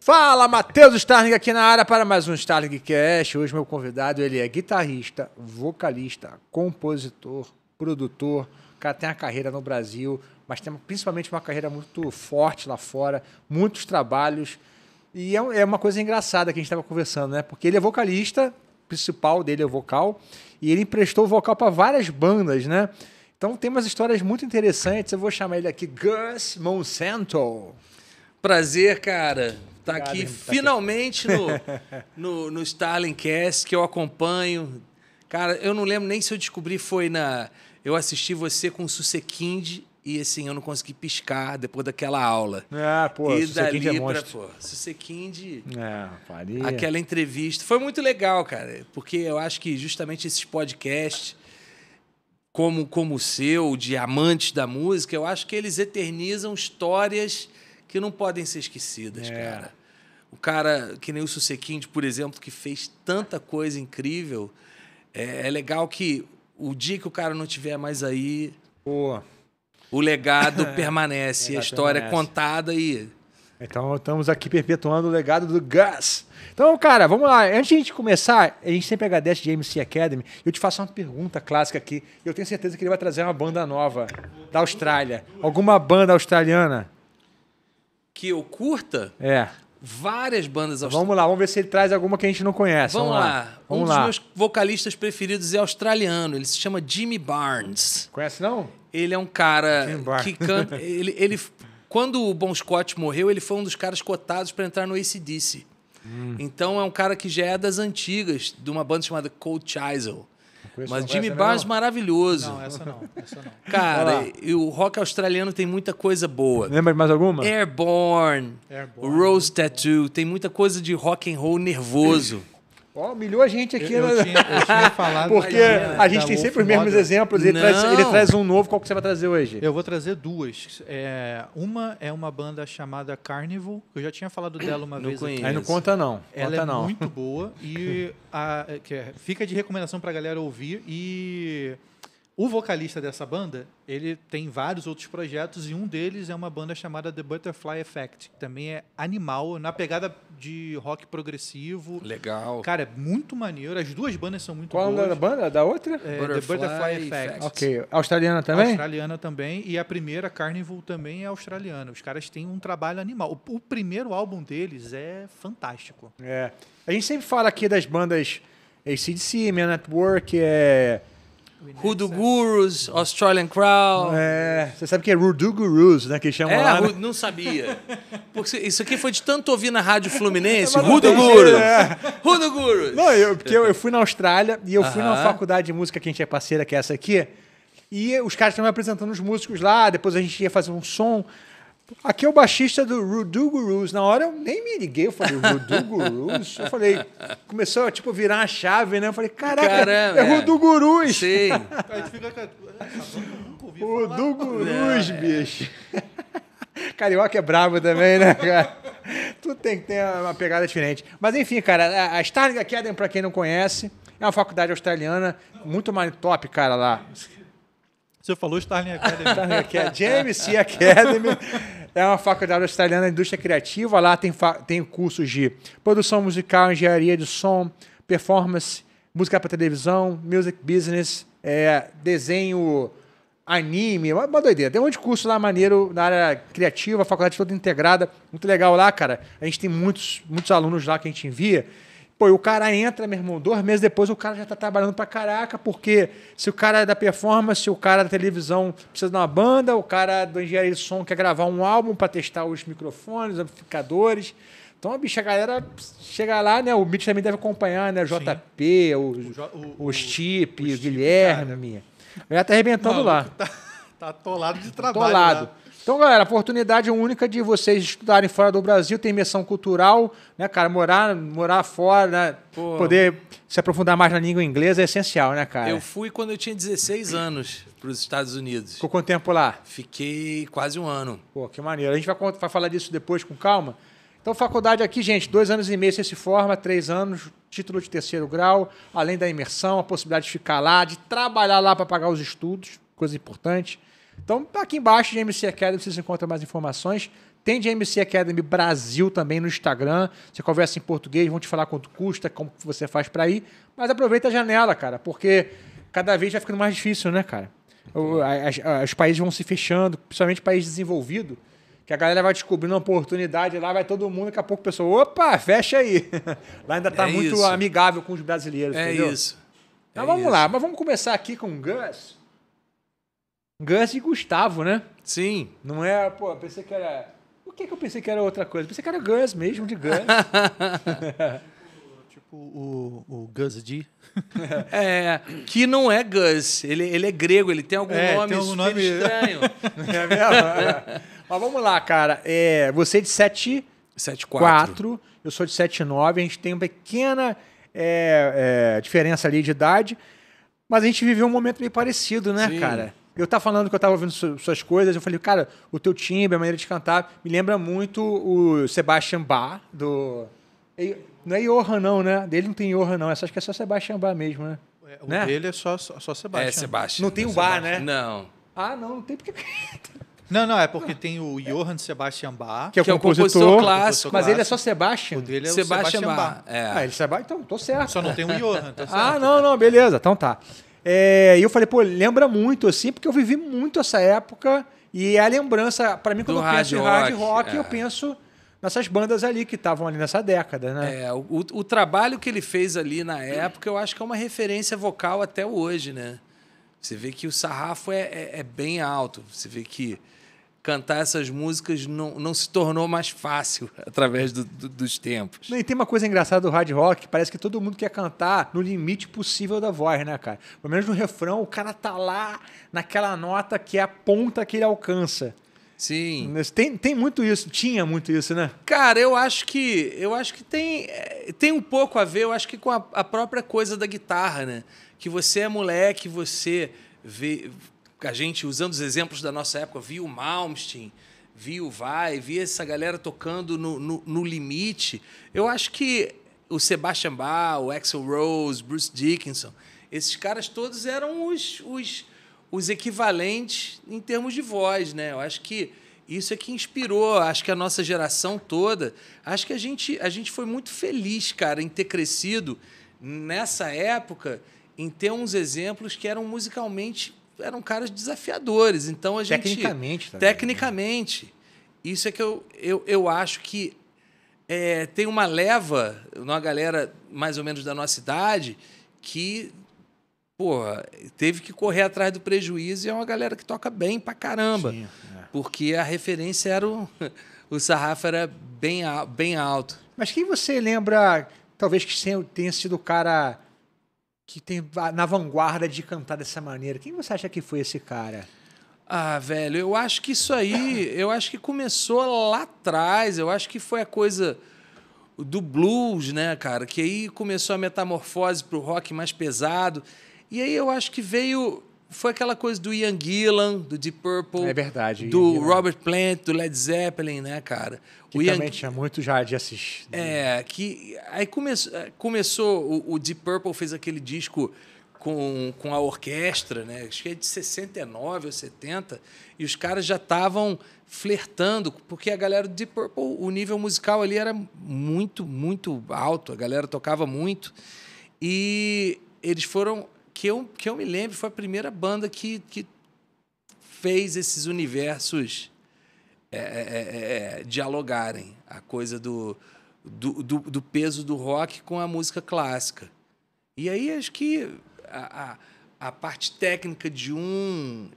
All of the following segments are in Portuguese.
Fala, Matheus Starling aqui na área para mais um Starling Cast. Hoje meu convidado, ele é guitarrista, vocalista, compositor, produtor. O cara tem uma carreira no Brasil, mas tem principalmente uma carreira muito forte lá fora, muitos trabalhos. E é, é uma coisa engraçada que a gente estava conversando, né? Porque ele é vocalista, principal dele é vocal, e ele emprestou o vocal para várias bandas, né? Então tem umas histórias muito interessantes. Eu vou chamar ele aqui Gus Monsanto. Prazer, cara. Tá, tá aqui finalmente aqui. No, no, no Starlincast, que eu acompanho. Cara, eu não lembro nem se eu descobri, foi na. Eu assisti você com o Susekind e assim, eu não consegui piscar depois daquela aula. Ah, pô, e é dali é pra, pô, Susekind. Ah, faria. Aquela entrevista. Foi muito legal, cara, porque eu acho que justamente esses podcasts como, como o seu, de amantes da música, eu acho que eles eternizam histórias que não podem ser esquecidas, é. cara. O cara, que nem o Susequinde, por exemplo, que fez tanta coisa incrível, é, é, legal que o dia que o cara não tiver mais aí, Pô. o legado é. permanece, o legado a história é permanece. é contada e então estamos aqui perpetuando o legado do Gus. Então, cara, vamos lá. Antes de a gente começar, a gente sempre agradece de MC Academy. Eu te faço uma pergunta clássica aqui. Eu tenho certeza que ele vai trazer uma banda nova da Austrália. Alguma banda australiana? Que eu curta? É. Várias bandas australianas. Vamos lá, vamos ver se ele traz alguma que a gente não conhece. Vamos, vamos lá. lá. Vamos um lá. dos meus vocalistas preferidos é australiano. Ele se chama Jimmy Barnes. Conhece não? Ele é um cara que canta. Ele, ele quando o Bon Scott morreu, ele foi um dos caras cotados para entrar no ACDC. Hum. Então é um cara que já é das antigas, de uma banda chamada Cold Chisel. Mas Jimmy é Barnes maravilhoso. Não, essa não. Essa não. Cara, e o rock australiano tem muita coisa boa. Lembra de mais alguma? Airborne, Airborne Rose Airborne. Tattoo, tem muita coisa de rock and roll nervoso. Ó, milhou a gente aqui. Eu, eu, né? tinha, eu tinha, falado. Porque imagina, a gente tem Wolf sempre os mesmos exemplos. Ele traz, ele traz, um novo. Qual que você vai trazer hoje? Eu vou trazer duas. É, uma é uma banda chamada Carnival. Eu já tinha falado dela uma não vez. Conheço. Aí não conta, não. Ela conta é não. muito boa. E a, é, fica de recomendação para a galera ouvir. E o vocalista dessa banda, ele tem vários outros projetos e um deles é uma banda chamada The Butterfly Effect, que também é animal, na pegada de rock progressivo. Legal. Cara, é muito maneiro. As duas bandas são muito Qual é boas. Qual a banda? Da outra? É, Butterfly The Butterfly Effect. Effect. Ok. Australiana também? Australiana também. E a primeira, Carnival, também é australiana. Os caras têm um trabalho animal. O, o primeiro álbum deles é fantástico. É. A gente sempre fala aqui das bandas ACDC, Man at Work, é... Hoodoo Gurus, Australian Crowd. É, você sabe que é Hoodoo Gurus, né? Que chama é, lá. Né? Não sabia. Porque isso aqui foi de tanto ouvir na rádio Fluminense. Hoodoo Gurus. É. Gurus. Não, eu, porque eu, eu, fui na Austrália e eu uh -huh. fui na faculdade de música que a gente é parceira, que é essa aqui. E os caras estavam apresentando os músicos lá, depois a gente ia fazer um som. Aqui é o baixista do Rudu Gurus. Na hora eu nem me liguei, eu falei, Rudu Gurus? Eu falei, começou tipo, virar a chave, né? Eu falei, caraca, Caramba, é, é. Rudu Gurus. Sim. a gente fica com Rudu Gurus, é, bicho. Carioca é brabo também, né, cara? Tudo tem que ter uma pegada diferente. Mas enfim, cara, a Starling Academy, para quem não conhece, é uma faculdade australiana, muito mais top, cara, lá. Você falou Starling Academy. Starling Academy, JMC Academy. É uma faculdade australiana de indústria criativa. Lá tem, tem cursos de produção musical, engenharia de som, performance, música para televisão, music business, é, desenho, anime, uma, uma doideira. Tem um monte de curso lá maneiro na área criativa, a faculdade toda integrada. Muito legal lá, cara. A gente tem muitos, muitos alunos lá que a gente envia Pô, o cara entra, meu irmão, dois meses depois o cara já tá trabalhando pra caraca, porque se o cara é da performance, o cara da televisão precisa de uma banda, o cara do engenharia de som quer gravar um álbum para testar os microfones, os amplificadores. Então, bicho, a galera chega lá, né? O Mitch também deve acompanhar, né? O JP, o, o, o, Chip, o, Guilherme. Cara. Já tá arrebentando lá. Tá, tá atolado de tá trabalho. Atolado. Né? Então, galera, oportunidade única de vocês estudarem fora do Brasil, ter imersão cultural, né, cara? Morar, morar fora, né? Poder se aprofundar mais na língua inglesa é essencial, né, cara? Eu fui quando eu tinha 16 anos para os Estados Unidos. Ficou quanto tempo lá? Fiquei quase um ano. Pô, que maneiro. A gente vai, vai falar disso depois com calma. Então, faculdade aqui, gente, dois anos e meio você se forma, três anos, título de terceiro grau, além da imersão, a possibilidade de ficar lá, de trabalhar lá para pagar os estudos, coisa importante então, tá aqui embaixo de MC Academy, vocês encontram mais informações. Tem de MC Academy Brasil também no Instagram. Você conversa em português, vão te falar quanto custa, como você faz para ir. Mas aproveita a janela, cara, porque cada vez vai ficando mais difícil, né, cara? os países vão se fechando, principalmente países desenvolvidos, que a galera vai descobrindo uma oportunidade lá, vai todo mundo, daqui a pouco a pessoa, opa, fecha aí. lá ainda tá é muito isso. amigável com os brasileiros, é entendeu? Isso. Então é vamos isso. lá, mas vamos começar aqui com o Gus. Gus e Gustavo, né? Sim. Não é, pô, pensei que era. O que, que eu pensei que era outra coisa? Pensei que era Gus mesmo, de Gus. tipo o, o Gus D. É, é, que não é Gus. Ele, ele é grego, ele tem algum é, nome, tem algum nome... estranho. é mesmo? Mas vamos lá, cara. É, você é de 7. 7,4. Eu sou de 7,9. A gente tem uma pequena é, é, diferença ali de idade. Mas a gente viveu um momento meio parecido, né, Sim. cara? eu tava falando que eu tava ouvindo su suas coisas, eu falei, cara, o teu timbre, a maneira de cantar, me lembra muito o Sebastian Bach, do. Não é Johan, não, né? Dele não tem Johan, não. É acho que é só Sebastian Bach mesmo, né? É, o né? dele é só, só, só Sebastian. É, Sebastian. Não tem o é Bach, né? Não. Ah, não, não tem porque. Não, não, é porque tem o Johann Sebastian Bach, que é o compositor, compositor clássico, mas ele é só Sebastian. O dele é Sebastian o Sebastian Bach. Bach. É. Ah, ele é Sebastian, então tô certo. Só não tem o Johann, tá ah, certo. Ah, não, não, beleza, então tá. É, e eu falei, pô, lembra muito, assim, porque eu vivi muito essa época. E é a lembrança, para mim, quando Do eu penso em hard rock, rock é. eu penso nessas bandas ali que estavam ali nessa década, né? É, o, o, trabalho que ele fez ali na época, eu acho que é uma referência vocal até hoje, né? Você vê que o sarrafo é, é, é bem alto. Você vê que cantar essas músicas não, não se tornou mais fácil através do, do, dos tempos. E tem uma coisa engraçada do hard rock, parece que todo mundo quer cantar no limite possível da voz, né, cara? Pelo menos no refrão, o cara tá lá naquela nota que é a ponta que ele alcança. Sim. Tem, tem muito isso, tinha muito isso, né? Cara, eu acho que eu acho que tem, eh, tem um pouco a ver, eu acho que com a, a própria coisa da guitarra, né? Que você é moleque, você vê, a gente, usando os exemplos da nossa época, viu o Malmsteen, viu o Vai, via essa galera tocando no, no, no, limite. Eu acho que o Sebastian Bach, o Axel Rose, Bruce Dickinson, esses caras todos eram os, os, os equivalentes em termos de voz, né? Eu acho que isso é que inspirou, acho que a nossa geração toda. Acho que a gente, a gente foi muito feliz, cara, em ter crescido nessa época, em ter uns exemplos que eram musicalmente eram caras desafiadores. Então a gente. Tecnicamente, também, né? Tecnicamente. Né? Isso é que eu, eu, eu acho que é, tem uma leva, uma galera mais ou menos da nossa idade, que porra, teve que correr atrás do prejuízo e é uma galera que toca bem pra caramba. Sim, é. Porque a referência era o, o sarrafo era bem, bem alto. Mas quem você lembra, talvez que tenha sido o cara que tem na vanguarda de cantar dessa maneira? Quem você acha que foi esse cara? Ah, velho, eu acho que isso aí, eu acho que começou lá atrás, eu acho que foi a coisa do blues, né, cara? Que aí começou a metamorfose pro rock mais pesado. E aí eu acho que veio foi aquela coisa do Ian Gillan, do Deep Purple. É verdade. Do Ian Robert Gillan. Plant, do Led Zeppelin, né, cara? Que o Ian... também tinha muito já de assistir. É, que aí come... começou, o, o Deep Purple fez aquele disco com, com a orquestra, né? Acho que é de 69 ou 70, e os caras já estavam flertando, porque a galera do Deep Purple, o nível musical ali era muito, muito alto, a galera tocava muito. E eles foram que eu, que eu me lembro, foi a primeira banda que, que fez esses universos é é, é, é, é, dialogarem. A coisa do, do, do, do, peso do rock com a música clássica. E aí acho que a, a, a parte técnica de um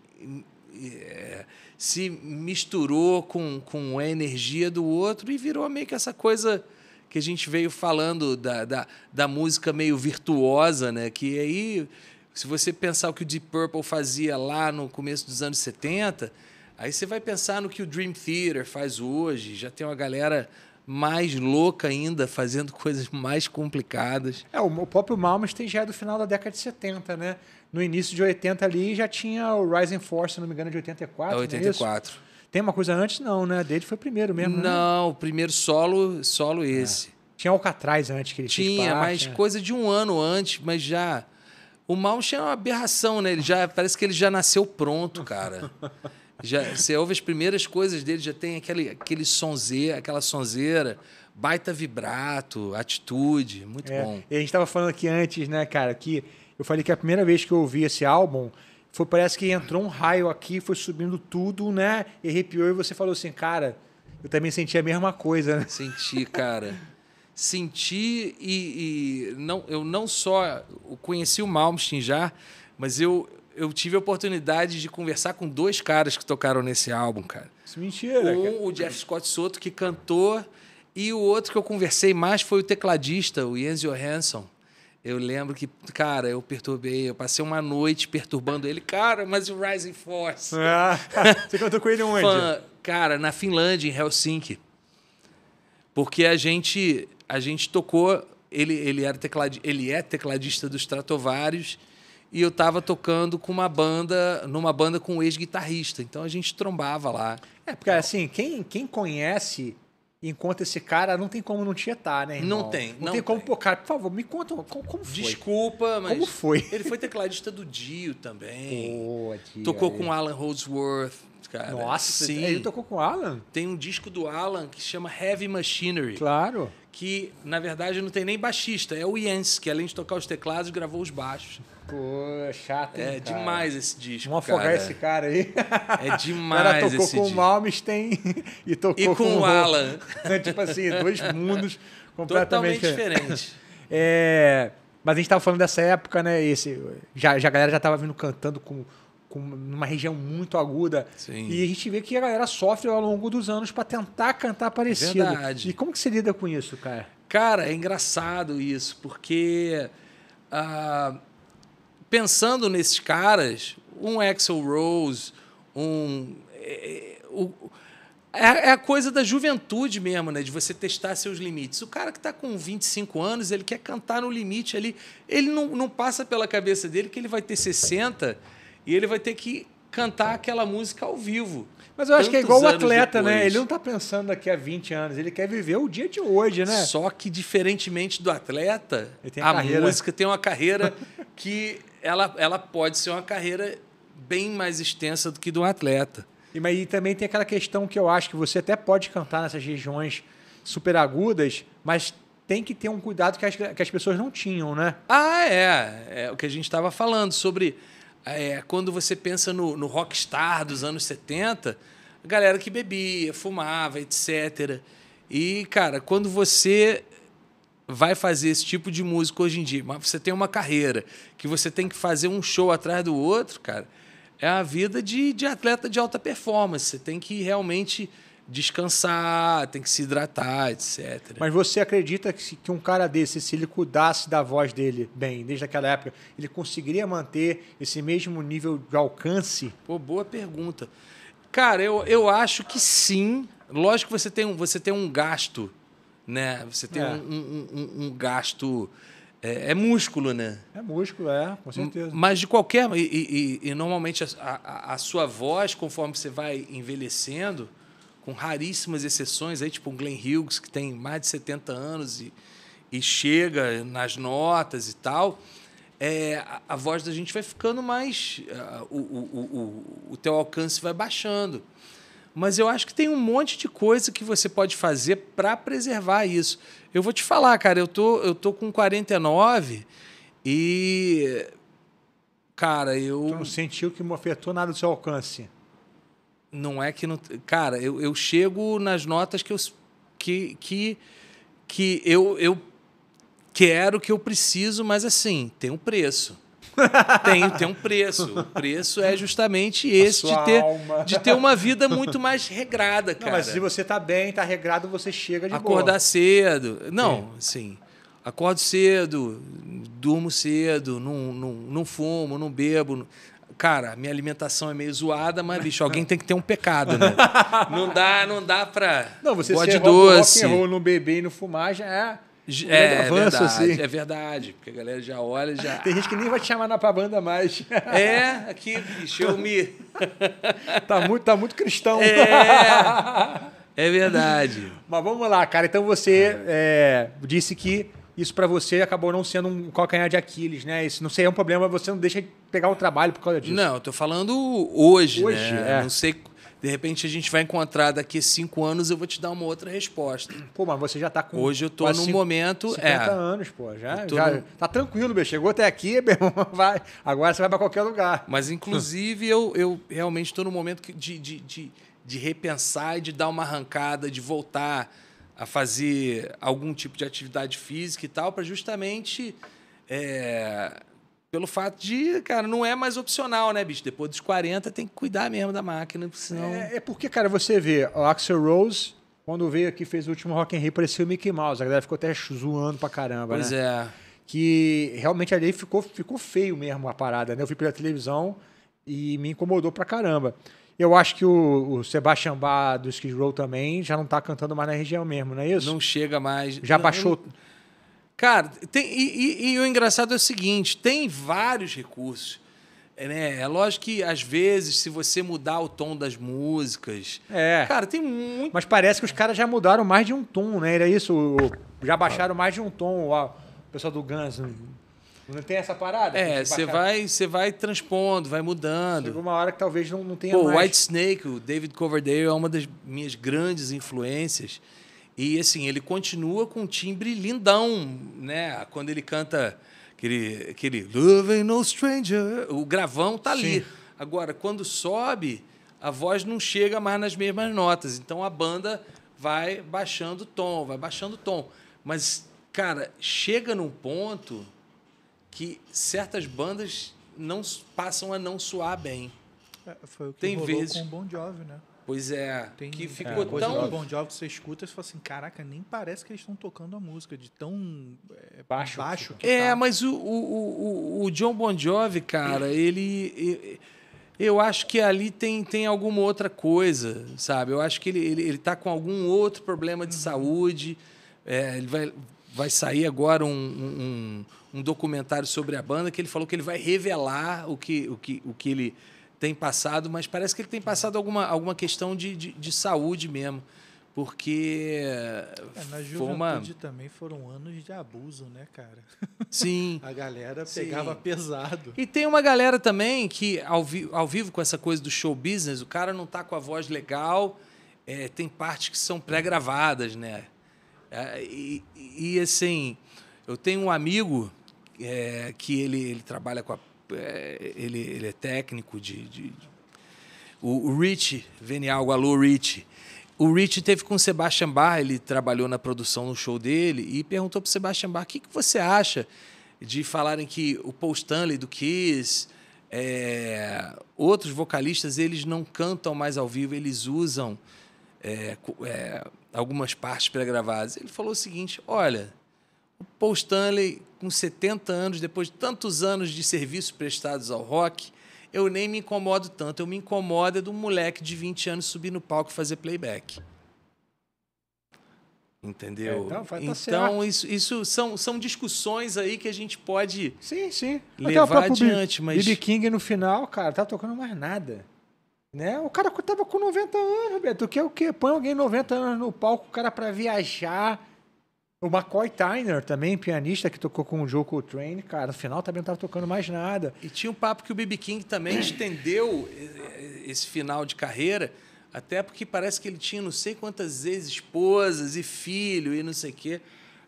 é, se misturou com, com a energia do outro e virou meio que essa coisa que a gente veio falando da, da, da música meio virtuosa, né? Que aí se você pensar o que o Deep Purple fazia lá no começo dos anos 70, aí você vai pensar no que o Dream Theater faz hoje. Já tem uma galera mais louca ainda, fazendo coisas mais complicadas. É, o próprio Malmsteen já é do final da década de 70, né? No início de 80 ali já tinha o Rising Force, se não me engano, de 84. É 84. É tem uma coisa antes, não, né? Dele foi o primeiro mesmo. Né? Não, o primeiro solo, solo é. esse. É. Tinha Alcatraz antes que ele tinha. Tinha, mas né? coisa de um ano antes, mas já o Malch é uma aberração, né? Ele já parece que ele já nasceu pronto, cara. Já, você ouve as primeiras coisas dele, já tem aquele, aquele sonzeira, aquela sonzeira, baita vibrato, atitude, muito é, bom. a gente estava falando aqui antes, né, cara, que eu falei que a primeira vez que eu ouvi esse álbum, foi parece que entrou um raio aqui, foi subindo tudo, né? E arrepiou e você falou assim, cara, eu também senti a mesma coisa, né? Senti, cara senti e, e, não, eu não só conheci o Malmsteen já, mas eu, eu tive a oportunidade de conversar com dois caras que tocaram nesse álbum, cara. Isso é mentira. Um, cara. o Jeff Scott Soto, que cantou, e o outro que eu conversei mais foi o tecladista, o Jens Johansson. Eu lembro que, cara, eu perturbei, eu passei uma noite perturbando ele. Cara, mas o Rising Force. Ah, você cantou com ele onde? Fã, cara, na Finlândia, em Helsinki. Porque a gente a gente tocou. Ele, ele, era teclad, ele é tecladista dos tratovários e eu estava tocando com uma banda, numa banda com um ex-guitarrista. Então a gente trombava lá. É, porque assim, quem, quem conhece encontra esse cara, não tem como não tietar, né? Irmão? Não tem. Não, não tem, tem como, pô, cara, por favor, me conta como, como foi. Desculpa, mas. Como foi? Ele foi tecladista do Dio também. Pô, Dio. Tocou aí. com Alan Holdsworth cara. Nossa, sim. Ele é- tocou com o Alan? Tem um disco do Alan que chama Heavy Machinery. Claro. Que, na verdade, não tem nem baixista. É o Jens, que além de tocar os teclados, gravou os baixos. Pô, chato, hein, É cara. demais esse disco, Vamos afogar cara. esse cara aí. É demais esse disco. cara tocou com disco. o Malmsteen e tocou e com, com o Alan. tipo assim, dois mundos completamente... Totalmente diferentes. é... Mas a gente estava falando dessa época, né? Esse, já, já a galera já estava vindo cantando com com numa região muito aguda. Sim. E a gente vê que a galera sofre ao longo dos anos para tentar cantar parecido. Verdade. E como que você lida com isso, cara? Cara, é engraçado isso, porque ah, pensando nesses caras, um Axel Rose, um. É, é o, é, é, a coisa da juventude mesmo, né? De você testar seus limites. O cara que está com 25 anos, ele quer cantar no limite ali. Ele não, não passa pela cabeça dele que ele vai ter 60 e ele vai ter que cantar aquela música ao vivo. Mas eu acho que é igual o atleta, né? depois. né? Ele não está pensando daqui a 20 anos, ele quer viver o dia de hoje, né? Só que, diferentemente do atleta, a, a música tem uma carreira que ela, ela pode ser uma carreira bem mais extensa do que do atleta. E, mas, e também tem aquela questão que eu acho que você até pode cantar nessas regiões super agudas, mas tem que ter um cuidado que as, que as pessoas não tinham, né? Ah, é. É o que a gente estava falando sobre é, quando você pensa no, no rockstar dos anos 70, a galera que bebia, fumava, etc. E, cara, quando você vai fazer esse tipo de música hoje em dia, mas você tem uma carreira que você tem que fazer um show atrás do outro, cara, é a vida de, de atleta de alta performance. Você tem que realmente descansar, tem que se hidratar, etc. Mas você acredita que, que um cara desse, se ele cuidasse da voz dele bem desde aquela época, ele conseguiria manter esse mesmo nível de alcance? Pô, boa pergunta. Cara, eu, eu acho que sim. Lógico que você tem um, você tem um gasto, né? Você tem é. um, um, um, um gasto. É, é, músculo, né? É músculo, é, com certeza. Mas de qualquer. E, e, e normalmente a, a, a, sua voz, conforme você vai envelhecendo, com raríssimas exceções, aí, tipo o Glenn Hughes, que tem mais de 70 anos e, e chega nas notas e tal, é, a, a voz da gente vai ficando mais. Uh, o, o, o, o teu alcance vai baixando. Mas eu acho que tem um monte de coisa que você pode fazer para preservar isso. Eu vou te falar, cara, eu tô, eu tô com 49 e. Cara, eu. Tu não sentiu que me afetou nada do seu alcance? Não é que não. Cara, eu, eu chego nas notas que eu. que, que, que eu, eu quero, que eu preciso, mas assim, tem um preço. tem, tem um preço. O preço é justamente esse de ter, de ter uma vida muito mais regrada, cara. Não, mas se você tá bem, tá regrado, você chega de Acordar boa. cedo. Não, sim. sim. Acordo cedo, durmo cedo, não, não, não fumo, não bebo cara, minha alimentação é meio zoada, mas, bicho, alguém tem que ter um pecado, né? não dá, não dá pra. Não, você Bode ser doce. rock and roll no beber e no fumar já é. É, avanço, verdade, assim. é verdade, porque a galera já olha já. Tem gente que nem vai te chamar na pra banda mais. É, aqui, bicho, eu me. tá, muito, tá muito cristão. É, é verdade. Mas vamos lá, cara. Então você é. É, disse que isso para você acabou não sendo um calcanhar de Aquiles, né? Isso não seria um problema, você não deixa de pegar o trabalho por causa disso. Não, eu tô falando hoje, né? hoje né? É. Não sei, de repente a gente vai encontrar daqui a cinco anos, eu vou te dar uma outra resposta. Pô, mas você já tá com. Hoje eu tô num momento. 50 é, anos, pô. Já, já no... tá tranquilo, meu. Chegou até aqui, meu irmão, vai. Agora você vai para qualquer lugar. Mas, inclusive, eu, eu realmente estou no momento de, de, de, de repensar e de dar uma arrancada, de voltar a fazer algum tipo de atividade física e tal, para justamente. É, pelo fato de, cara, não é mais opcional, né, bicho? Depois dos 40 tem que cuidar mesmo da máquina, senão... É, é porque, cara, você vê, o Axel Rose, quando veio aqui, fez o último Rock and Rio, parecia o Mickey Mouse. A galera ficou até zoando pra caramba, pois né? Pois é. Que realmente ali ficou, ficou feio mesmo a parada, né? Eu vi pela televisão e me incomodou pra caramba. Eu acho que o, o Sebastian Bach do Skid Row também já não está cantando mais na região mesmo, não é isso? Não chega mais. Já não, baixou. Não... Cara, tem, e, e, e, o engraçado é o seguinte: tem vários recursos. Né? É lógico que, às vezes, se você mudar o tom das músicas. É. Cara, tem muito. Mas parece que os caras já mudaram mais de um tom, né? Era isso? Já baixaram mais de um tom. O pessoal do Guns não tem essa parada? É, você vai, você vai transpondo, vai mudando. Chegou uma hora que talvez não, não tenha Pô, mais. White Snake, o David Coverdale é uma das minhas grandes influências. E assim, ele continua com um timbre lindão, né? Quando ele canta aquele, aquele Loving No Stranger, o gravão tá ali. Agora, quando sobe, a voz não chega mais nas mesmas notas. Então a banda vai baixando o tom, vai baixando o tom. Mas, cara, chega num ponto que certas bandas não passam a não soar bem. É, foi o que Tem vezes... com o Bon Jovi, né? Pois é, Tem, que ficou é, tão... O Bon Jovi que você escuta e fala assim, caraca, nem parece que eles estão tocando a música, de tão é, baixo, baixo que É, tá. mas o, o, o, o John Bon Jovi, cara, é. ele... ele eu acho que ali tem, tem alguma outra coisa, sabe? Eu acho que ele, ele, ele tá com algum outro problema de uhum. saúde. É, ele vai, vai sair agora um, um, um documentário sobre a banda que ele falou que ele vai revelar o que, o que, o que ele tem passado, mas parece que ele tem passado alguma, alguma questão de, de, de saúde mesmo. Porque. É, na juventude uma... também foram anos de abuso, né, cara? Sim. a galera pegava sim. pesado. E tem uma galera também que, ao, vi ao vivo com essa coisa do show business, o cara não tá com a voz legal, é, tem partes que são pré-gravadas, né? É, e, e assim, eu tenho um amigo é, que ele, ele trabalha com a, é, ele, ele é técnico de, de, de... o, o Rich Venialgo, alô Rich. O Rich teve com o Sebastian Bach, ele trabalhou na produção no show dele e perguntou para o Sebastian Bach: "O que, que você acha de falarem que o Paul Stanley do Kiss, é, outros vocalistas, eles não cantam mais ao vivo, eles usam é, é, algumas partes pré-gravadas. Ele falou o seguinte: olha, o Paul Stanley, com 70 anos, depois de tantos anos de serviço prestados ao rock, eu nem me incomodo tanto. Eu me incomodo é de um moleque de 20 anos subir no palco e fazer playback. Entendeu? É, então, vai, tá então isso, isso são, são discussões aí que a gente pode sim, sim. levar adiante. B mas... B. King no final, cara, tá tocando mais nada. Né? O cara tava com 90 anos, Beto. Tu quer é o quê? Põe alguém 90 anos no palco, o cara para viajar o McCoy Tyner também, pianista que tocou com o Joko Train, cara, no final também não estava tocando mais nada. E tinha um papo que o B.B. King também estendeu esse final de carreira, até porque parece que ele tinha não sei quantas vezes esposas e filho e não sei o quê.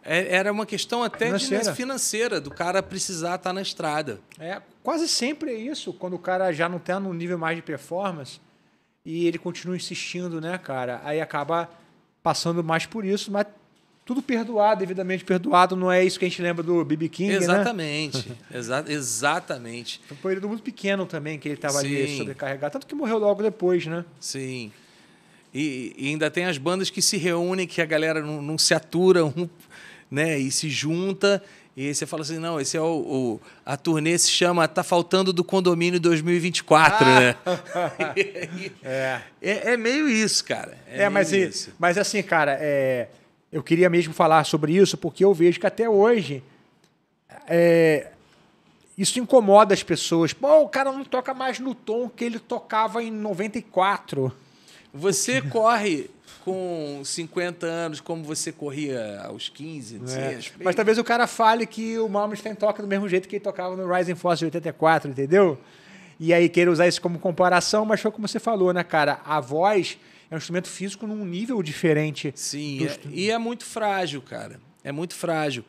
É, era uma questão até financeira. De, financeira, do cara precisar estar tá na estrada. É, quase sempre é isso, quando o cara já não está num nível mais de performance e ele continua insistindo, né, cara? Aí acaba passando mais por isso, mas tudo perdoado, devidamente perdoado, não é isso que a gente lembra do B.B. King, né? Exatamente, né? exa exatamente. Foi um muito pequeno também que ele estava ali sobrecarregado, tanto que morreu logo depois, né? Sim. E, e, ainda tem as bandas que se reúnem, que a galera não, não se atura, um, né? E se junta e você fala assim, não, esse é o, o, a turnê se chama Tá faltando do condomínio 2024, ah! né? é. é. É, meio isso, cara. É, é mas isso. E, mas assim, cara, é eu queria mesmo falar sobre isso, porque eu vejo que até hoje é, isso incomoda as pessoas. Pô, o cara não toca mais no tom que ele tocava em 94. Você corre com 50 anos como você corria aos 15, 16. É. Mas talvez o cara fale que o Malmsteen toca do mesmo jeito que ele tocava no Rising Force de 84, entendeu? E aí queira usar isso como comparação, mas foi como você falou, né, cara? A voz é um instrumento físico num nível diferente. Sim, do... é, e é muito frágil, cara. É muito frágil.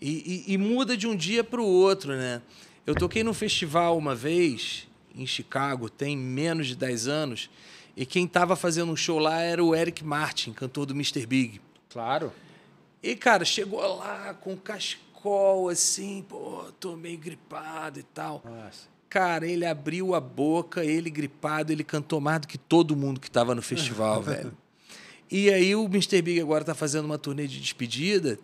E, e, e muda de um dia para o outro, né? Eu toquei num festival uma vez, em Chicago, tem menos de 10 anos, e quem estava fazendo um show lá era o Eric Martin, cantor do Mr. Big. Claro. E, cara, chegou lá com um cachecol, assim, pô, tô meio gripado e tal. Nossa. Cara, ele abriu a boca, ele gripado, ele cantou mais do que todo mundo que estava no festival, velho. E aí o Mr. Big agora está fazendo uma turnê de despedida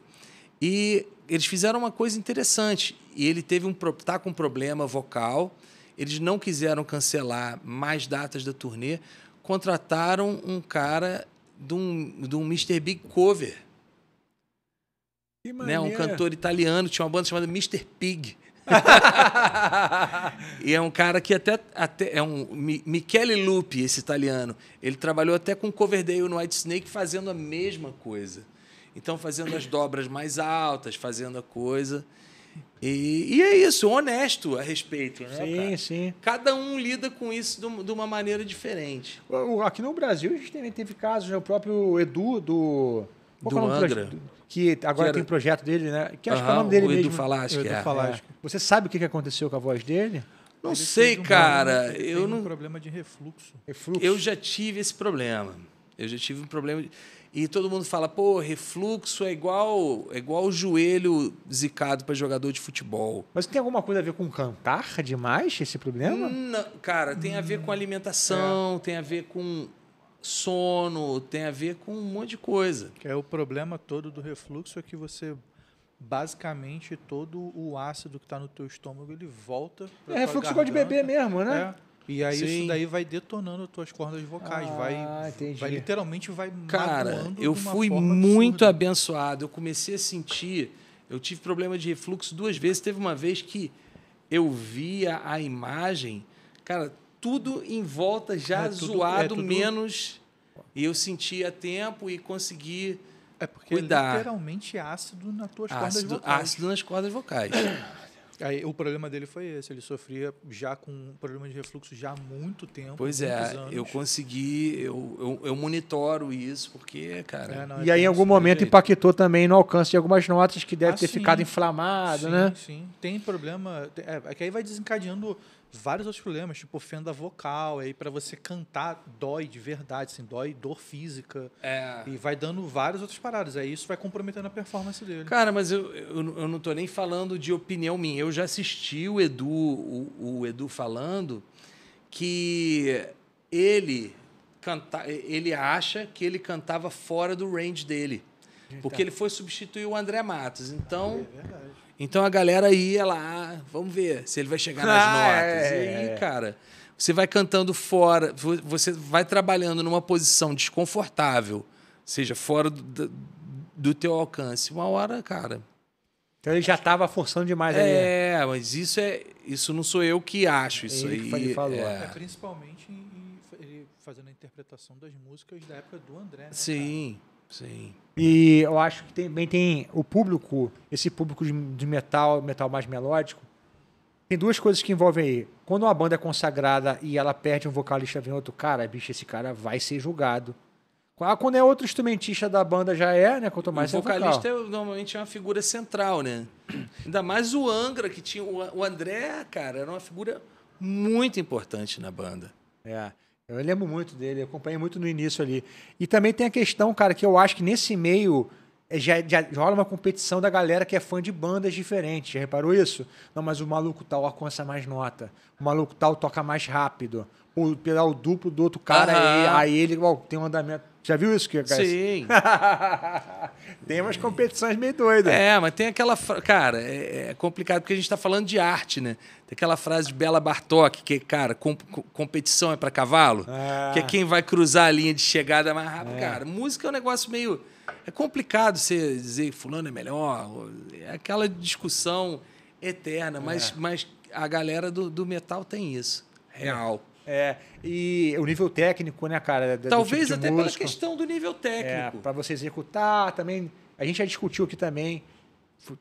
e eles fizeram uma coisa interessante. E ele teve um tá com um problema vocal. Eles não quiseram cancelar mais datas da turnê. Contrataram um cara de um, de um Mr. Big cover. Né? Um cantor italiano, tinha uma banda chamada Mr. Pig e é um cara que até, até é um Michele Lupi, esse italiano. Ele trabalhou até com Coverdale no White Snake fazendo a mesma coisa. Então fazendo as dobras mais altas, fazendo a coisa. E, e é isso, honesto a respeito. Né, sim, cara? sim. Cada um lida com isso de uma maneira diferente. Aqui no Brasil a gente também teve casos, né? o próprio Edu do. É do Angra. Do que agora que era... tem projeto dele, né? Que acho que é o nome dele o Edu mesmo. o Edu é. É. Você sabe o que aconteceu com a voz dele? Não Ele sei, um cara. Problema, eu não. Um problema de refluxo. refluxo. Eu já tive esse problema. Eu já tive um problema. De... E todo mundo fala, pô, refluxo é igual é igual o joelho zicado para jogador de futebol. Mas tem alguma coisa a ver com cantar demais esse problema? Não, cara, tem a ver com hum, alimentação, é. tem a ver com sono, tem a ver com um monte de coisa. Que é o problema todo do refluxo é que você basicamente todo o ácido que está no teu estômago ele volta. É refluxo igual de beber mesmo, né? É. E aí Sim. isso daí vai detonando as tuas cordas vocais, ah, vai, vai literalmente vai Cara, eu fui muito absurda. abençoado. Eu comecei a sentir, eu tive problema de refluxo duas vezes. Teve uma vez que eu via a imagem, cara, tudo em volta já é, tudo, é zoado, é, tudo... menos eu sentia tempo e consegui é porque cuidar. literalmente ácido nas tuas ácido, cordas vocais. Ácido nas cordas vocais. Aí, o problema dele foi esse, ele sofria já com um problema de refluxo já há muito tempo. Pois é, anos. eu consegui, eu, eu, eu, monitoro isso, porque, cara. É, não, é e aí, em algum momento, direito. impactou também no alcance de algumas notas que deve ah, ter sim. ficado inflamado, sim, né? Sim, sim. Tem problema. É, é que aí vai desencadeando vários outros problemas, tipo fenda vocal, aí para você cantar dói de verdade, assim, dói dor física. É. E vai dando várias outras paradas. Aí isso vai comprometendo a performance dele. Cara, mas eu, eu, eu não tô nem falando de opinião minha. Eu já assisti o Edu, o, o Edu falando que ele canta, ele acha que ele cantava fora do range dele. Porque ele foi substituir o André Matos. Então. É verdade então a galera ia lá, vamos ver se ele vai chegar nas ah, notas. É. E aí, cara, você vai cantando fora, você vai trabalhando numa posição desconfortável, ou seja, fora do, do teu alcance. Uma hora, cara. Então ele já estava forçando demais é, ali. É, mas isso é, isso não sou eu que acho isso ele aí. Que ele falou. É. é principalmente ele fazendo a interpretação das músicas da época do André. Né, Sim. Cara? Sim. E eu acho que também tem o público, esse público de, metal, metal mais melódico, tem duas coisas que envolvem aí. Quando uma banda é consagrada e ela perde um vocalista, vem outro cara, bicho, esse cara vai ser julgado. Quando é outro instrumentista da banda já é, né? Quanto mais é o vocalista é normalmente é uma figura central, né? Ainda mais o Angra, que tinha. O André, cara, era uma figura muito importante na banda. É. Eu lembro muito dele, acompanhei muito no início ali. E também tem a questão, cara, que eu acho que nesse meio é, já, já, rola uma competição da galera que é fã de bandas diferentes. Já reparou isso? Não, mas o maluco tal alcança mais nota. O maluco tal toca mais rápido. O pedal duplo do outro cara, uhum. aí, aí ele ó, tem um andamento já viu isso, Kiko? É Sim. tem umas competições meio doidas. É, mas tem aquela. Cara, é, é complicado porque a gente está falando de arte, né? Tem aquela frase de Bela Bartok, que, cara, comp competição é para cavalo, ah. que é quem vai cruzar a linha de chegada mais rápido. É. Cara, música é um negócio meio. É complicado você dizer fulano é melhor. É aquela discussão eterna, mas, é. mas a galera do, do metal tem isso. Real. É. É, e o nível técnico, né, cara? Talvez tipo até música. pela questão do nível é, técnico. É, para você executar também. A gente já discutiu aqui também.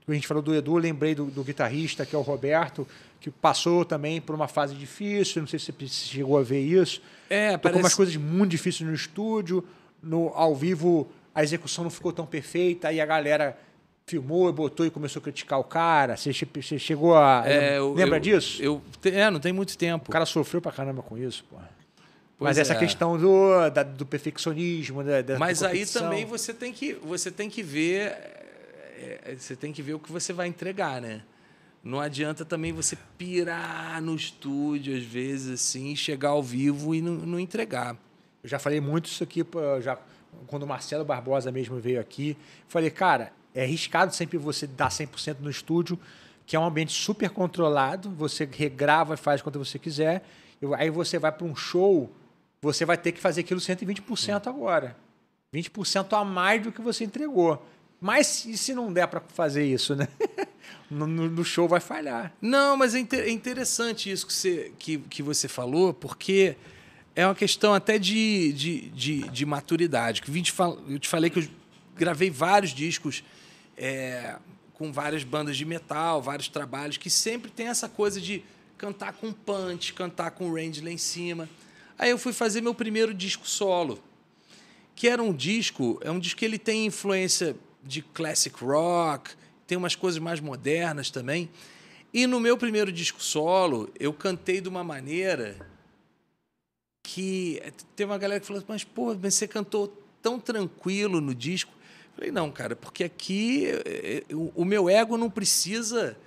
A gente falou do Edu, lembrei do, do, guitarrista, que é o Roberto, que passou também por uma fase difícil. Não sei se você chegou a ver isso. É, Tocou parece... umas coisas muito difíceis no estúdio. No, ao vivo, a execução não ficou tão perfeita. e a galera filmou e botou e começou a criticar o cara? Você, chegou a. É, eu, lembra eu, disso? Eu, é, não tem muito tempo. O cara sofreu pra caramba com isso, pô. Mas é. essa questão do, da, do perfeccionismo, da, da Mas aí também você tem que, você tem que ver. É, é, você tem que ver o que você vai entregar, né? Não adianta também você pirar no estúdio, às vezes, assim, chegar ao vivo e não, não entregar. Eu já falei muito isso aqui, já, quando o Marcelo Barbosa mesmo veio aqui. Falei, cara, é arriscado sempre você dar 100% no estúdio, que é um ambiente super controlado, você regrava, e faz quanto você quiser, aí você vai para um show, você vai ter que fazer aquilo 120% agora. 20% a mais do que você entregou. Mas e se não der para fazer isso, né? no, no, show vai falhar. Não, mas é, inter é interessante isso que você, que, que você falou, porque é uma questão até de, de, de, de maturidade. Eu te falei que eu gravei vários discos é, com várias bandas de metal, vários trabalhos, que sempre tem essa coisa de cantar com punch, cantar com range lá em cima. Aí eu fui fazer meu primeiro disco solo, que era um disco, é um disco que ele tem influência de classic rock, tem umas coisas mais modernas também. E no meu primeiro disco solo, eu cantei de uma maneira que eh, tem uma galera que falou: "Mas pô, você cantou tão tranquilo no disco". Falei, não, cara, porque aqui eh, eh, o meu ego não precisa.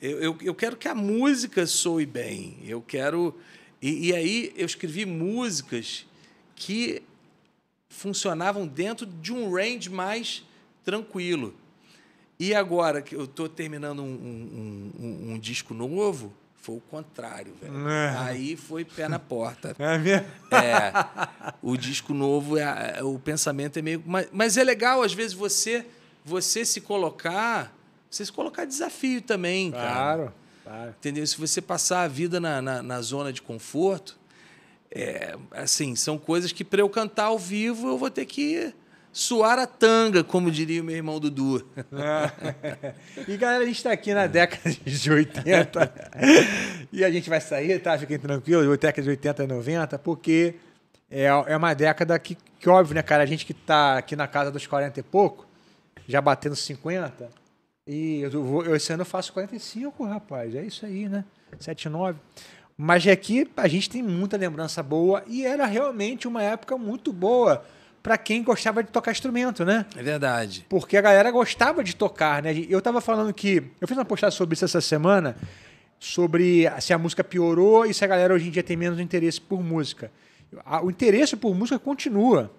Eu, eu, eu, quero que a música soe bem. Eu quero. E, e, aí eu escrevi músicas que funcionavam dentro de um range mais tranquilo. E agora que eu estou terminando um, um, um, um disco novo, foi o contrário, velho. É. Aí foi pé na porta. É mesmo? É. O disco novo, é, é, o pensamento é meio. Mas, mas é legal, às vezes, você, você se colocar. Você se colocar desafio também, claro, cara. Claro. Entendeu? Se você passar a vida na, na, na zona de conforto, é, assim, são coisas que para eu cantar ao vivo eu vou ter que suar a tanga, como diria o meu irmão Dudu. É. E galera, a gente está aqui na é. década de 80 e a gente vai sair, tá? Fiquem tranquilos, década de 80 e 90, porque é, é uma década que, que, óbvio, né, cara? A gente que está aqui na casa dos 40 e pouco, já batendo 50, e eu, vou, eu esse ano eu faço 45, rapaz, é isso aí, né? 7, 9. Mas aqui é a gente tem muita lembrança boa e era realmente uma época muito boa para quem gostava de tocar instrumento, né? É verdade. Porque a galera gostava de tocar, né? Eu tava falando que. Eu fiz uma postagem sobre isso essa semana, sobre se a música piorou e se a galera hoje em dia tem menos interesse por música. O interesse por música continua.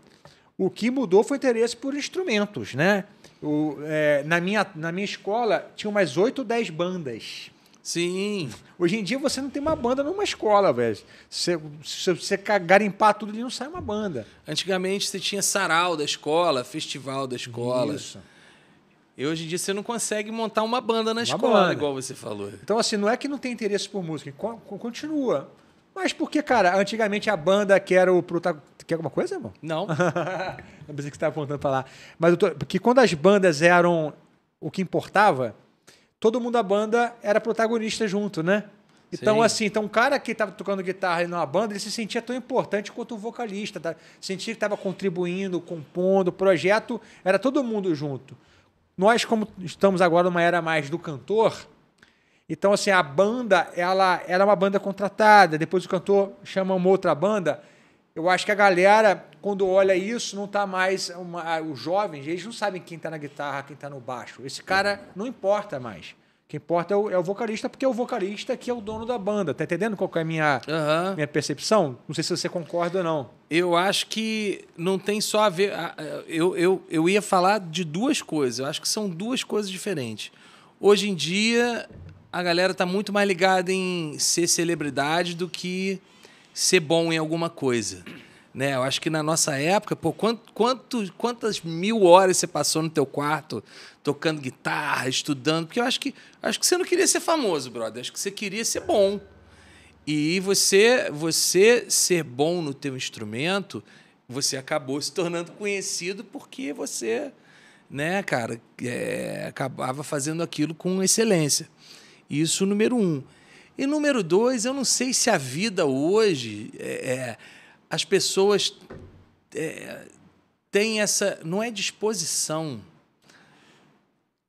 O que mudou foi o interesse por instrumentos, né? O, é, na, minha, na minha escola, tinha umas 8 ou 10 bandas. Sim. Hoje em dia você não tem uma banda numa escola, velho. Se, se você garimpar tudo ali, não sai uma banda. Antigamente você tinha sarau da escola, festival da escola. Isso. E hoje em dia você não consegue montar uma banda na uma escola, banda. igual você falou. Então, assim, não é que não tem interesse por música, continua. Mas porque, cara, antigamente a banda que era o protagonista. Quer alguma coisa, irmão? Não. não pensei que você estava apontando para lá. Mas eu tô... porque quando as bandas eram o que importava, todo mundo da banda era protagonista junto, né? Então, Sim. assim, então o cara que estava tocando guitarra numa banda, ele se sentia tão importante quanto o vocalista. Tá? Sentia que estava contribuindo, compondo, o projeto, era todo mundo junto. Nós, como estamos agora numa era mais do cantor, então, assim, a banda, ela era uma banda contratada, depois o cantor chama uma outra banda. Eu acho que a galera quando olha isso, não está mais. Uma, ah, os jovens, eles não sabem quem está na guitarra, quem está no baixo. Esse cara uhum. não importa mais. O que importa é o, é o, vocalista, porque é o vocalista que é o dono da banda. Tá entendendo qual é a minha, uhum. minha percepção? Não sei se você concorda ou não. Eu acho que não tem só a ver. Eu, eu, eu ia falar de duas coisas. Eu acho que são duas coisas diferentes. Hoje em dia, a galera tá muito mais ligada em ser celebridade do que ser bom em alguma coisa. Né? Eu acho que na nossa época, pô, quanto, quanto, quantas mil horas você passou no teu quarto tocando guitarra, estudando? Porque eu acho que, acho que você não queria ser famoso, brother. Acho que você queria ser bom. E você, você ser bom no teu instrumento, você acabou se tornando conhecido porque você, né, cara, é, acabava fazendo aquilo com excelência. Isso número um. E número dois, eu não sei se a vida hoje é, é as pessoas é, têm essa. Não é disposição.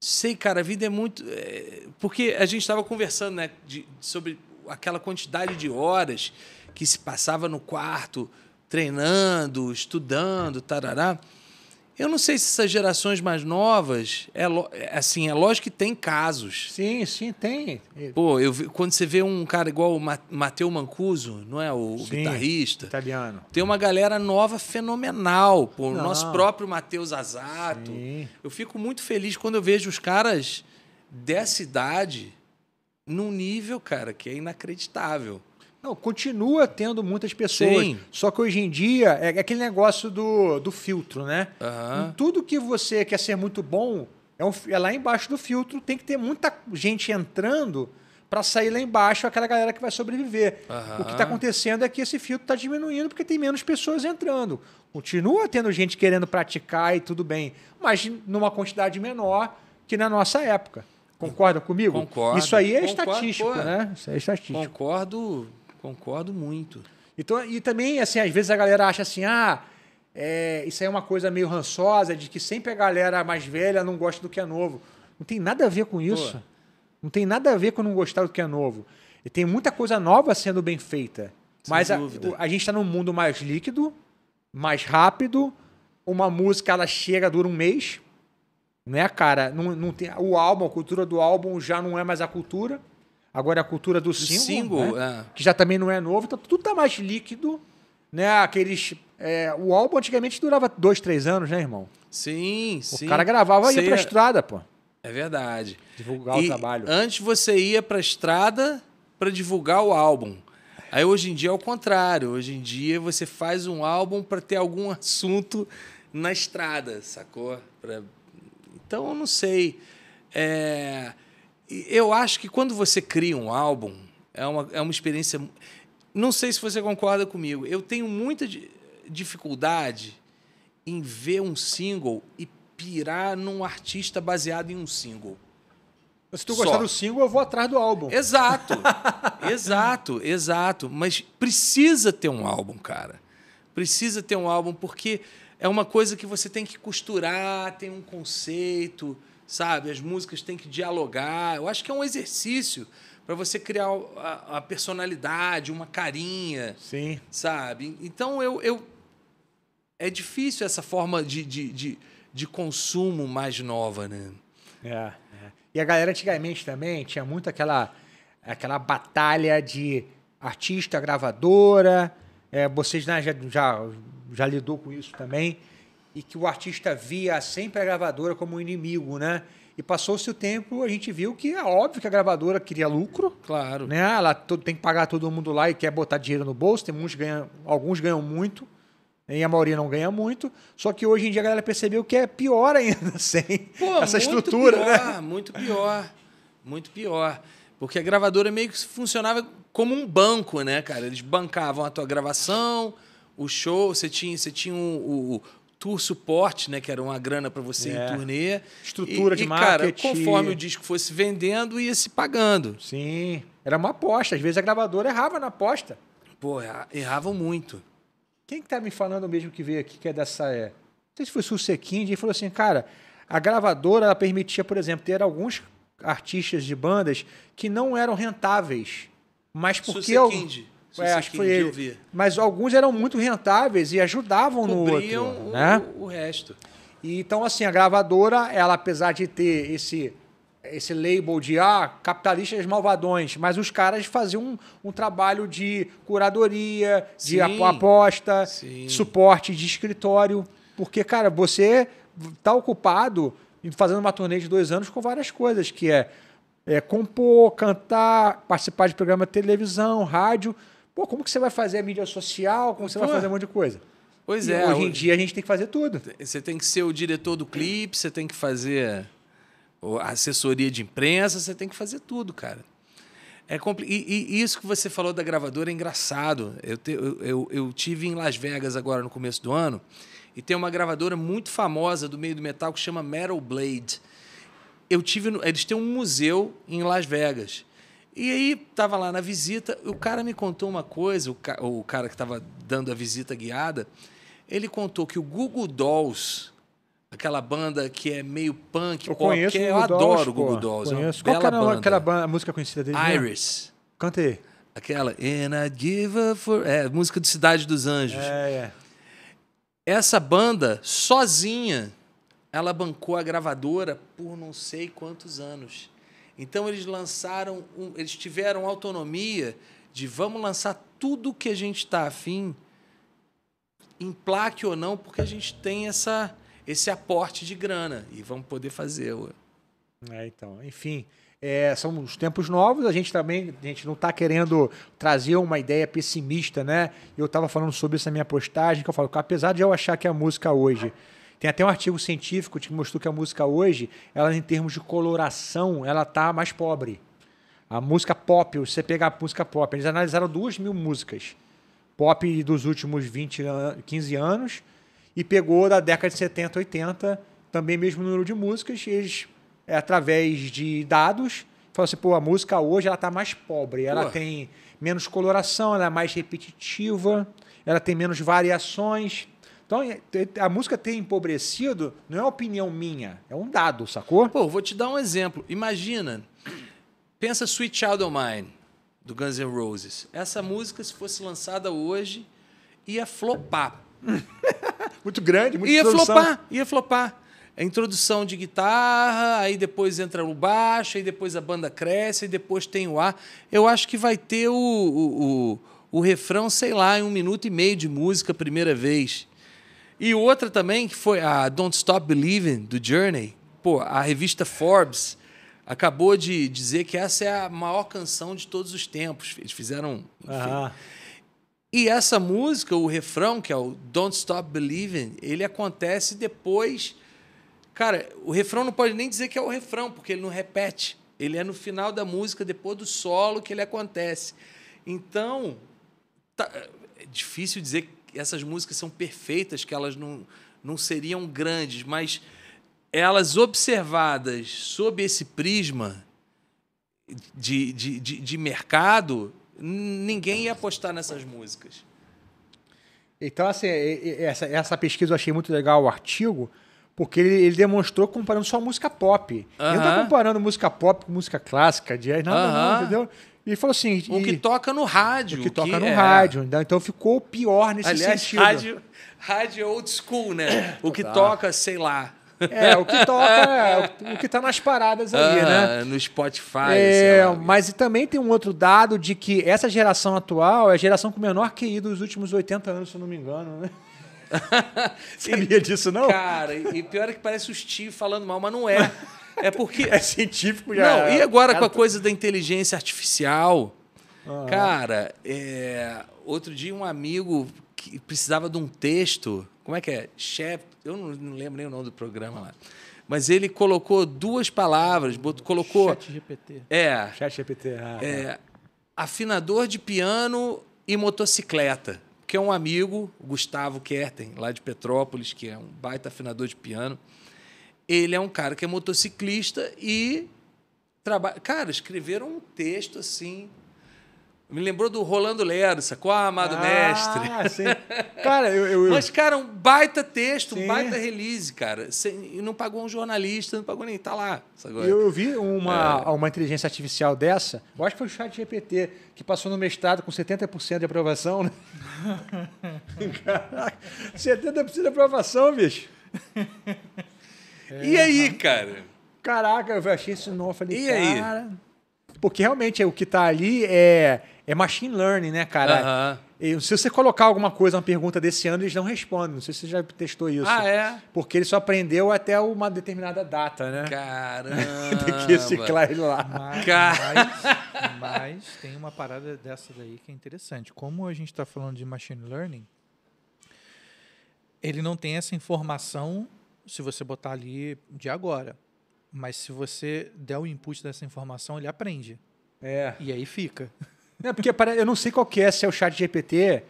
Sei, cara, a vida é muito. É, porque a gente estava conversando né, de, sobre aquela quantidade de horas que se passava no quarto, treinando, estudando, tarará. Eu não sei se essas gerações mais novas, é assim, é lógico que tem casos. Sim, sim, tem. Pô, eu, quando você vê um cara igual o Matteo Mancuso, não é? O sim, guitarrista. Italiano. Tem uma galera nova fenomenal. Pô, o nosso próprio Matheus Azato. Sim. Eu fico muito feliz quando eu vejo os caras dessa idade num nível, cara, que é inacreditável. Não, continua tendo muitas pessoas. Sim. Só que hoje em dia é, é aquele negócio do, do filtro, né? Uhum. Tudo que você quer ser muito bom é, um, é, lá embaixo do filtro, tem que ter muita gente entrando para sair lá embaixo aquela galera que vai sobreviver. Uhum. O que está acontecendo é que esse filtro está diminuindo porque tem menos pessoas entrando. Continua tendo gente querendo praticar e tudo bem, mas numa quantidade menor que na nossa época. Concorda comigo? Concordo. Isso aí é concordo, estatístico, né? Isso é estatístico. Concordo Concordo muito. Então, e também, assim, às vezes a galera acha assim, ah, é, isso aí é uma coisa meio rançosa, de que sempre a galera mais velha não gosta do que é novo. Não tem nada a ver com isso. Pô. Não tem nada a ver com não gostar do que é novo. E tem muita coisa nova sendo bem feita. Sem mas a, a, gente está num mundo mais líquido, mais rápido. Uma música, ela chega, dura um mês. Né, cara? Não, não tem, o álbum, a cultura do álbum já não é mais a cultura. Agora é a cultura do, do single, single né? é. que já também não é novo, então tudo tá mais líquido, né? Aqueles é, o álbum antigamente durava dois, três anos, né, irmão? Sim, o sim. O cara gravava e ia pra é estrada, pô. É verdade. Divulgar e o trabalho. Antes você ia pra estrada para divulgar o álbum. Aí hoje em dia é o contrário. Hoje em dia você faz um álbum para ter algum assunto na estrada, sacou? Pra... Então eu não sei. É eu acho que quando você cria um álbum, é uma, é uma experiência. Não sei se você concorda comigo. Eu tenho muita dificuldade em ver um single e pirar num artista baseado em um single. Se tu gostar Só. do single, eu vou atrás do álbum. Exato. exato, exato. Mas precisa ter um álbum, cara. Precisa ter um álbum, porque é uma coisa que você tem que costurar, tem um conceito sabe? As músicas têm que dialogar. Eu acho que é um exercício para você criar a, a, personalidade, uma carinha. Sim. Sabe? Então eu. eu é difícil essa forma de, de, de, de consumo mais nova, né? É, é. E a galera antigamente também tinha muito aquela, aquela batalha de artista, gravadora. É, vocês né, já, já, já lidou com isso também e que o artista via sempre a gravadora como um inimigo, né? E passou-se o tempo, a gente viu que é óbvio que a gravadora queria lucro. Claro. Né? Ela tem que pagar todo mundo lá e quer botar dinheiro no bolso. Tem muitos ganham, alguns ganham muito, né? e a maioria não ganha muito. Só que hoje em dia a galera percebeu que é pior ainda sem Pô, essa muito estrutura. Né? Pior, né? Muito pior, muito pior. Porque a gravadora meio que funcionava como um banco, né, cara? Eles bancavam a tua gravação, o show, você tinha, você tinha o, o tour suporte, né, que era uma grana para você é. em turnê. Estrutura e, de e, marketing. Cara, conforme o disco fosse vendendo, ia se pagando. Sim. Era uma aposta. Às vezes a gravadora errava na aposta. Pô, erravam muito. Quem que tá me falando mesmo que veio aqui, que é dessa... É... Não sei se foi o Susequim, ele falou assim, cara, a gravadora ela permitia, por exemplo, ter alguns artistas de bandas que não eram rentáveis. Mas porque... Susequinde. Se é, acho que foi ele. Mas alguns eram muito rentáveis e ajudavam Cobriam no outro, o, né? o resto. E, então, assim, a gravadora, ela apesar de ter esse esse label de ah, capitalistas malvadões, mas os caras faziam um, um trabalho de curadoria, sim, de aposta, sim. suporte de escritório. Porque, cara, você está ocupado fazendo uma turnê de dois anos com várias coisas, que é, é compor, cantar, participar de programa de televisão, rádio. Pô, como que você vai fazer a mídia social? Como você Pô. vai fazer um monte de coisa? Pois e é. Hoje em dia a gente tem que fazer tudo. Você tem que ser o diretor do clipe, você tem que fazer assessoria de imprensa, você tem que fazer tudo, cara. É compl... E, e, isso que você falou da gravadora é engraçado. Eu, te, eu, eu, eu, tive em Las Vegas agora no começo do ano e tem uma gravadora muito famosa do meio do metal que chama Metal Blade. Eu tive, no... eles têm um museu em Las Vegas e aí, estava lá na visita, o cara me contou uma coisa, o, ca o cara que estava dando a visita guiada, ele contou que o Google Dolls, aquela banda que é meio punk, eu pop, conheço que eu Dolls, adoro o Google Dolls. É conheço. Qual era banda. aquela banda, a música conhecida dele? Né? Iris. Né? Canta aí. Aquela. And a give a for... É, música de Cidade dos Anjos. É, é. Essa banda, sozinha, ela bancou a gravadora por não sei quantos anos. Então eles lançaram, um, eles tiveram autonomia de vamos lançar tudo que a gente está afim, plaque ou não, porque a gente tem essa, esse aporte de grana e vamos poder fazer. É, então, enfim. É, são os tempos novos, a gente também a gente não está querendo trazer uma ideia pessimista, né? Eu estava falando sobre essa minha postagem, que eu falo, que apesar de eu achar que a música hoje. Ah tem até um artigo científico que mostrou que a música hoje, ela em termos de coloração, ela tá mais pobre. A música pop, se você pegar a música pop, eles analisaram duas mil músicas pop dos últimos 20, 15 anos e pegou da década de 70, 80, também mesmo número de músicas, eles, é, através de dados, falaram assim, pô, a música hoje ela tá mais pobre, ela tem menos coloração, ela é mais repetitiva, ela tem menos variações, então, é, a música ter empobrecido não é opinião minha, é um dado, sacou? Pô, vou te dar um exemplo. Imagina, pensa Sweet Child O' Mine, do Guns N' Roses. Essa música, se fosse lançada hoje, ia flopar. muito grande, muito Ia introdução. flopar, ia flopar. A é introdução de guitarra, aí depois entra o baixo, aí depois a banda cresce, aí depois tem o ar. Eu acho que vai ter o, o, o, o refrão, sei lá, em um minuto e meio de música, primeira vez. E outra também, que foi a Don't Stop Believing, do Journey. Pô, a revista Forbes acabou de dizer que essa é a maior canção de todos os tempos. Eles fizeram. Ah. E essa música, o refrão, que é o Don't Stop Believing, ele acontece depois. Cara, o refrão não pode nem dizer que é o refrão, porque ele não repete. Ele é no final da música, depois do solo, que ele acontece. Então, tá, é difícil dizer essas músicas são perfeitas, que elas não, não seriam grandes, mas elas observadas sob esse prisma de, de, de, de mercado, ninguém ia apostar nessas músicas. Então, assim, essa, essa pesquisa eu achei muito legal, o artigo, porque ele, ele demonstrou comparando só música pop. Uhum. Ele não está comparando música pop com música clássica, jazz, nada, não, entendeu? E falou assim. O que toca no rádio. O que, toca que no é... rádio. Né? Então ficou pior nesse Aliás, sentido. Rádio, rádio old school, né? O que tá. toca, sei lá. É, o que toca, é, o que tá nas paradas ali, ah, né? No Spotify. É, mas e também tem um outro dado de que essa geração atual é a geração com menor QI dos últimos 80 anos, se eu não me engano, né? Sabia disso, não? Cara, e pior é que parece os tios falando mal, mas não é. É porque. É científico já. Não, e é agora com a tá coisa da inteligência artificial? Uhum. Cara, é... outro dia um amigo que precisava de um texto. Como é que é? Chef. Eu não, lembro nem o nome do programa lá. Mas ele colocou duas palavras, colocou. Chat GPT. É. Chat GPT. Ah, tá. é, afinador de piano e motocicleta. Que é um amigo, Gustavo Kerten, lá de Petrópolis, que é um baita afinador de piano. Ele é um cara que é motociclista e trabalha. Cara, escreveram um texto assim. Me lembrou do Rolando Lero, sacou? Ah, amado ah, mestre. Sim. Cara, eu, eu, eu, Mas, cara, um baita texto, sim. um baita release, cara. e não pagou um jornalista, não pagou nem. Tá lá. Sacou? Eu, eu vi uma, é. uma inteligência artificial dessa, eu acho que foi o chat GPT, que passou no mestrado com 70% de aprovação, né? Caraca, 70% de aprovação, bicho. É, e aí, cara? Caraca, eu achei isso novo. Falei, e cara... Aí? Porque realmente é, o que tá ali é, é machine learning, né, cara? Uh -huh. E se você colocar alguma coisa, uma pergunta desse ano, eles não respondem. Não sei se você já testou isso. Ah, é? Porque ele só aprendeu até uma determinada data, né? Caramba! tem que reciclar ele lá. Mas, mas, mas, tem uma parada dessa daí que é interessante. Como a gente está falando de machine learning, ele não tem essa informação se você botar ali de agora. Mas se você der o input dessa informação, ele aprende. É. E aí fica. É, porque eu não sei qual que é, se é o chat GPT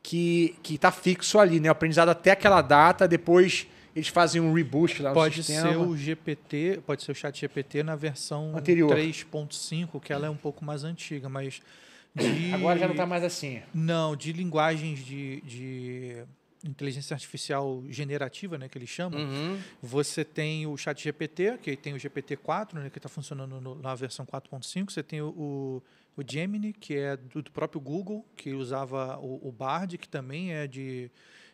que, que tá fixo ali, né? O aprendizado até aquela data, depois eles fazem um reboot lá no pode sistema. Pode ser o GPT, pode ser o chat GPT na versão 3.5, que ela é um pouco mais antiga, mas... De... Agora já não tá mais assim. Não, de linguagens de... de inteligência artificial generativa, né, que eles chamam. Uhum. Você tem o chat GPT, que tem o GPT-4, né, que está funcionando no, na versão 4.5. Você tem o, o, Gemini, que é do, do próprio Google, que usava o, o Bard, que também é de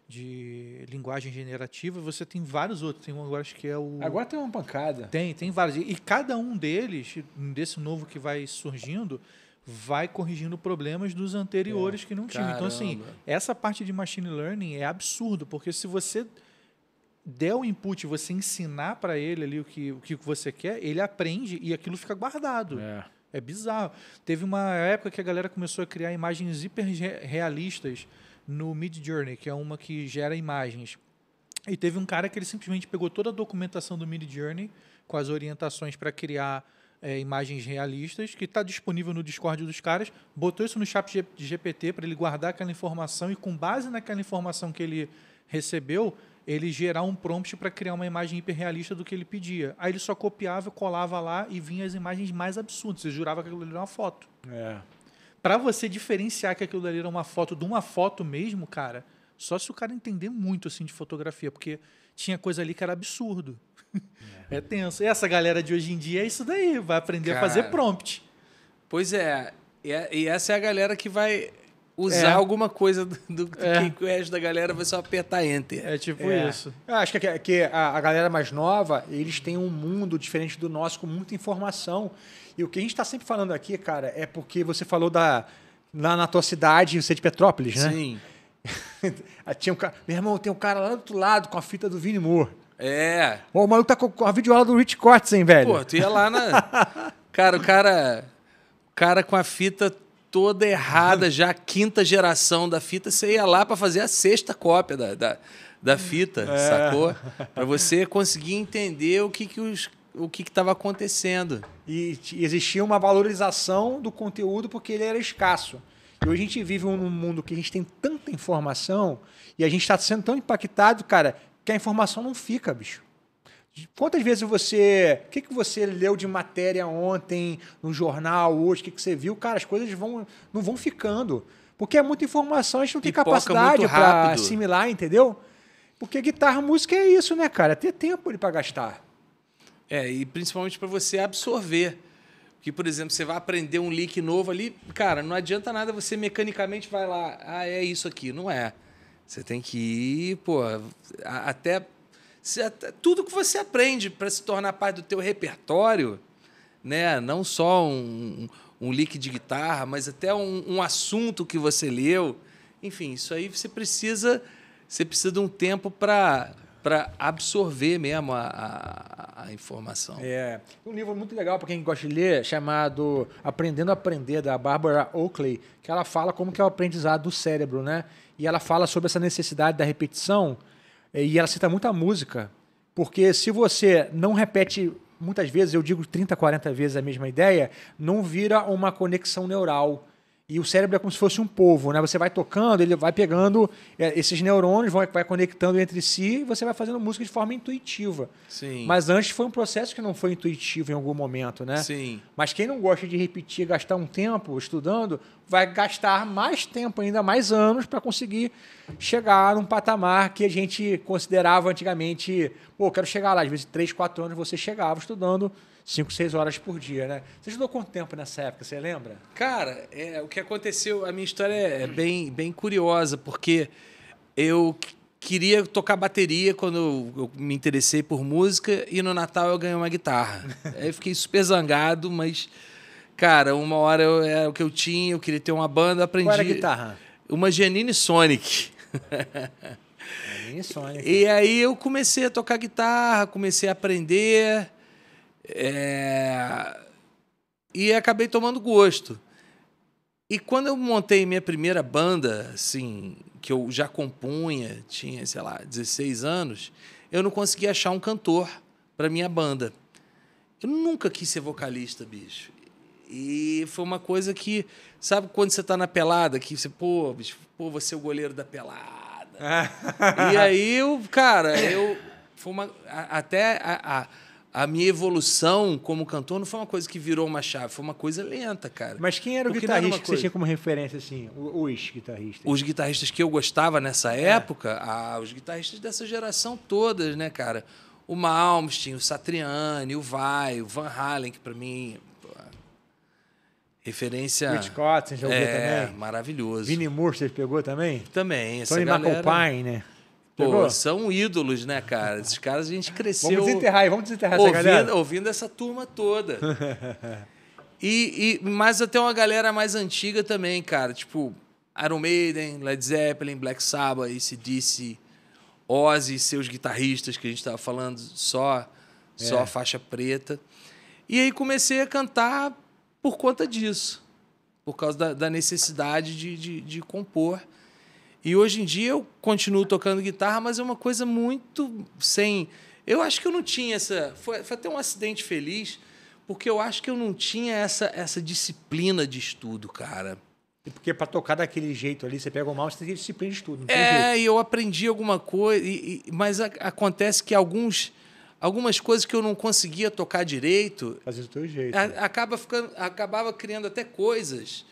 de linguagem generativa, você tem vários outros. Tem um agora acho que é o. Agora tem uma pancada. Tem, tem vários. E cada um deles, desse novo que vai surgindo, vai corrigindo problemas dos anteriores é. que não tinham. Então, assim, essa parte de machine learning é absurdo, porque se você der o input, você ensinar para ele ali o que, o que você quer, ele aprende e aquilo fica guardado. É. é bizarro. Teve uma época que a galera começou a criar imagens hiper realistas no Mid Journey, que é uma que gera imagens. E teve um cara que ele simplesmente pegou toda a documentação do Mid Journey com as orientações para criar é, imagens realistas, que está disponível no Discord dos caras, botou isso no chat de GPT para ele guardar aquela informação e, com base naquela informação que ele recebeu, ele gerar um prompt para criar uma imagem hiperrealista do que ele pedia. Aí ele só copiava, colava lá e vinha as imagens mais absurdas. Você jurava que aquilo ali era uma foto. É. Para você diferenciar que aquilo ali era uma foto de uma foto mesmo, cara, só se o cara entender muito assim de fotografia, porque tinha coisa ali que era absurdo. É. tenso. E essa galera de hoje em dia é isso daí, vai aprender Cara, a fazer prompt. Pois é, é, e essa é a galera que vai usar é. alguma coisa do, do, do é. que o resto da galera vai só apertar enter. É tipo é. isso. Eu acho que, que a, a, galera mais nova, eles têm um mundo diferente do nosso, com muita informação. E o que a gente está sempre falando aqui, cara, é porque você falou da. na tua cidade, você é de Petrópolis, né? Sim. Tinha um cara, meu irmão, tem um cara lá do outro lado com a fita do Vini Moore. É. Pô, o maluco tá com a videoaula do Rich Cortzen, velho. Pô, tu ia lá na. cara, o cara. O cara com a fita toda errada, já a quinta geração da fita, você ia lá para fazer a sexta cópia da, da, da fita, é. sacou? Para você conseguir entender o que, que os o que estava acontecendo. E existia uma valorização do conteúdo porque ele era escasso. E hoje a gente vive num mundo que a gente tem tanta informação e a gente está sendo tão impactado, cara, que a informação não fica, bicho. Quantas vezes você. O que, que você leu de matéria ontem, no jornal, hoje, o que, que você viu? Cara, as coisas vão, não vão ficando. Porque é muita informação, a gente não tem Pipoca capacidade para assimilar, entendeu? Porque guitarra, música é isso, né, cara? É ter tempo para gastar. É, e principalmente para você absorver. que por exemplo, você vai aprender um lick novo ali, cara, não adianta nada você mecanicamente vai lá, ah, é isso aqui. Não é. Você tem que ir, pô, até, até tudo que você aprende para se tornar parte do teu repertório, né? Não só um, um, um lick de guitarra, mas até um, um assunto que você leu. Enfim, isso aí você precisa, você precisa de um tempo para para absorver mesmo a, a, a, informação. É. Um livro muito legal para quem gosta de ler, chamado Aprendendo a Aprender, da Barbara Oakley, que ela fala como que é o aprendizado do cérebro, né? e ela fala sobre essa necessidade da repetição eh, e ela cita muita música, porque se você não repete muitas vezes, eu digo 30, 40 vezes a mesma ideia, não vira uma conexão neural. E o cérebro é como se fosse um povo, né? Você vai tocando, ele vai pegando é, esses neurônios, vai, vai conectando entre si e você vai fazendo música de forma intuitiva. Sim. Mas antes foi um processo que não foi intuitivo em algum momento, né? Sim. Mas quem não gosta de repetir, gastar um tempo estudando, vai gastar mais tempo ainda, mais anos para conseguir chegar num patamar que a gente considerava antigamente, pô, quero chegar lá, às vezes três, quatro anos você chegava estudando cinco seis horas por dia, né? Você estudou quanto tempo nessa época, você lembra? Cara, é, o que aconteceu, a minha história é, é bem, bem curiosa, porque eu queria tocar bateria quando eu me interessei por música e no Natal eu ganhei uma guitarra. Aí fiquei super zangado, mas cara, uma hora eu, era é o que eu tinha, eu queria ter uma banda, aprendi. Qual era a guitarra? Uma Janine Sonic. Sonic. E aí eu comecei a tocar guitarra, comecei a aprender. É... E acabei tomando gosto. E quando eu montei minha primeira banda, assim, que eu já compunha, tinha, sei lá, 16 anos, eu não consegui achar um cantor para minha banda. Eu nunca quis ser vocalista, bicho. E foi uma coisa que, sabe quando você tá na pelada, que você, pô, bicho, pô, você é o goleiro da pelada. e aí, eu, cara, eu. Foi uma, até a, a a minha evolução como cantor não foi uma coisa que virou uma chave, foi uma coisa lenta, cara. Mas quem era o Porque guitarrista era que você tinha como referência, assim, os guitarristas? Os guitarristas que eu gostava nessa é. época, ah, os guitarristas dessa geração todas, né, cara? O Malmsteen, o Satriani, o Vai, o Van Halen, que para mim Referência. Rich Cotton, já ouviu é, também. Maravilhoso. Vini Moore, você pegou também? Também. Essa Tony galera... McAlpine, né? Pô, são ídolos, né, cara? Esses caras a gente cresceu. Vamos desenterrar, vamos desenterrar ouvindo, essa galera. Ouvindo essa turma toda. e, e, mas até uma galera mais antiga também, cara. Tipo, Iron Maiden, Led Zeppelin, Black Sabbath, ACDC, Ozzy, seus guitarristas, que a gente estava falando, só, é. só faixa preta. E aí comecei a cantar por conta disso, por causa da, da necessidade de, de, de compor. E hoje em dia eu continuo tocando guitarra, mas é uma coisa muito sem. Eu acho que eu não tinha essa. Foi, foi até um acidente feliz, porque eu acho que eu não tinha essa, essa disciplina de estudo, cara. Porque para tocar daquele jeito ali, você pega o mal, você tem que disciplina de estudo. é, e eu aprendi alguma coisa, e, e, mas a, acontece que alguns, algumas coisas que eu não conseguia tocar direito. Fazer do teu jeito. A, acaba ficando, acabava criando até coisas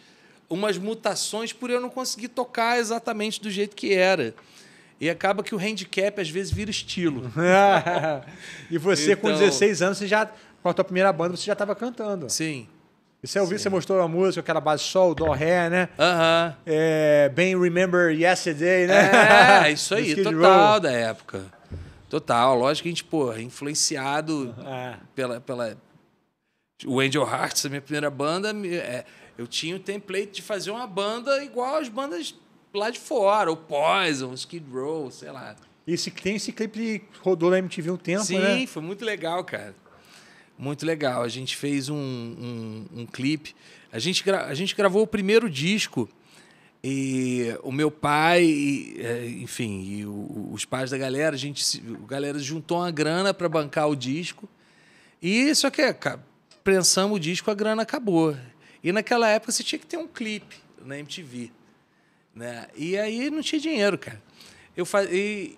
umas mutações por eu não conseguir tocar exatamente do jeito que era. E acaba que o handicap às vezes vira estilo. e você, então... com 16 anos, você já. Com a tua primeira banda, você já estava cantando. Sim. E você ouviu, você mostrou a música, aquela base sol, dó, ré, né? Aham. Uh -huh. é, bem Remember Yesterday, né? É, isso aí, total roll. da época. Total, lógico que a gente, pô influenciado uh é. -huh. pela, pela... O Angel Hearts, a minha primeira banda, é, eu tinha o template de fazer uma banda igual as bandas lá de fora, o Poison, o Skid Row, sei lá. Esse, tem esse clipe rodou na MTV um tempo, Sim, né? Sim, foi muito legal, cara. Muito legal. A gente fez um, um, um clipe. A gente, a gente gravou o primeiro disco e o meu pai, e, é, enfim, e o, os pais da galera, a gente, a galera juntou uma grana para bancar o disco. E só que, é, cara, prensamos o disco, a grana acabou. E naquela época você tinha que ter um clipe na MTV. Né? E aí não tinha dinheiro, cara. Eu faz... e...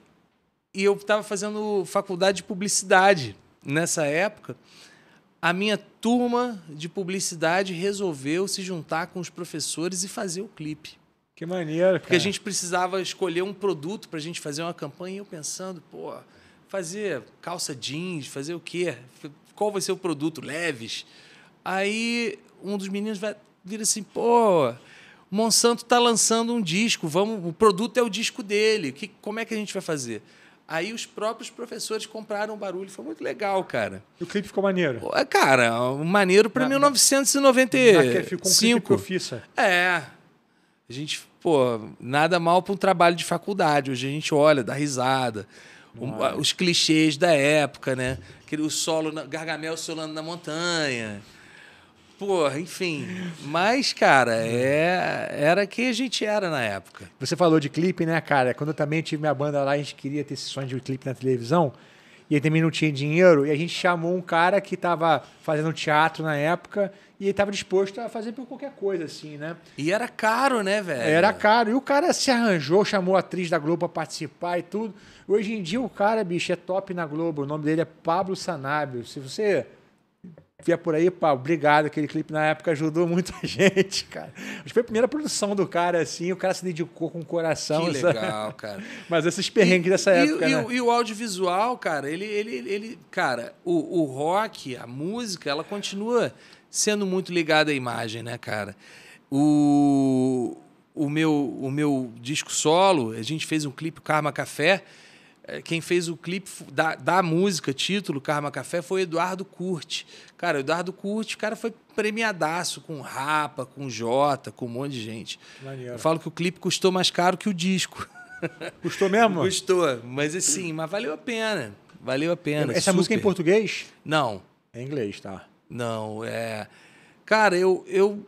e eu estava fazendo faculdade de publicidade nessa época. A minha turma de publicidade resolveu se juntar com os professores e fazer o clipe. Que maneiro, cara. Porque a gente precisava escolher um produto para a gente fazer uma campanha e eu pensando, pô, fazer calça jeans, fazer o quê? Qual vai ser o produto? Leves. Aí um dos meninos vai vir assim, pô, Monsanto está lançando um disco, vamos, o produto é o disco dele, que, como é que a gente vai fazer? Aí os próprios professores compraram o barulho. Foi muito legal, cara. E o clipe ficou maneiro? É, cara, maneiro para 1995. Na, ficou um clipe profissa. É. A gente, pô, nada mal para um trabalho de faculdade. Hoje a gente olha, dá risada. O, os clichês da época, né? Aquele, o solo, na, gargamel solando na montanha porra, enfim. Mas, cara, é, era quem a gente era na época. Você falou de clipe, né, cara? Quando eu também tive minha banda lá, a gente queria ter esse sonho de um clipe na televisão. E aí também não tinha dinheiro. E a gente chamou um cara que estava fazendo teatro na época e ele estava disposto a fazer por qualquer coisa, assim, né? E era caro, né, velho? Era caro. E o cara se arranjou, chamou a atriz da Globo para participar e tudo. Hoje em dia o cara, bicho, é top na Globo. O nome dele é Pablo Sanabio. Se você via por aí, pá, obrigado. Aquele clipe na época ajudou muita gente, cara. Acho que foi a primeira produção do cara, assim, o cara se dedicou com o coração. Que sabe? legal, cara. Mas esses perrengues e, dessa e, época. E, né? e, o audiovisual, cara, ele. ele, ele cara, o, o rock, a música, ela continua sendo muito ligada à imagem, né, cara? O, o, meu, o meu disco solo, a gente fez um clipe, Karma Café é, quem fez o clipe da, da música, título, Karma Café, foi Eduardo Curti. Cara, Eduardo Curti, o cara foi premiadaço com Rapa, com Jota, com um monte de gente. Maneiro. Eu falo que o clipe custou mais caro que o disco. Custou mesmo? custou, mas assim, mas valeu a pena. Valeu a pena. Essa super. música é em português? Não. É em inglês, tá. Não, é. Cara, eu. eu...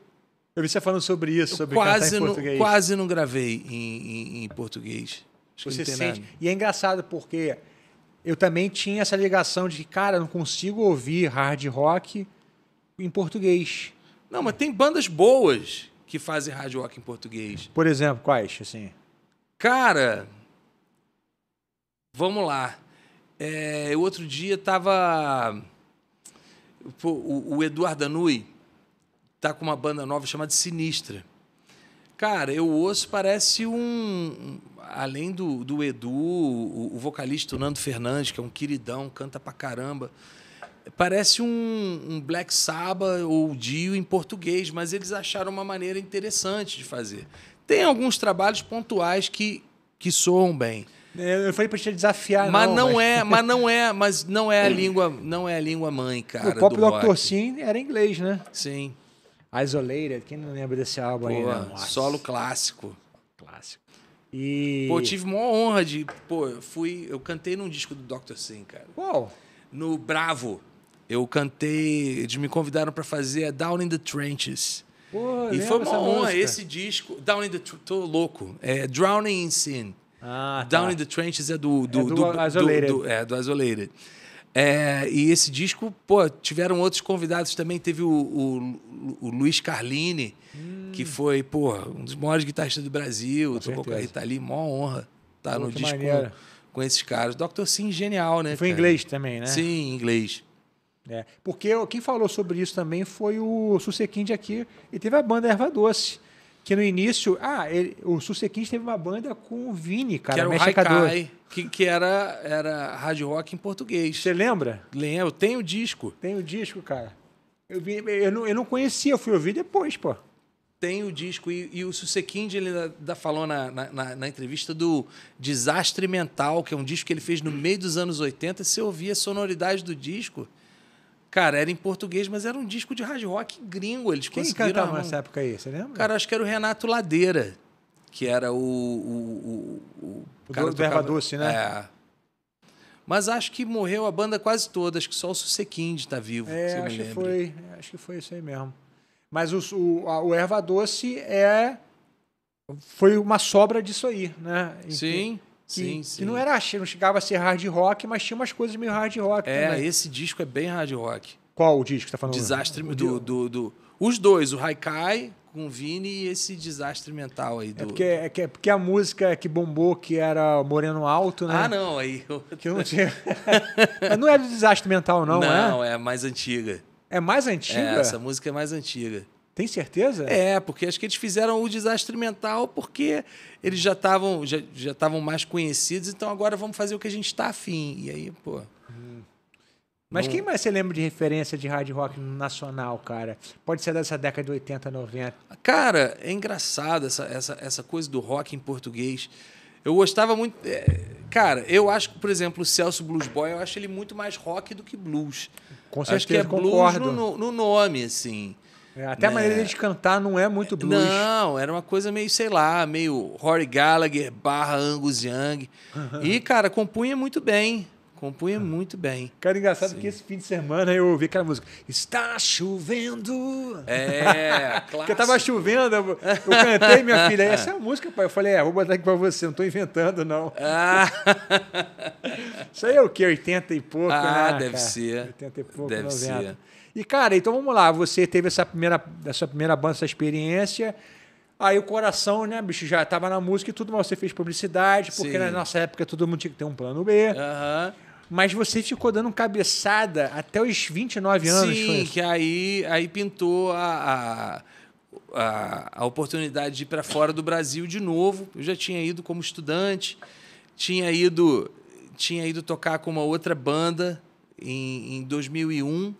Eu vi você falando sobre isso, sobre quase cantar em português. Não, quase não gravei em, em, em português. Acho você sente. E é engraçado porque eu também tinha essa ligação de que, cara, não consigo ouvir hard rock em português. Não, mas tem bandas boas que fazem hard rock em português. Por exemplo, quais, assim? Cara, vamos lá. É, eu outro dia tava. O, o Eduardo Anui tá com uma banda nova chamada Sinistra. Cara, eu ouço, parece um, além do, do Edu, o, o vocalista o Nando Fernandes, que é um queridão, canta pra caramba. Parece um, um Black Sabbath ou Dio em português, mas eles acharam uma maneira interessante de fazer. Tem alguns trabalhos pontuais que, que soam bem. É, eu falei para te desafiar, mas não, não mas... é, mas não é, mas não é a língua, não é a língua mãe, cara. O pop do Dr. Sim era inglês, né? Sim. Isolated, quem não lembra desse álbum Pô, aí? Né? Solo clássico. E... Pô, eu tive uma honra de. Pô, eu fui. Eu cantei num disco do Dr. Sim, cara. Qual? No Bravo. Eu cantei. Eles me convidaram para fazer a Down in the Trenches. Pô, e foi uma honra música. esse disco. Down in the Tô louco. É Drowning in Sin. Ah, tá. Down in the Trenches é do. do, é do, do, do, do, do é, do Isolated. É, e esse disco, pô, tiveram outros convidados também. Teve o, o, o Luiz Carlini, hum. que foi, pô, um dos maiores guitarristas do Brasil. Com tocou com a Rita ali, maior honra estar tá no disco com, com, esses caras. Dr. Sim, genial, né? Foi em inglês também, né? Sim, em inglês. É, porque quem falou sobre isso também foi o Susequinde aqui. E teve a banda Erva Doce. Que no início, ah, ele, o Susequins teve uma banda com o Vini, cara, que era o Haikai, que, que era, era hard rock em português. Você lembra? Lembro, tem o disco. Tem o disco, cara. Eu, vi, eu, não, eu não conhecia, eu fui ouvir depois, pô. Tem o disco, e, e o Susequind, ele da, falou na, na, na, entrevista do Desastre Mental, que é um disco que ele fez no meio dos anos 80, você ouvia a sonoridade do disco. Cara, era em português, mas era um disco de hard rock gringo. Eles Quem cantava arrumar... nessa época aí, você lembra? Cara, acho que era o Renato Ladeira, que era o... O, o, o, o cara do tocava... Doce, né? É. Mas acho que morreu a banda quase toda. Acho que só o Susequind está vivo, é, se acho me lembro. Que foi, é, acho que foi isso aí mesmo. Mas o, o, a, o Erva Doce é... Foi uma sobra disso aí, né? Sim. Que, sim, sim. que não era não chegava a ser hard rock, mas tinha umas coisas meio hard rock. É, também. esse disco é bem hard rock. Qual o disco que tá falando? Desastre do, do, do, do Os dois, o Haikai com o Vini e esse desastre mental aí é do. É porque, é, é porque a música que bombou, que era Moreno Alto, né? Ah, não, aí. Eu... Que não tinha. não é do desastre mental, não, Não, é, é mais antiga. É mais é, antiga? É, essa música é mais antiga. Tem certeza? É, porque acho que eles fizeram o desastre mental porque eles já estavam já, já mais conhecidos, então agora vamos fazer o que a gente está afim. E aí, pô. Hum. Mas quem mais você lembra de referência de hard rock nacional, cara? Pode ser dessa década de 80, 90. Cara, é engraçado essa, essa, essa coisa do rock em português. Eu gostava muito. É, cara, eu acho que, por exemplo, o Celso Blues Boy, eu acho ele muito mais rock do que blues. Com certeza, acho que é blues no, no nome, assim. É, até né? a maneira de cantar não é muito blues. Não, era uma coisa meio, sei lá, meio Rory Gallagher barra Angus Young. e, cara, compunha muito bem. Compunha muito bem. Cara, engraçado Sim. que esse fim de semana eu ouvi aquela música. Está chovendo. É, claro. Porque tava chovendo, eu, cantei, minha filha, é essa é a música, pai. Eu falei, é, vou botar aqui para você, não estou inventando, não. Ah. Isso aí é o quê? 80 e pouco, ah, né? Ah, deve cara? ser. 80 e pouco, deve 90. ser. E, cara, então vamos lá, você teve essa primeira, essa primeira banda, essa experiência. Aí o coração, né, bicho, já tava na música e tudo, mas você fez publicidade, porque Sim. na nossa época todo mundo tinha que ter um plano B. Uhum. Mas você ficou dando cabeçada até os 29 anos. Sim, que aí, aí pintou a, a, a, a oportunidade de ir para fora do Brasil de novo. Eu já tinha ido como estudante, tinha ido, tinha ido tocar com uma outra banda em, em 2001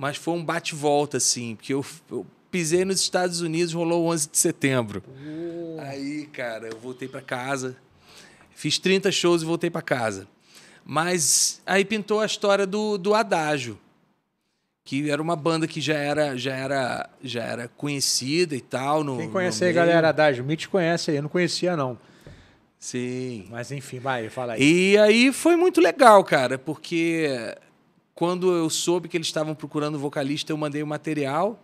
mas foi um bate-volta, assim, porque eu, eu, pisei nos Estados Unidos, rolou o 11 de setembro. Uhum. Aí, cara, eu voltei para casa, fiz 30 shows e voltei para casa. Mas aí pintou a história do, do Adágio, que era uma banda que já era já era, já era conhecida e tal. No, Quem conhece aí, galera, Adágio, me te conhece aí, eu não conhecia não. Sim. Mas enfim, vai, fala aí. E aí foi muito legal, cara, porque quando eu soube que eles estavam procurando vocalista, eu mandei o material.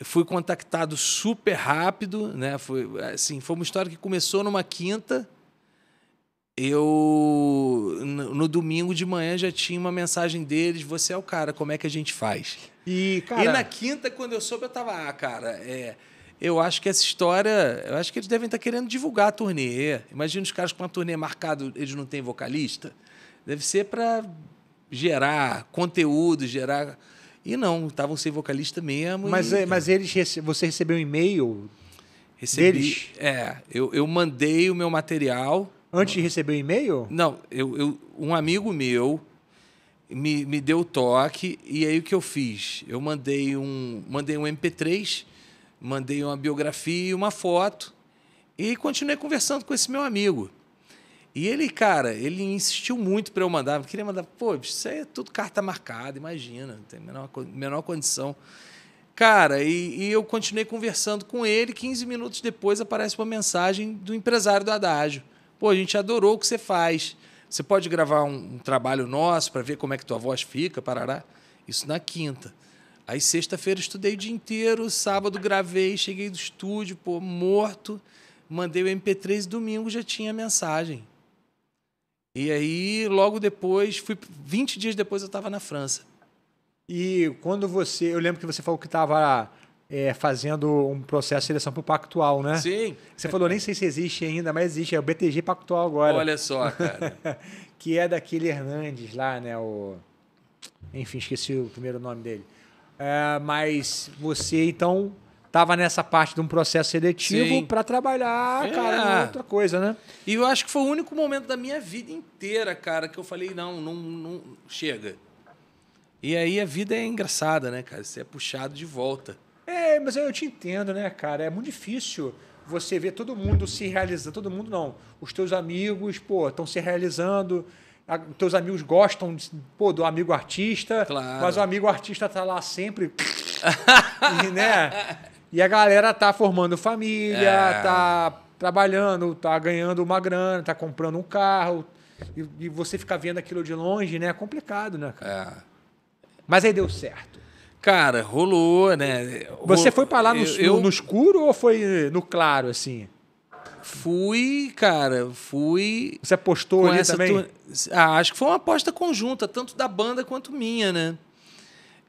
fui contactado super rápido, né? Foi assim, foi uma história que começou numa quinta. Eu no domingo de manhã já tinha uma mensagem deles: "Você é o cara, como é que a gente faz?". E, cara... e na quinta, quando eu soube, eu tava, ah, cara, é, eu acho que essa história, eu acho que eles devem estar tá querendo divulgar a turnê. Imagina os caras com uma turnê marcada, eles não têm vocalista. Deve ser para gerar conteúdo, gerar. E não, estavam sem vocalista mesmo. Mas, e, é, mas eles rece... você recebeu um e-mail Recebi, deles? É, eu, eu mandei o meu material. Antes de receber o e-mail? Não, eu, eu, um amigo meu me, me deu toque e aí o que eu fiz? Eu mandei um, mandei um MP3, mandei uma biografia e uma foto e continuei conversando com esse meu amigo. E ele, cara, ele insistiu muito para eu mandar. Eu queria mandar, pô, isso é tudo carta marcada, imagina, não tem menor, menor condição. Cara, e, e, eu continuei conversando com ele. 15 minutos depois aparece uma mensagem do empresário do Adágio. Pô, a gente adorou o que você faz. Você pode gravar um, um trabalho nosso para ver como é que tua voz fica, parará. Isso na quinta. Aí sexta-feira estudei o dia inteiro, sábado gravei, cheguei do estúdio, pô, morto. Mandei o MP3 domingo já tinha a mensagem. E aí, logo depois, fui 20 dias depois eu estava na França. E quando você. Eu lembro que você falou que estava é, fazendo um processo de seleção para o Pactual, né? Sim. Você falou, nem sei se existe ainda, mas existe, é o BTG Pactual agora. Olha só, cara. que é daquele Hernandes lá, né? O... Enfim, esqueci o primeiro nome dele. É, mas você, então, Tava nessa parte de um processo seletivo para trabalhar, é. cara, outra coisa, né? E eu acho que foi o único momento da minha vida inteira, cara, que eu falei, não, não, não chega. E aí a vida é engraçada, né, cara? Você é puxado de volta. É, mas eu te entendo, né, cara? É muito difícil você ver todo mundo se realizando. Todo mundo não. Os teus amigos, pô, estão se realizando. A, teus amigos gostam, pô, do amigo artista. Claro. Mas o amigo artista tá lá sempre. e, né? E a galera tá formando família, é. tá trabalhando, tá ganhando uma grana, tá comprando um carro. E, e, você fica vendo aquilo de longe, né? É complicado, né, cara? É. Mas aí deu certo. Cara, rolou, né? Você foi para lá no, eu, no escuro ou foi no claro, assim? Fui, cara, fui. Você apostou ali também? Tu... Ah, acho que foi uma aposta conjunta, tanto da banda quanto minha, né?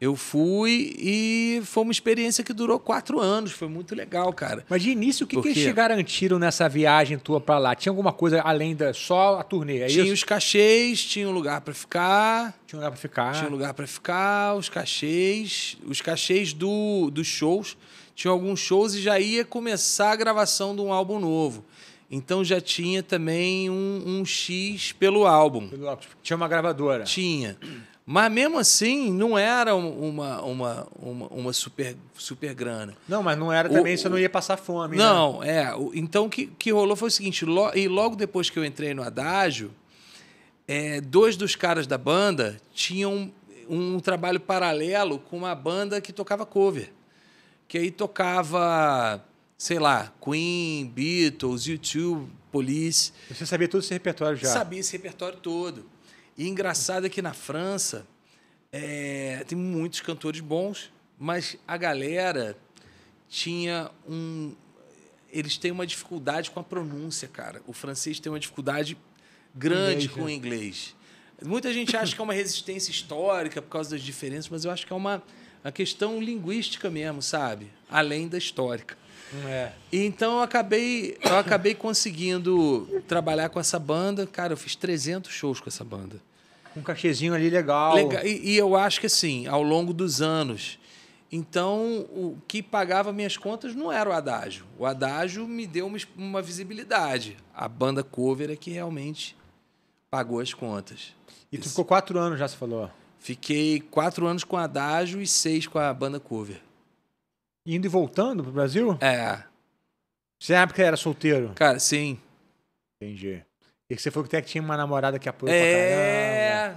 Eu fui e foi uma experiência que durou quatro anos. Foi muito legal, cara. Mas de início, o que, que eles te garantiram nessa viagem tua para lá? Tinha alguma coisa além da só a turnê? É tinha isso? os cachês, tinha um lugar para ficar. Tinha um lugar para ficar. Tinha um lugar para ficar, os cachês, os cachês do, dos shows. Tinha alguns shows e já ia começar a gravação de um álbum novo. Então já tinha também um, um X pelo álbum. Tipo, tinha uma gravadora. Tinha. Mas mesmo assim, não era uma, uma, uma, uma, super, super grana. Não, mas não era também, você não ia passar fome. Né? Não, né? é. O, então o que, que rolou foi o seguinte: lo, e logo depois que eu entrei no Adágio, é, dois dos caras da banda tinham um, um, trabalho paralelo com uma banda que tocava cover. Que aí tocava, sei lá, Queen, Beatles, YouTube, Police. Você sabia todo esse repertório já? Sabia esse repertório todo. E engraçado é que na França é, tem muitos cantores bons, mas a galera tinha um. Eles têm uma dificuldade com a pronúncia, cara. O francês tem uma dificuldade grande inglês, com o né? inglês. Muita gente acha que é uma resistência histórica por causa das diferenças, mas eu acho que é uma, uma questão linguística mesmo, sabe? Além da histórica. É. Então eu acabei, eu acabei conseguindo trabalhar com essa banda. Cara, eu fiz 300 shows com essa banda. Um cachezinho ali legal. legal. E, e, eu acho que assim, ao longo dos anos. Então, o que pagava minhas contas não era o adágio. O adágio me deu uma, uma visibilidade. A banda cover é que realmente pagou as contas. E tu Isso. ficou quatro anos já, você falou? Fiquei quatro anos com o adágio e seis com a banda cover. Indo e voltando pro Brasil? É. Você na época era solteiro? Cara, sim. Entendi. E que você falou que até tinha uma namorada que apoiou é, pra caramba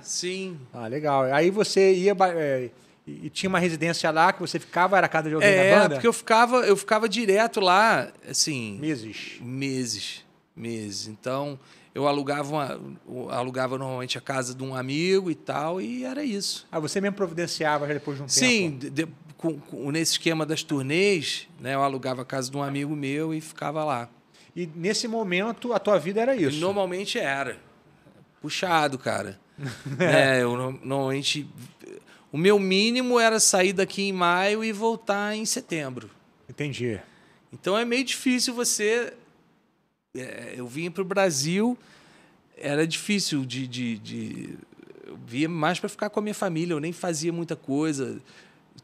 sim. Ah, legal. Aí você ia. É, e tinha uma residência lá que você ficava, era a casa de alguém é, banda? É, porque eu ficava, eu ficava direto lá, assim. Meses. Meses. Meses. Então, eu alugava, uma, eu alugava normalmente a casa de um amigo e tal, e era isso. Ah, você mesmo providenciava depois de um Sim, tempo? Sim, com, com, nesse esquema das turnês, né, eu alugava a casa de um amigo meu e ficava lá. E nesse momento a tua vida era isso? normalmente era. Puxado, cara. é Eu normalmente. O meu mínimo era sair daqui em maio e voltar em setembro. Entendi. Então é meio difícil você. É, eu vim para o Brasil, era difícil de. de, de... Eu via mais para ficar com a minha família, eu nem fazia muita coisa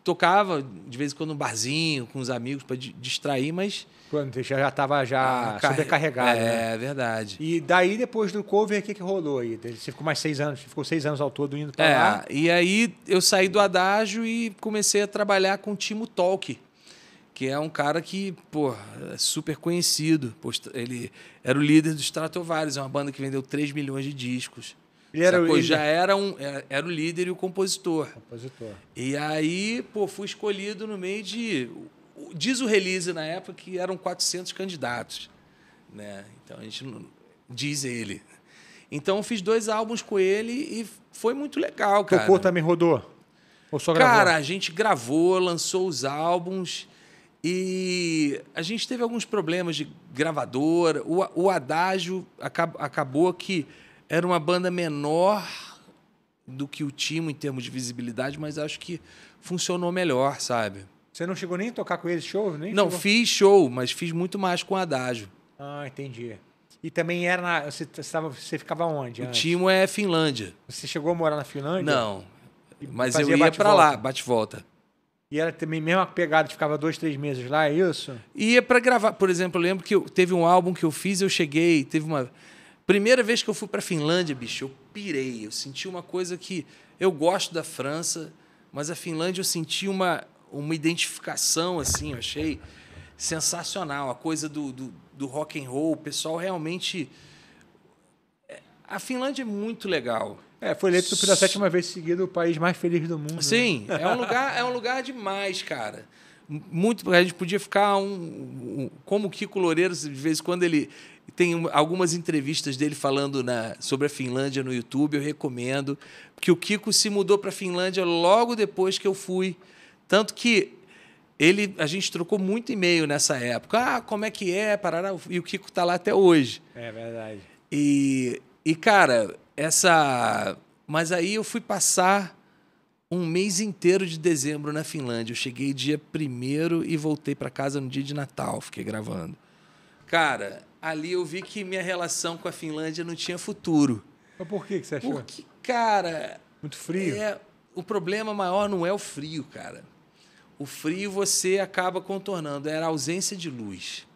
tocava de vez em quando um barzinho com os amigos para distrair, mas quando já estava já ah, sobrecarregado. É, né? é, verdade. E daí, depois do cover, o que, que rolou aí? Você ficou mais seis anos, ficou seis anos ao todo indo para é, lá. E aí eu saí do adágio e comecei a trabalhar com o Timo Talk, que é um cara que, pô, é super conhecido. Ele era o líder do Stratovarius, é uma banda que vendeu 3 milhões de discos. Ele era Sacou? o ele... já era um é, era o líder e o compositor. Compositor. E aí, pô, fui escolhido no meio de diz o release na época que eram 400 candidatos, né? Então a gente não, diz ele. Então fiz dois álbuns com ele e foi muito legal, cara. Tocou também rodou. Ou só gravou? Cara, a gente gravou, lançou os álbuns e a gente teve alguns problemas de gravadora. O, o Adágio acab, acabou que era uma banda menor do que o Timo em termos de visibilidade, mas acho que funcionou melhor, sabe? Você não chegou nem a tocar com eles show? Nem não, chegou... fiz show, mas fiz muito mais com Adágio. Ah, entendi. E também era na. Você, tava, você ficava onde? O antes? Timo é Finlândia. Você chegou a morar na Finlândia? Não. Mas eu ia para lá, bate-volta. E era também mesmo a pegada, ficava dois, três meses lá, é isso? Ia para gravar. Por exemplo, eu lembro que teve um álbum que eu fiz, eu cheguei, teve uma Primeira vez que eu fui para Finlândia, bicho, eu pirei. Eu senti uma coisa que eu gosto da França, mas a Finlândia eu senti uma, uma identificação assim, eu achei sensacional a coisa do, do, do rock and roll. O pessoal realmente é, a Finlândia é muito legal. É, foi eleito pela sétima vez seguida o país mais feliz do mundo. Né? Sim, né? é um lugar, é um lugar demais, cara. Muito, a gente podia ficar um, um como o Kiko Loureiro de vez em quando ele tem algumas entrevistas dele falando na, sobre a Finlândia no YouTube, eu recomendo. Porque o Kiko se mudou para a Finlândia logo depois que eu fui. Tanto que ele, a gente trocou muito e-mail nessa época. Ah, como é que é? Parará. E o Kiko está lá até hoje. É verdade. E, e, cara, essa. Mas aí eu fui passar um mês inteiro de dezembro na Finlândia. Eu cheguei dia primeiro e voltei para casa no dia de Natal. Fiquei gravando. Cara, ali eu vi que minha relação com a Finlândia não tinha futuro. Mas por que, que você achou? Porque, cara. Muito frio. É, o problema maior não é o frio, cara. O frio você acaba contornando, era é a ausência de luz.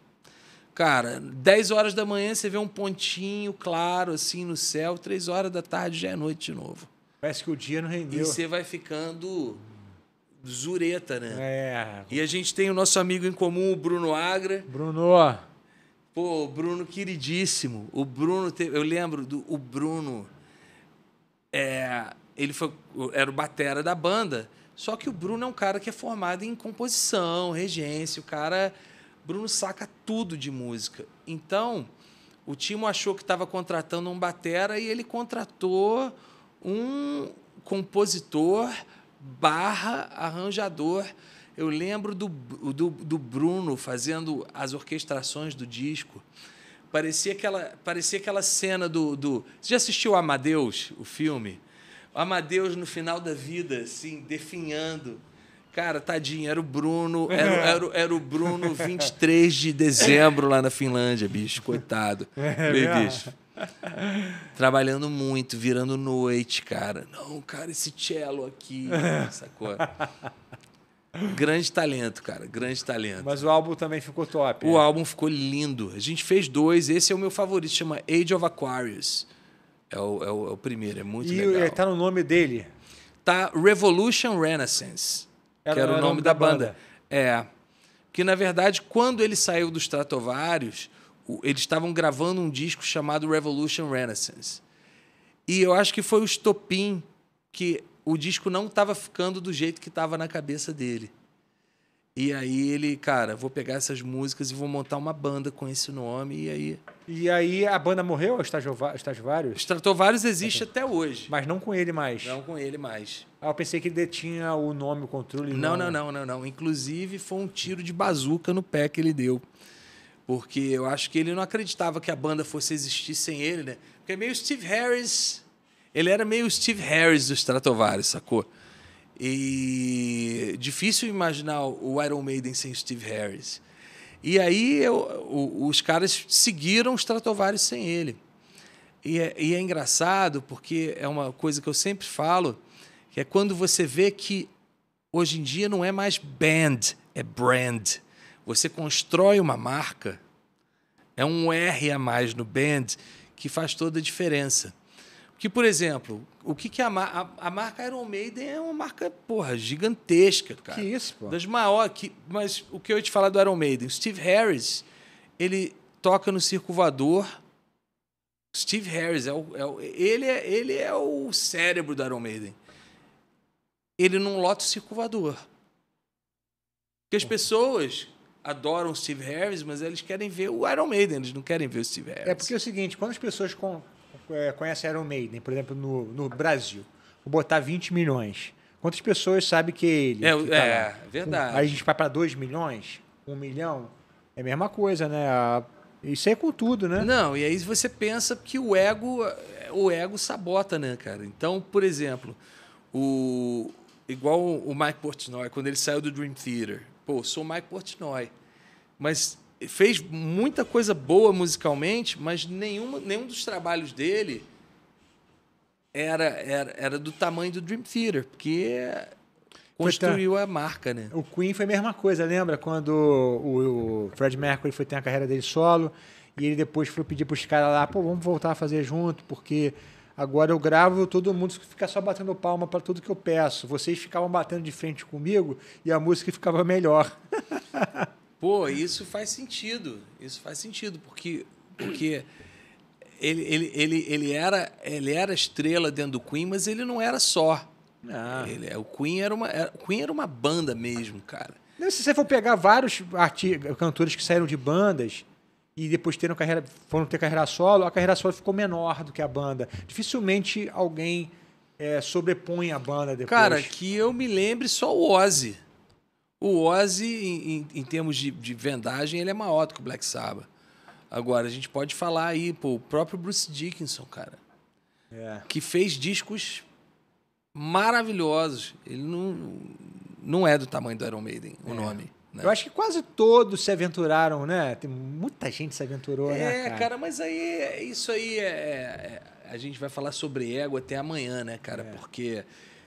Cara, 10 horas da manhã você vê um pontinho claro assim no céu, 3 horas da tarde já é noite de novo. Parece que o dia não rendeu. E você vai ficando zureta, né? É. E a gente tem o nosso amigo em comum, o Bruno Agra. Bruno! Pô, o Bruno queridíssimo. O Bruno, teve, eu lembro do o Bruno. É, ele foi, era o batera da banda. Só que o Bruno é um cara que é formado em composição, regência. O cara, Bruno saca tudo de música. Então, o Timo achou que estava contratando um batera e ele contratou um compositor barra arranjador eu lembro do, do, do Bruno fazendo as orquestrações do disco. Parecia aquela, parecia aquela cena do, do. Você já assistiu Amadeus, o filme? Amadeus no final da vida, assim, definhando. Cara, tadinho, era o Bruno, era, era, era o Bruno 23 de dezembro lá na Finlândia, bicho, coitado. É, é bicho. Trabalhando muito, virando noite, cara. Não, cara, esse cello aqui, sacou? Grande talento, cara. Grande talento. Mas o álbum também ficou top. O é? álbum ficou lindo. A gente fez dois. Esse é o meu favorito. Chama Age of Aquarius. É o, é o, é o primeiro. É muito e legal. E é, tá no nome dele? Tá Revolution Renaissance. Era, que era, era o nome, nome da, da banda. banda. É. Que, na verdade, quando ele saiu dos Stratovarius, eles estavam gravando um disco chamado Revolution Renaissance. E eu acho que foi o estopim que o disco não estava ficando do jeito que estava na cabeça dele. E aí ele, cara, vou pegar essas músicas e vou montar uma banda com esse nome. E aí. E aí a banda morreu, Estagiovários? Estratovários existe até hoje. Mas não com ele mais. Não com ele mais. Ah, eu pensei que ele detinha o nome, o controle. Não, não, não, não, não. Inclusive foi um tiro de bazuca no pé que ele deu. Porque eu acho que ele não acreditava que a banda fosse existir sem ele, né? Porque é meio Steve Harris ele era meio Steve Harris do Stratovarius, sacou? E difícil imaginar o Iron Maiden sem Steve Harris. E aí eu, os caras seguiram o Stratovarius sem ele. E é, e é engraçado porque é uma coisa que eu sempre falo, que é quando você vê que hoje em dia não é mais band, é brand. Você constrói uma marca, é um R a mais no band que faz toda a diferença. Que, por exemplo, o que, que a, a, a, marca Iron Maiden é uma marca, porra, gigantesca, cara. Que isso, pô. Das maiores. Que, mas o que eu ia te falar do Iron Maiden? Steve Harris, ele toca no circulador. Steve Harris, é o, é o, ele, é, ele é o cérebro do Iron Maiden. Ele não lota o circulador. Porque as pessoas adoram o Steve Harris, mas eles querem ver o Iron Maiden, eles não querem ver o Steve é Harris. É porque é o seguinte, quando as pessoas com, é, conhece Iron Maiden, por exemplo, no, no Brasil. Vou botar 20 milhões. Quantas pessoas sabem que ele? É, que tá é verdade. aí a gente vai para 2 milhões, 1 um milhão. É a mesma coisa, né? isso é com tudo, né? Não, e aí você pensa que o ego, o ego sabota, né, cara? Então, por exemplo, o igual o Mike Portnoy, quando ele saiu do Dream Theater. Pô, sou o Mike Portnoy. Mas fez muita coisa boa musicalmente, mas nenhuma, nenhum dos trabalhos dele era, era, era do tamanho do Dream Theater, porque construiu a marca, né? O Queen foi a mesma coisa, lembra? Quando o, o Fred Mercury foi ter a carreira dele solo e ele depois foi pedir para os caras lá, pô, vamos voltar a fazer junto, porque agora eu gravo todo mundo fica só batendo palma para tudo que eu peço. Vocês ficavam batendo de frente comigo e a música ficava melhor. Pô, isso faz sentido. Isso faz sentido, porque, porque ele, ele, ele, ele, era, ele era estrela dentro do Queen, mas ele não era só. Ah. Ele, o, Queen era uma, era, Queen era uma banda mesmo, cara. se você for pegar vários cantores que saíram de bandas e depois teram carreira, foram ter carreira solo, a carreira solo ficou menor do que a banda. Dificilmente alguém é, sobrepõe a banda depois. Cara, que eu me lembre só o Ozzy. O Ozzy, em, em, em termos de, de, vendagem, ele é maior do que o Black Sabbath. Agora, a gente pode falar aí, pô, o próprio Bruce Dickinson, cara. É. Que fez discos maravilhosos. Ele não, não é do tamanho do Iron Maiden, é. o nome. Né? Eu acho que quase todos se aventuraram, né? Tem muita gente se aventurou, é, né? É, cara? cara? mas aí é, isso aí é, é, é, A gente vai falar sobre ego até amanhã, né, cara? É. Porque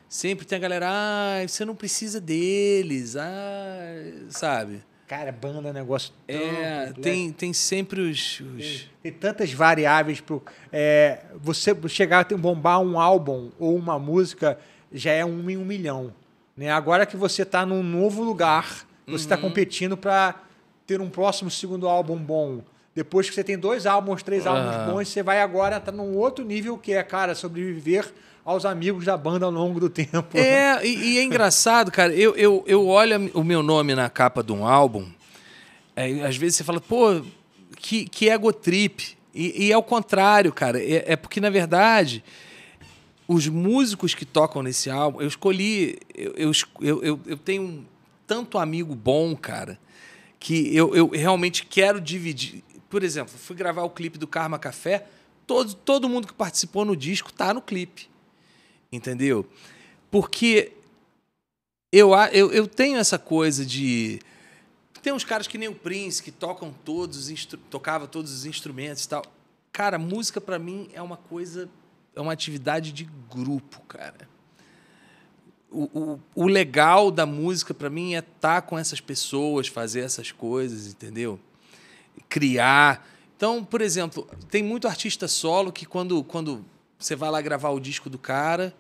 Sempre tem a galera, ah, você não precisa deles, ah, sabe? Cara, banda é negócio tão. É, tem, tem sempre os. os... Tem, tem, tantas variáveis pro. É, você chegar a bombar um álbum ou uma música já é um em um milhão. Né? Agora que você está num novo lugar, você está uhum. competindo para ter um próximo segundo álbum bom. Depois que você tem dois álbuns, três álbuns uhum. bons, você vai agora estar tá num outro nível que é, cara, sobreviver aos amigos da banda ao longo do tempo. É, e, e é engraçado, cara. Eu, eu, eu olho o meu nome na capa de um álbum, é, às vezes você fala, pô, que, que ego trip. E, e é o contrário, cara. É, é, porque, na verdade, os músicos que tocam nesse álbum, eu escolhi. Eu, eu, eu, eu tenho um tanto amigo bom, cara, que eu, eu realmente quero dividir. Por exemplo, fui gravar o clipe do Karma Café. Todo, todo mundo que participou no disco tá no clipe entendeu? Porque eu, eu, eu tenho essa coisa de. Tem uns caras que nem o Prince, que tocam todos, instru, tocava todos os instrumentos e tal. Cara, música para mim é uma coisa, é uma atividade de grupo, cara. O, o, o legal da música para mim é estar tá com essas pessoas, fazer essas coisas, entendeu? Criar. Então, por exemplo, tem muito artista solo que quando, quando você vai lá gravar o disco do cara,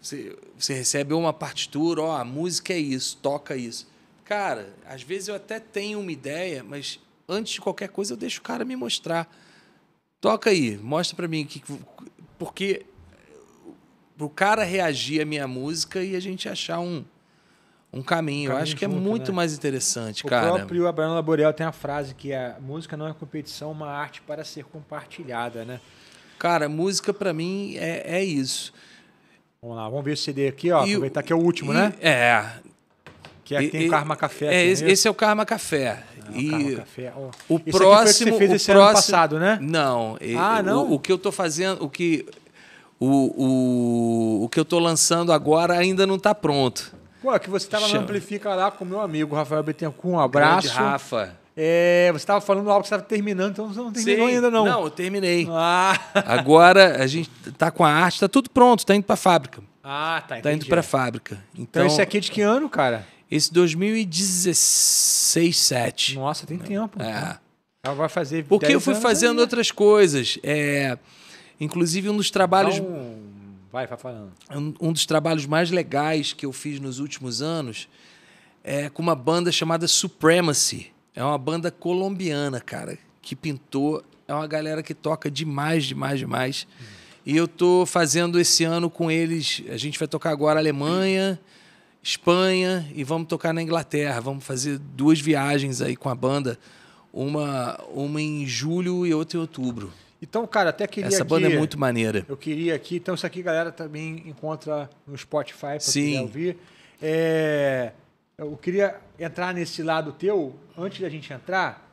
você, você recebe uma partitura, ó, a música é isso, toca isso. Cara, às vezes eu até tenho uma ideia, mas antes de qualquer coisa eu deixo o cara me mostrar. Toca aí, mostra para mim que porque pro cara reagir à minha música e a gente achar um um caminho. caminho eu acho que é junto, é muito né? mais interessante, o cara. O próprio Abraão Laboreal tem a frase que é, a música não é competição, é uma arte para ser compartilhada, né? Cara, música para mim é, é isso. Vamos lá, vamos ver esse CD aqui, ó. E, aproveitar que é o último, e, né? É. Que é e, tem o Karma Café. é, esse, é esse é o Karma Café. Ah, e Karma Café. Oh. o esse próximo. Aqui foi que você fez esse próximo, ano passado, né? Não. Ah, não. O, o que eu tô fazendo, o que. O, o, o que eu tô lançando agora ainda não tá pronto. Pô, que você estava no Amplifica lá com o meu amigo Rafael Bittencourt. Um abraço. Grande Rafa. É, você estava falando algo que estava terminando, então você não terminou Sim. ainda, não. Não, eu terminei. Ah. Agora a gente está com a arte, está tudo pronto, está indo para a fábrica. Ah, tá. Entendi. Tá indo para a fábrica. Então, então, esse aqui é de que ano, cara? Esse 2016, 7. Nossa, tem tempo. É. Ela vai fazer. Porque eu fui fazendo aí. outras coisas. É, inclusive um dos trabalhos. Então, vai, vai falando. Um, um dos trabalhos mais legais que eu fiz nos últimos anos é com uma banda chamada Supremacy é uma banda colombiana, cara, que pintou. É uma galera que toca demais, demais, demais. Uhum. E eu tô fazendo esse ano com eles. A gente vai tocar agora Alemanha, Espanha e vamos tocar na Inglaterra. Vamos fazer duas viagens aí com a banda. Uma, uma em julho e outra em outubro. Então, cara, até queria. Essa banda é muito maneira. Eu queria aqui. Então, isso aqui, galera, também encontra no Spotify para quem ouvir. É, eu queria entrar nesse lado teu, antes da gente entrar,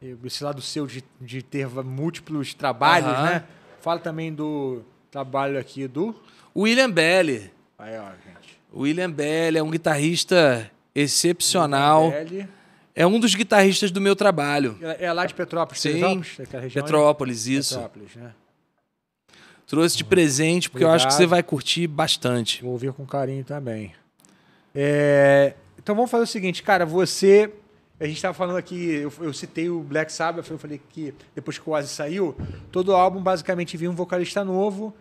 eh, esse lado seu de, de ter múltiplos trabalhos, uhum. né? Fala também do trabalho aqui do... William Belli. Aí, ó, gente. William Belli é um guitarrista excepcional. É um dos guitarristas do meu trabalho. É, é lá de Petrópolis, Sim, Petrópolis, região, né? Petrópolis isso. Petrópolis, né? Trouxe de presente, porque Obrigado. eu acho que você vai curtir bastante. Vou ouvir com carinho também. É, então vamos fazer o seguinte, cara, você. A gente estava falando aqui, eu, eu, citei o Black Sabbath, eu falei que depois que o Ozzy saiu, todo álbum basicamente vinha um vocalista novo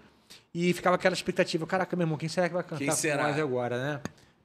e ficava aquela expectativa, caraca, meu irmão, quem será que vai cantar mais será? com o Ozzy agora, né?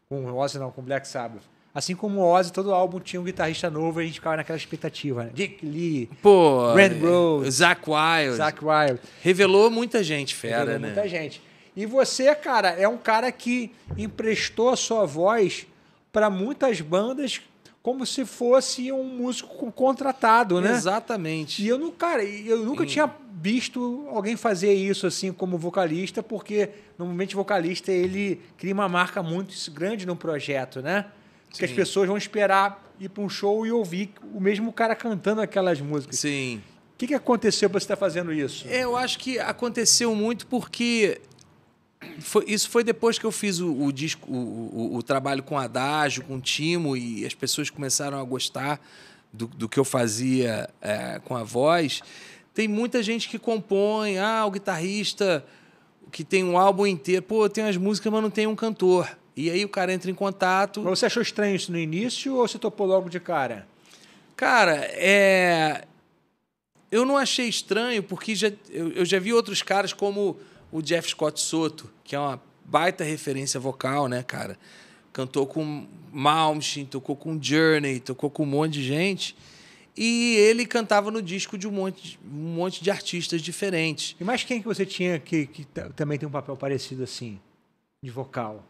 Com o Ozzy não, com o Black Sabbath. Assim como o Ozzy, todo álbum tinha um guitarrista novo e a gente ficava naquela expectativa, né? Dick Lee, Pô, Rand Rhodes, Zach Wild. Zach Wild. Revelou muita gente fera, Revelou né? muita gente. E você, cara, é um cara que emprestou a sua voz para muitas bandas como se fosse um músico contratado, né? Exatamente. E eu nunca, cara, eu nunca Sim. tinha visto alguém fazer isso assim como vocalista, porque normalmente vocalista ele cria uma marca muito grande no projeto, né? Sim. Que as pessoas vão esperar ir para um show e ouvir o mesmo cara cantando aquelas músicas. Sim. O que, que aconteceu para você estar tá fazendo isso? É, eu acho que aconteceu muito porque foi, isso foi depois que eu fiz o, o disco, o, o, o, trabalho com Adágio, com Timo, e as pessoas começaram a gostar do, do que eu fazia é, com a voz. Tem muita gente que compõe, ah, o guitarrista que tem um álbum inteiro, pô, tem as músicas, mas não tem um cantor. E aí o cara entra em contato. Mas você achou estranho isso no início ou você topou logo de cara? Cara, é. Eu não achei estranho, porque já, eu, eu já vi outros caras como o Jeff Scott Soto, que é uma baita referência vocal, né, cara? Cantou com Malmsteen, tocou com Journey, tocou com um monte de gente. E ele cantava no disco de um monte, um monte de artistas diferentes. E mais quem que você tinha que, que também tem um papel parecido assim, de vocal?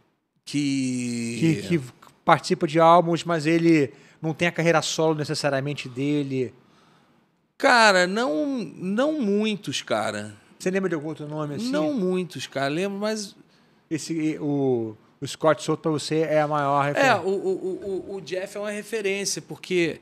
Que... que... que participa de álbuns, mas ele não tem a carreira solo necessariamente dele. Cara, não, não muitos, cara. Você lembra de algum outro nome assim? Não muitos, cara. Lembro, mas. Esse, o, o Scott Souto para você é a maior é, referência. É, o, o, o, o Jeff é uma referência, porque.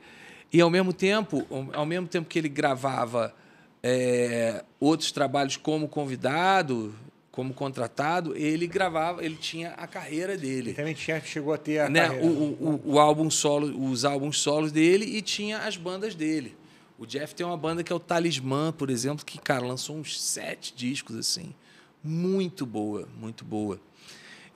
E ao mesmo tempo, ao mesmo tempo que ele gravava é, outros trabalhos como convidado, como contratado, ele gravava, ele tinha a carreira dele. E também tinha, chegou a ter a né? carreira. O, o, o, álbum solo, os álbuns solos dele e tinha as bandas dele. O Jeff tem uma banda que é o Talismã, por exemplo, que, cara, lançou uns sete discos, assim. Muito boa, muito boa.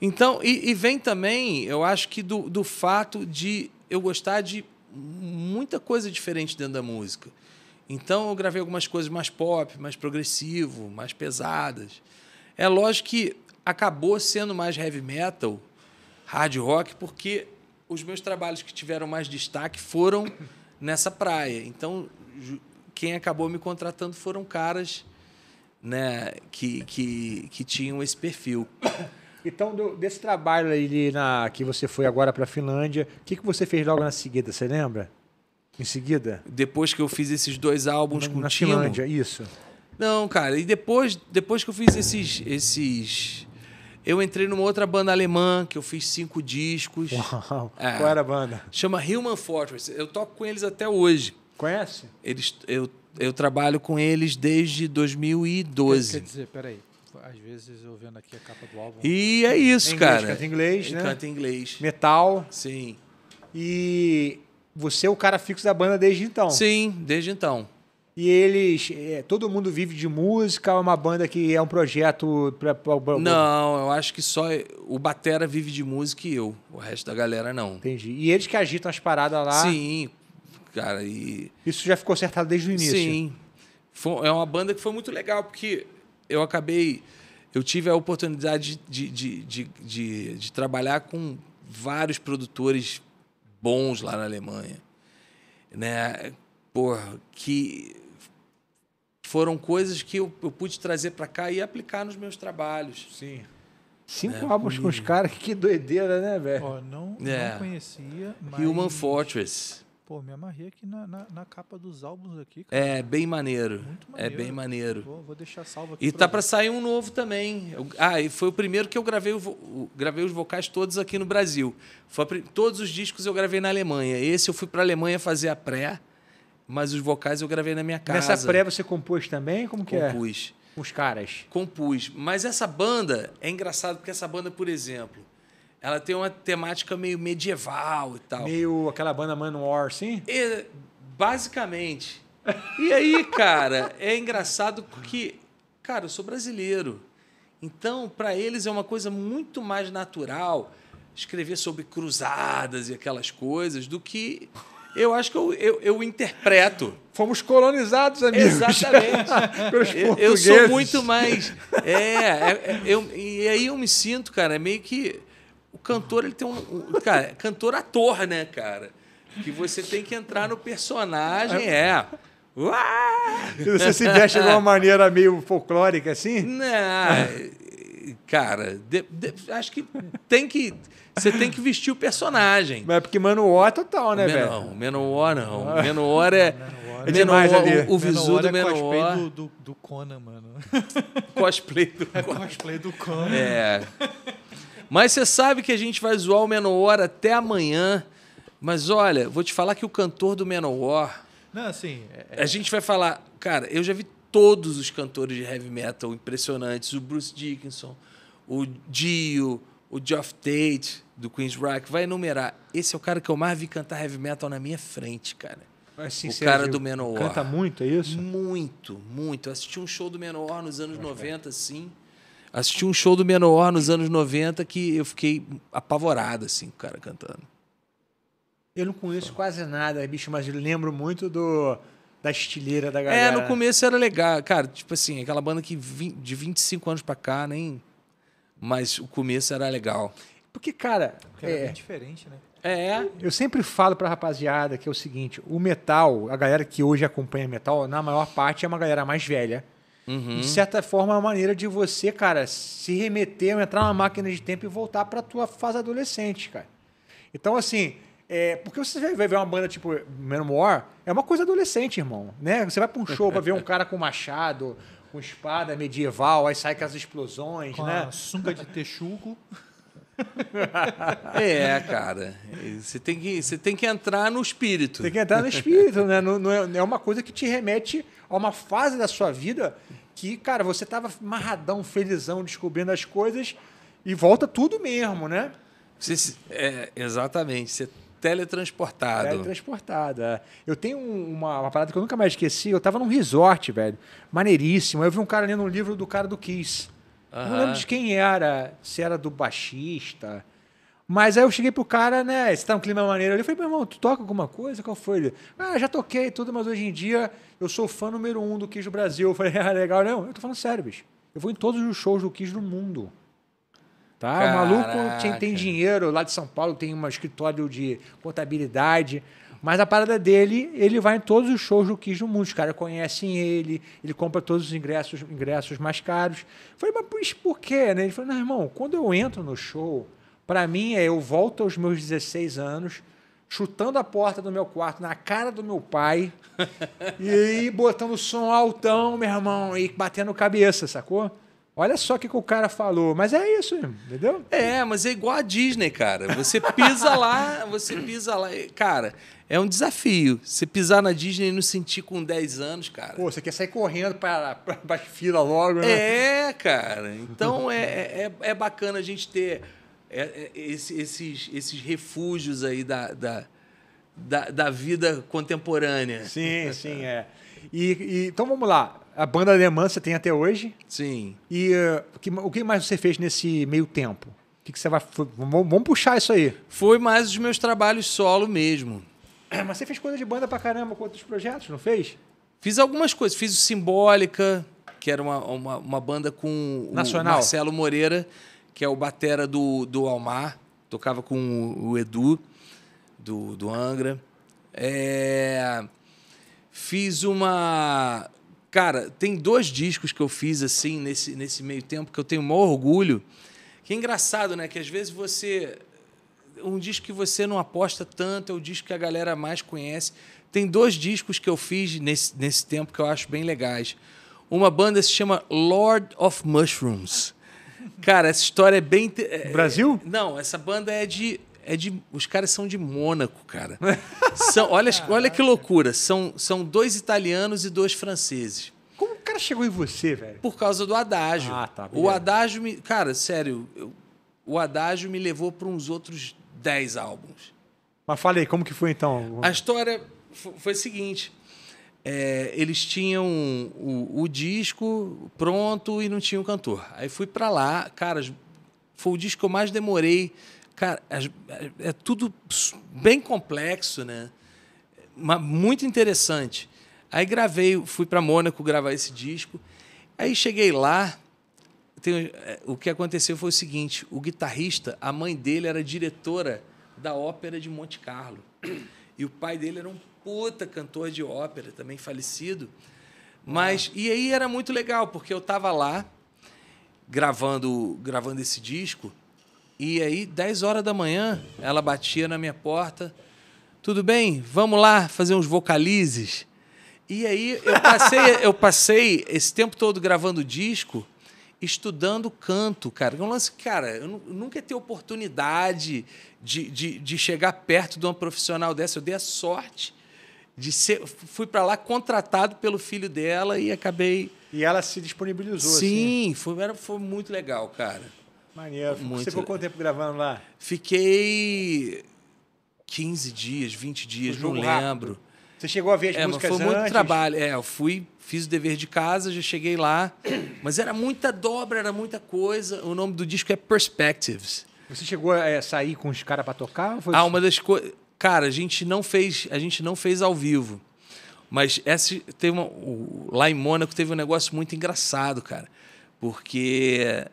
Então, e, e vem também, eu acho que do, do fato de eu gostar de muita coisa diferente dentro da música. Então eu gravei algumas coisas mais pop, mais progressivo, mais pesadas. É lógico que acabou sendo mais heavy metal, hard rock, porque os meus trabalhos que tiveram mais destaque foram nessa praia. Então quem acabou me contratando foram caras né, que, que, que tinham esse perfil. Então, do, desse trabalho ali na, que você foi agora para a Finlândia, o que, que você fez logo na seguida, você lembra? Em seguida? Depois que eu fiz esses dois álbuns com na Finlândia, isso. Não, cara, e depois, depois que eu fiz esses, esses. Eu entrei numa outra banda alemã, que eu fiz cinco discos. Uau! É, Qual era a banda? Chama Human Fortress. Eu toco com eles até hoje. Conhece? Eles, eu, eu trabalho com eles desde 2012. Quer, dizer, peraí. Às vezes eu vendo aqui a capa do álbum. E é isso, inglês, cara. Canta em inglês, né? Canta em inglês. Metal. Sim. E você é o cara fixo da banda desde então? Sim, desde então. E eles. É, todo mundo vive de música, é uma banda que é um projeto para. Não, eu acho que só o Batera vive de música e eu. O resto da galera não. Entendi. E eles que agitam as paradas lá. Sim, cara. E... Isso já ficou acertado desde o início? Sim. Foi, é uma banda que foi muito legal, porque eu acabei. Eu tive a oportunidade de, de, de, de, de trabalhar com vários produtores bons lá na Alemanha. Né? Porra, que foram coisas que eu, eu pude trazer para cá e aplicar nos meus trabalhos. Sim. Cinco né? álbuns com os hum. caras, que doideira, né, velho? não, é. não conhecia, mas... Human Fortress. Pô, me amarrei aqui na, na, na capa dos álbuns aqui. Cara. É bem maneiro. É maneiro. É bem maneiro. Vou, vou, deixar salvo aqui. E pra tá para sair um novo também. Eu, ah, e foi o primeiro que eu gravei, eu gravei os vocais todos aqui no Brasil. Foi a, todos os discos eu gravei na Alemanha. Esse eu fui para Alemanha fazer a pré, mas os vocais eu gravei na minha casa. Nessa pré você compôs também? Como que Compus. é? Compus. Com os caras. Compus. Mas essa banda é engraçado porque essa banda, por exemplo, ela tem uma temática meio medieval e tal. Meio aquela banda Manowar, sim? E, basicamente. E aí, cara, é engraçado porque, cara, eu sou brasileiro. Então, para eles é uma coisa muito mais natural escrever sobre cruzadas e aquelas coisas do que eu acho que eu, eu, eu interpreto. Fomos colonizados, amigos. Exatamente. Pelos portugueses. Eu sou muito mais. É, é, é, eu, e aí eu me sinto, cara, é meio que o cantor, ele tem um. cara, cantor-ator, né, cara? Que você tem que entrar no personagem, é. é. Uá! Você se veste de uma maneira meio folclórica, assim? Não, cara, de, de, acho que tem que. Você tem que vestir o personagem. Mas é porque Manowar é total, né, velho? Não, Manowar não. Ah. é. Manowar, é demais é ali. O, o visu do Manowar. É cosplay do, do, do Conan, mano. Cosplay do é Conan. É cosplay do Conan. É. Mas você sabe que a gente vai zoar o Menor até amanhã. Mas olha, vou te falar que o cantor do Menor. Não, assim. É... A gente vai falar, cara, eu já vi todos os cantores de heavy metal impressionantes: o Bruce Dickinson, o Dio, o Geoff Tate, do Queen's Rock, vai enumerar. Esse é o cara que eu mais vi cantar heavy metal na minha frente, cara. Assim, o cara do Menor. Canta muito, é isso? Muito, muito. Eu assisti um show do Menor nos anos 90, assim assisti um show do Menor nos anos 90 que eu fiquei apavorado, assim, o cara cantando. Eu não conheço quase nada, bicho, mas lembro muito do da estileira da galera. É, no começo era legal. Cara, tipo assim, aquela banda que de 25 anos para cá nem. Mas o começo era legal. Porque, cara. Porque é... bem diferente, né? É, é. Eu sempre falo pra rapaziada que é o seguinte: o metal, a galera que hoje acompanha metal, na maior parte é uma galera mais velha Uhum. De certa forma, é uma maneira de você, cara, se remeter, entrar na máquina de tempo e voltar para tua fase adolescente, cara. Então, assim, é, porque você vai ver uma banda tipo Manowar, é uma coisa adolescente, irmão, né? Você vai para um show para ver um cara com machado, com espada medieval, aí sai com as explosões, com né? A sunga de texugo. é, cara. Você tem, que, você tem que entrar no espírito. Tem que entrar no espírito, né? Não, não é, não é uma coisa que te remete a uma fase da sua vida que, cara, você estava marradão, felizão, descobrindo as coisas e volta tudo mesmo, né? Você, é, exatamente. Você é teletransportado. Teletransportado, é. Eu tenho uma, uma, parada que eu nunca mais esqueci. Eu tava num resort, velho. Maneiríssimo. Eu vi um cara lendo um livro do cara do Kiss. Uh -huh. Não lembro de quem era. Se era do baixista mas aí eu cheguei pro cara, né? Você tá um clima maneiro ali. Eu falei, meu irmão, tu toca alguma coisa? Qual foi? Ele, ah, já toquei tudo, mas hoje em dia eu sou fã número um do do Brasil. Eu falei, ah, legal. Não, eu tô falando sério, bicho. Eu vou em todos os shows do Queijo do mundo. Tá? O maluco tem, tem dinheiro lá de São Paulo, tem um escritório de contabilidade. Mas a parada dele, ele vai em todos os shows do Kiss do mundo. Os caras conhecem ele, ele compra todos os ingressos, ingressos mais caros. Eu falei, mas por quê? Né? Ele falou, não, irmão, quando eu entro no show, para mim, é eu volto aos meus 16 anos, chutando a porta do meu quarto na cara do meu pai e aí botando som altão, meu irmão, e batendo cabeça, sacou? Olha só o que, que o cara falou, mas é isso, entendeu? É, mas é igual a Disney, cara. Você pisa lá, você pisa lá. Cara, é um desafio. Você pisar na Disney e não sentir com 10 anos, cara. Pô, você quer sair correndo para as filas logo, né? É, cara. Então é, é, é bacana a gente ter é, é, esse, esses, esses refúgios aí da, da, da, da, vida contemporânea. Sim, sim, é. E, e, então vamos lá. A banda alemã você tem até hoje. Sim. E uh, o, que, o que mais você fez nesse meio tempo? O que, que você vai. Foi, vamos puxar isso aí. Foi mais os meus trabalhos solo mesmo. Mas você fez coisa de banda pra caramba com outros projetos, não fez? Fiz algumas coisas. Fiz o Simbólica, que era uma, uma, uma banda com Nacional. o Marcelo Moreira que é o batera do, do Almar, tocava com o Edu, do, do Angra. É... Fiz uma. Cara, tem dois discos que eu fiz assim nesse, nesse meio tempo que eu tenho o maior orgulho. Que é engraçado, né? Que às vezes você. Um disco que você não aposta tanto é o disco que a galera mais conhece. Tem dois discos que eu fiz nesse, nesse tempo que eu acho bem legais. Uma banda se chama Lord of Mushrooms. Cara, essa história é bem. É, é, Brasil? Não, essa banda é de. É de, os caras são de Mônaco, cara. São, olha, olha que loucura. São, são dois italianos e dois franceses. Como o cara chegou em você, velho? Por causa do adágio. Ah, tá. Beleza. O adágio me. Cara, sério, eu, o adágio me levou para uns outros dez álbuns. Mas falei, como que foi então? A história foi o seguinte: é, eles tinham o, o, disco pronto e não tinham cantor. Aí fui para lá, cara, foi o disco que eu mais demorei. Cara, é, é tudo bem complexo, né? Mas muito interessante. Aí gravei, fui para Mônaco gravar esse disco. Aí cheguei lá, tem, é, o que aconteceu foi o seguinte: o guitarrista, a mãe dele era diretora da ópera de Monte Carlo. E o pai dele era um puta cantor de ópera, também falecido. Ah. Mas, e aí era muito legal, porque eu tava lá gravando, gravando esse disco, e aí, 10 horas da manhã, ela batia na minha porta. Tudo bem? Vamos lá fazer uns vocalizes. E aí eu passei, eu passei esse tempo todo gravando disco, estudando canto, cara. É um lance, cara, eu nunca ia ter oportunidade de, de, de chegar perto de uma profissional dessa. Eu dei a sorte de ser, fui para lá contratado pelo filho dela e acabei. E ela se disponibilizou. Assim, né? Sim, assim. foi, era, foi muito legal, cara. Maneiro. Muito... Você ficou quanto tempo gravando lá? Fiquei 15 dias, 20 dias, não lembro. Rápido. Você chegou a ver as é, músicas mas foi antes? muito trabalho. É, eu fui, fiz o dever de casa, já cheguei lá. Mas era muita dobra, era muita coisa. O nome do disco é Perspectives. Você chegou a é, sair com os caras para tocar? ah, uma das coisas Cara, a gente não fez, a gente não fez ao vivo. Mas essa teve uma, lá em Mônaco teve um negócio muito engraçado, cara. Porque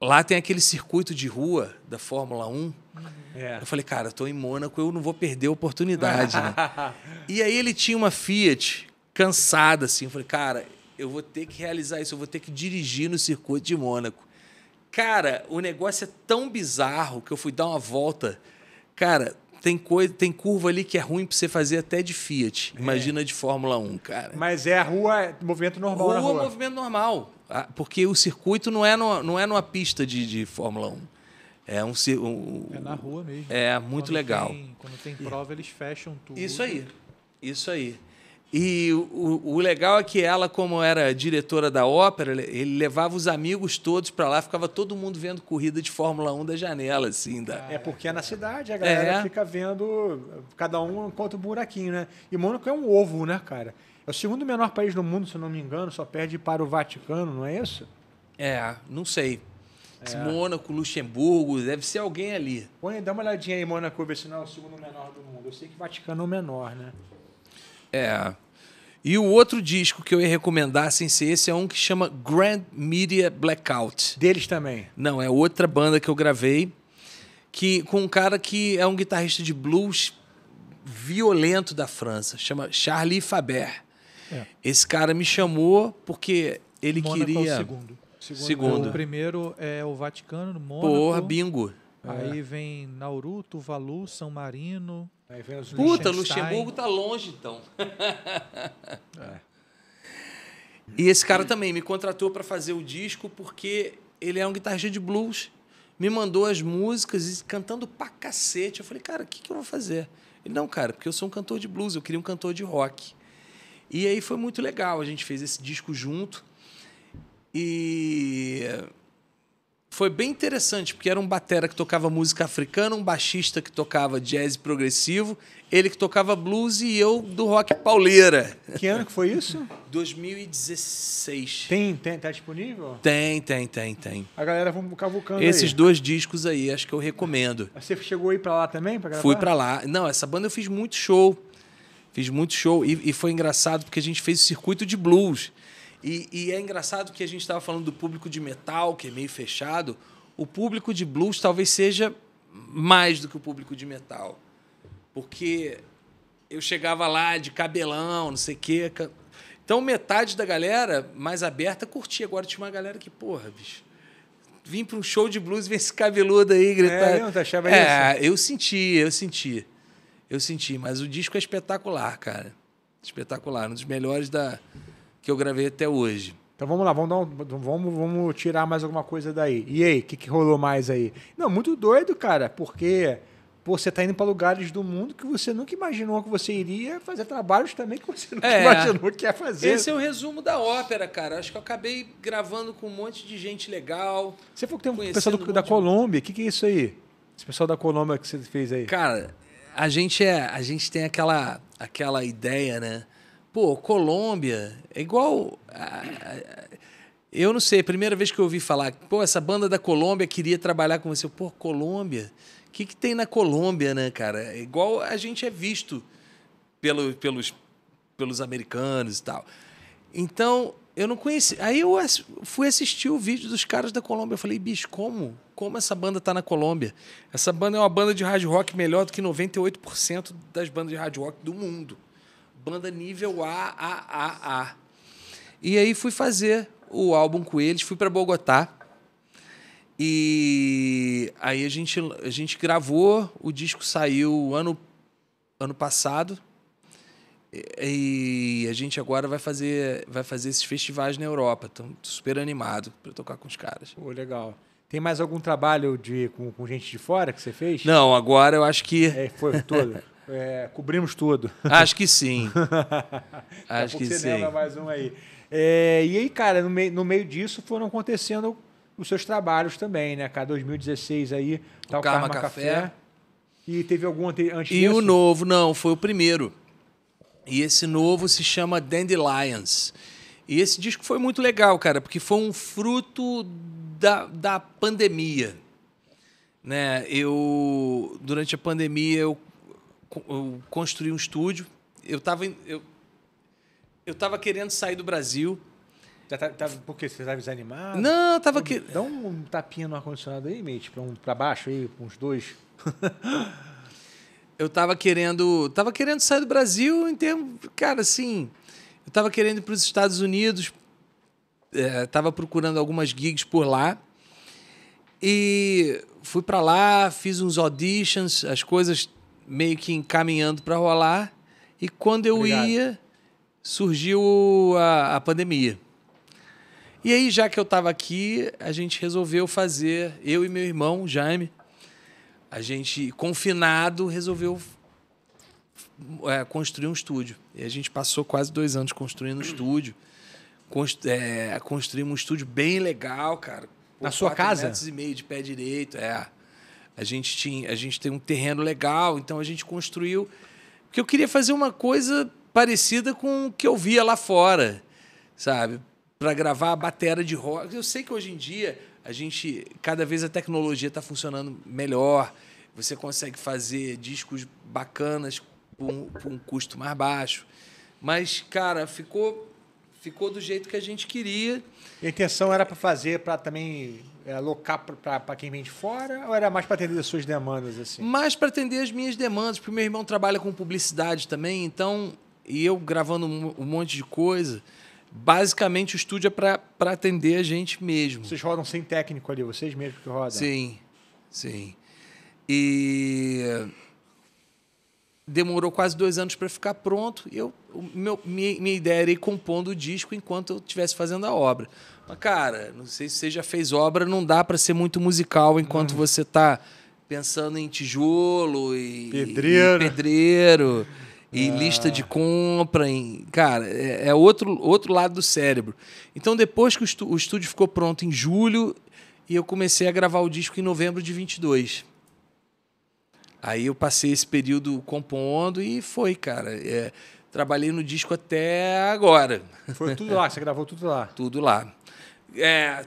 lá tem aquele circuito de rua da Fórmula 1. É. Eu falei, cara, eu tô em Mônaco, eu não vou perder a oportunidade. né? E aí ele tinha uma Fiat cansada, assim. Eu falei, cara, eu vou ter que realizar isso, eu vou ter que dirigir no circuito de Mônaco. Cara, o negócio é tão bizarro que eu fui dar uma volta. Cara, tem, coisa, tem curva ali que é ruim para você fazer até de Fiat. É. Imagina de Fórmula 1, cara. Mas é a rua, movimento normal rua, na rua. movimento normal. Ah, porque o circuito não é, no, não é numa pista de, de Fórmula 1. É um, um É na rua mesmo. É muito quando legal. Tem, quando tem prova, eles fecham tudo. Isso aí. Isso aí. E o, o, legal é que ela, como era diretora da ópera, ele levava os amigos todos para lá, ficava todo mundo vendo corrida de Fórmula 1 da janela, assim. Da... É porque é na cidade, a galera é. fica vendo, cada um encontra um buraquinho, né? E Mônaco é um ovo, né, cara? É o segundo menor país do mundo, se não me engano, só perde para o Vaticano, não é isso? É, não sei. É. Mônaco, Luxemburgo, deve ser alguém ali. Põe, dá uma olhadinha aí, Mônaco, ver se não é o segundo menor do mundo. Eu sei que Vaticano é o menor, né? É. E o outro disco que eu ia recomendar, sem ser esse, é um que chama Grand Media Blackout. Deles também? Não, é outra banda que eu gravei, que com um cara que é um guitarrista de blues violento da França, chama Charlie Faber. É. Esse cara me chamou porque ele Mônaco queria. É o segundo. Segundo. segundo. É o primeiro é o Vaticano, no Mônaco. Porra, bingo. Aí é. vem Nauru, Tuvalu, São Marino. Aí vem os Puta, Luxemburgo tá longe, então. é. E esse cara também me contratou para fazer o disco porque ele é um guitarrista de blues. Me mandou as músicas e cantando pra cacete. Eu falei, cara, o que, que eu vou fazer? Ele, não, cara, porque eu sou um cantor de blues, eu queria um cantor de rock. E aí foi muito legal, a gente fez esse disco junto. E foi bem interessante, porque era um batera que tocava música africana, um baixista que tocava jazz progressivo, ele que tocava blues e eu do rock pauleira. Que ano que foi isso? 2016. Tem, tem, tá disponível? Tem, tem, tem, tem. A galera vamos cavucando Esses aí. dois discos aí, acho que eu recomendo. Você chegou aí para lá também para gravar? Fui para lá. Não, essa banda eu fiz muito show. Fiz muito show e, e foi engraçado porque a gente fez o circuito de blues. E, e é engraçado que a gente estava falando do público de metal, que é meio fechado. O público de blues talvez seja mais do que o público de metal. Porque eu chegava lá de cabelão, não sei o quê. Então, metade da galera mais aberta curtia. Agora tinha uma galera que, porra, bicho, vim para um show de blues vem esse cabeludo aí gritar. É, não, achava é, isso? eu senti, eu senti. Eu senti, mas o disco é espetacular, cara. Espetacular, um dos melhores da, que eu gravei até hoje. Então vamos lá, vamos, um, vamos, vamos tirar mais alguma coisa daí. E aí, o que, que, rolou mais aí? Não, muito doido, cara, porque pô, você tá indo para lugares do mundo que você nunca imaginou que você iria fazer trabalhos também que você nunca é, imaginou que ia fazer. Esse é o resumo da ópera, cara. Acho que eu acabei gravando com um monte de gente legal. Você falou que tem um pessoal do, da Colômbia. O que, que é isso aí? Esse pessoal da Colômbia que você fez aí? Cara, a gente é, a gente tem aquela, aquela ideia, né? Pô, Colômbia, é igual. A... Eu não sei, primeira vez que eu ouvi falar, pô, essa banda da Colômbia queria trabalhar com você. Pô, Colômbia? O que, que tem na Colômbia, né, cara? É igual a gente é visto pelo, pelos, pelos americanos e tal. Então, eu não conheci. Aí eu fui assistir o vídeo dos caras da Colômbia. Eu falei, bicho, como? Como essa banda tá na Colômbia? Essa banda é uma banda de hard rock melhor do que 98% das bandas de hard rock do mundo banda nível AAAA. E aí fui fazer o álbum com eles, fui para Bogotá. E aí a gente, a gente gravou, o disco saiu ano, ano passado. E, a gente agora vai fazer, vai fazer esses festivais na Europa. Estou super animado para tocar com os caras. Pô, legal. Tem mais algum trabalho de, com, com gente de fora que você fez? Não, agora eu acho que. É, foi todo. É, cobrimos tudo. Acho que sim. Acho que você sim. mais um aí. É, e aí, cara, no meio, no meio disso foram acontecendo os seus trabalhos também, né? A 2016 aí, tá Karma, Karma Café. Café. E teve algum antes e disso? E o novo, não, foi o primeiro. E esse novo se chama Dandelions. E esse disco foi muito legal, cara, porque foi um fruto da, da pandemia. Né? Eu, durante a pandemia, eu eu construí um estúdio. Eu estava eu, eu tava querendo sair do Brasil. Já tá, tá, por quê? Você estava desanimado? Não, estava que... Dá um tapinha no ar-condicionado aí, mate, para um, pra baixo aí, uns dois. eu estava querendo... Tava querendo sair do Brasil em termos... Cara, assim... Eu estava querendo ir para os Estados Unidos. estava é, procurando algumas gigs por lá. E fui para lá, fiz uns auditions, as coisas meio que encaminhando para rolar. E quando eu Obrigado. ia, surgiu a, a, pandemia. E aí, já que eu estava aqui, a gente resolveu fazer, eu e meu irmão, Jaime, a gente, confinado, resolveu é, construir um estúdio. E a gente passou quase dois anos construindo um estúdio. Constru, é, construímos um estúdio bem legal, cara. Na sua casa? metros e meio de pé direito, é. A gente tinha, a gente tem um terreno legal, então a gente construiu porque eu queria fazer uma coisa parecida com o que eu via lá fora, sabe? Para gravar a batera de rock. Eu sei que hoje em dia a gente cada vez a tecnologia está funcionando melhor. Você consegue fazer discos bacanas com um, um custo mais baixo. Mas, cara, ficou ficou do jeito que a gente queria. A intenção era para fazer, para também é, alocar para quem vem de fora ou era mais para atender as suas demandas? assim? Mais para atender as minhas demandas, porque meu irmão trabalha com publicidade também, então, e eu gravando um, um monte de coisa. Basicamente, o estúdio é para atender a gente mesmo. Vocês rodam sem técnico ali, vocês mesmos que rodam? Sim, sim. E demorou quase dois anos para ficar pronto. E eu, meu, minha, minha, ideia era ir compondo o disco enquanto eu estivesse fazendo a obra. Mas, cara, não sei se você já fez obra, não dá para ser muito musical enquanto hum. você tá pensando em tijolo e pedreiro, e, pedreiro, e ah. lista de compra. Em, cara, é, é, outro, outro lado do cérebro. Então, depois que o, estu, o estúdio ficou pronto em julho, e eu comecei a gravar o disco em novembro de 22. Aí eu passei esse período compondo e foi, cara. É, trabalhei no disco até agora. Foi tudo lá, você gravou tudo lá? Tudo lá. É,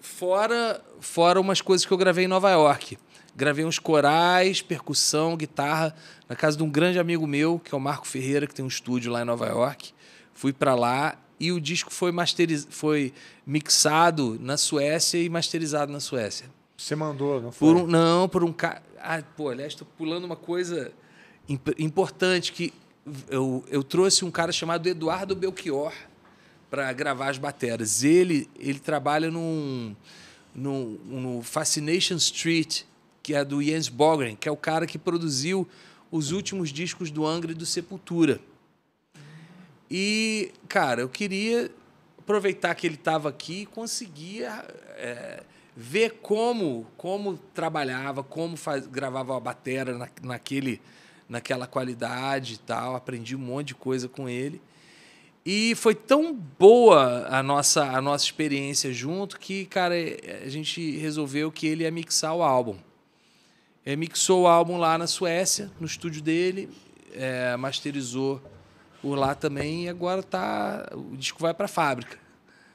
fora, fora umas coisas que eu gravei em Nova York. Gravei uns corais, percussão, guitarra, na casa de um grande amigo meu, que é o Marco Ferreira, que tem um estúdio lá em Nova York. Fui para lá e o disco foi, masteriz... foi mixado na Suécia e masterizado na Suécia. Você mandou, não foi? Por um... Não, por um cara. Ah, pô, aliás, estou pulando uma coisa imp... importante que eu, eu trouxe um cara chamado Eduardo Belchior para gravar as bateras. Ele, ele trabalha num, num, no Fascination Street, que é do Jens Bogren, que é o cara que produziu os últimos discos do Angra e do Sepultura. E, cara, eu queria aproveitar que ele estava aqui e conseguir é, ver como como trabalhava, como faz, gravava a batera na, naquele, naquela qualidade e tal. Aprendi um monte de coisa com ele. E foi tão boa a nossa, a nossa experiência junto que, cara, a gente resolveu que ele ia mixar o álbum. Ele mixou o álbum lá na Suécia, no estúdio dele, é, masterizou por lá também e agora tá o disco vai para a fábrica.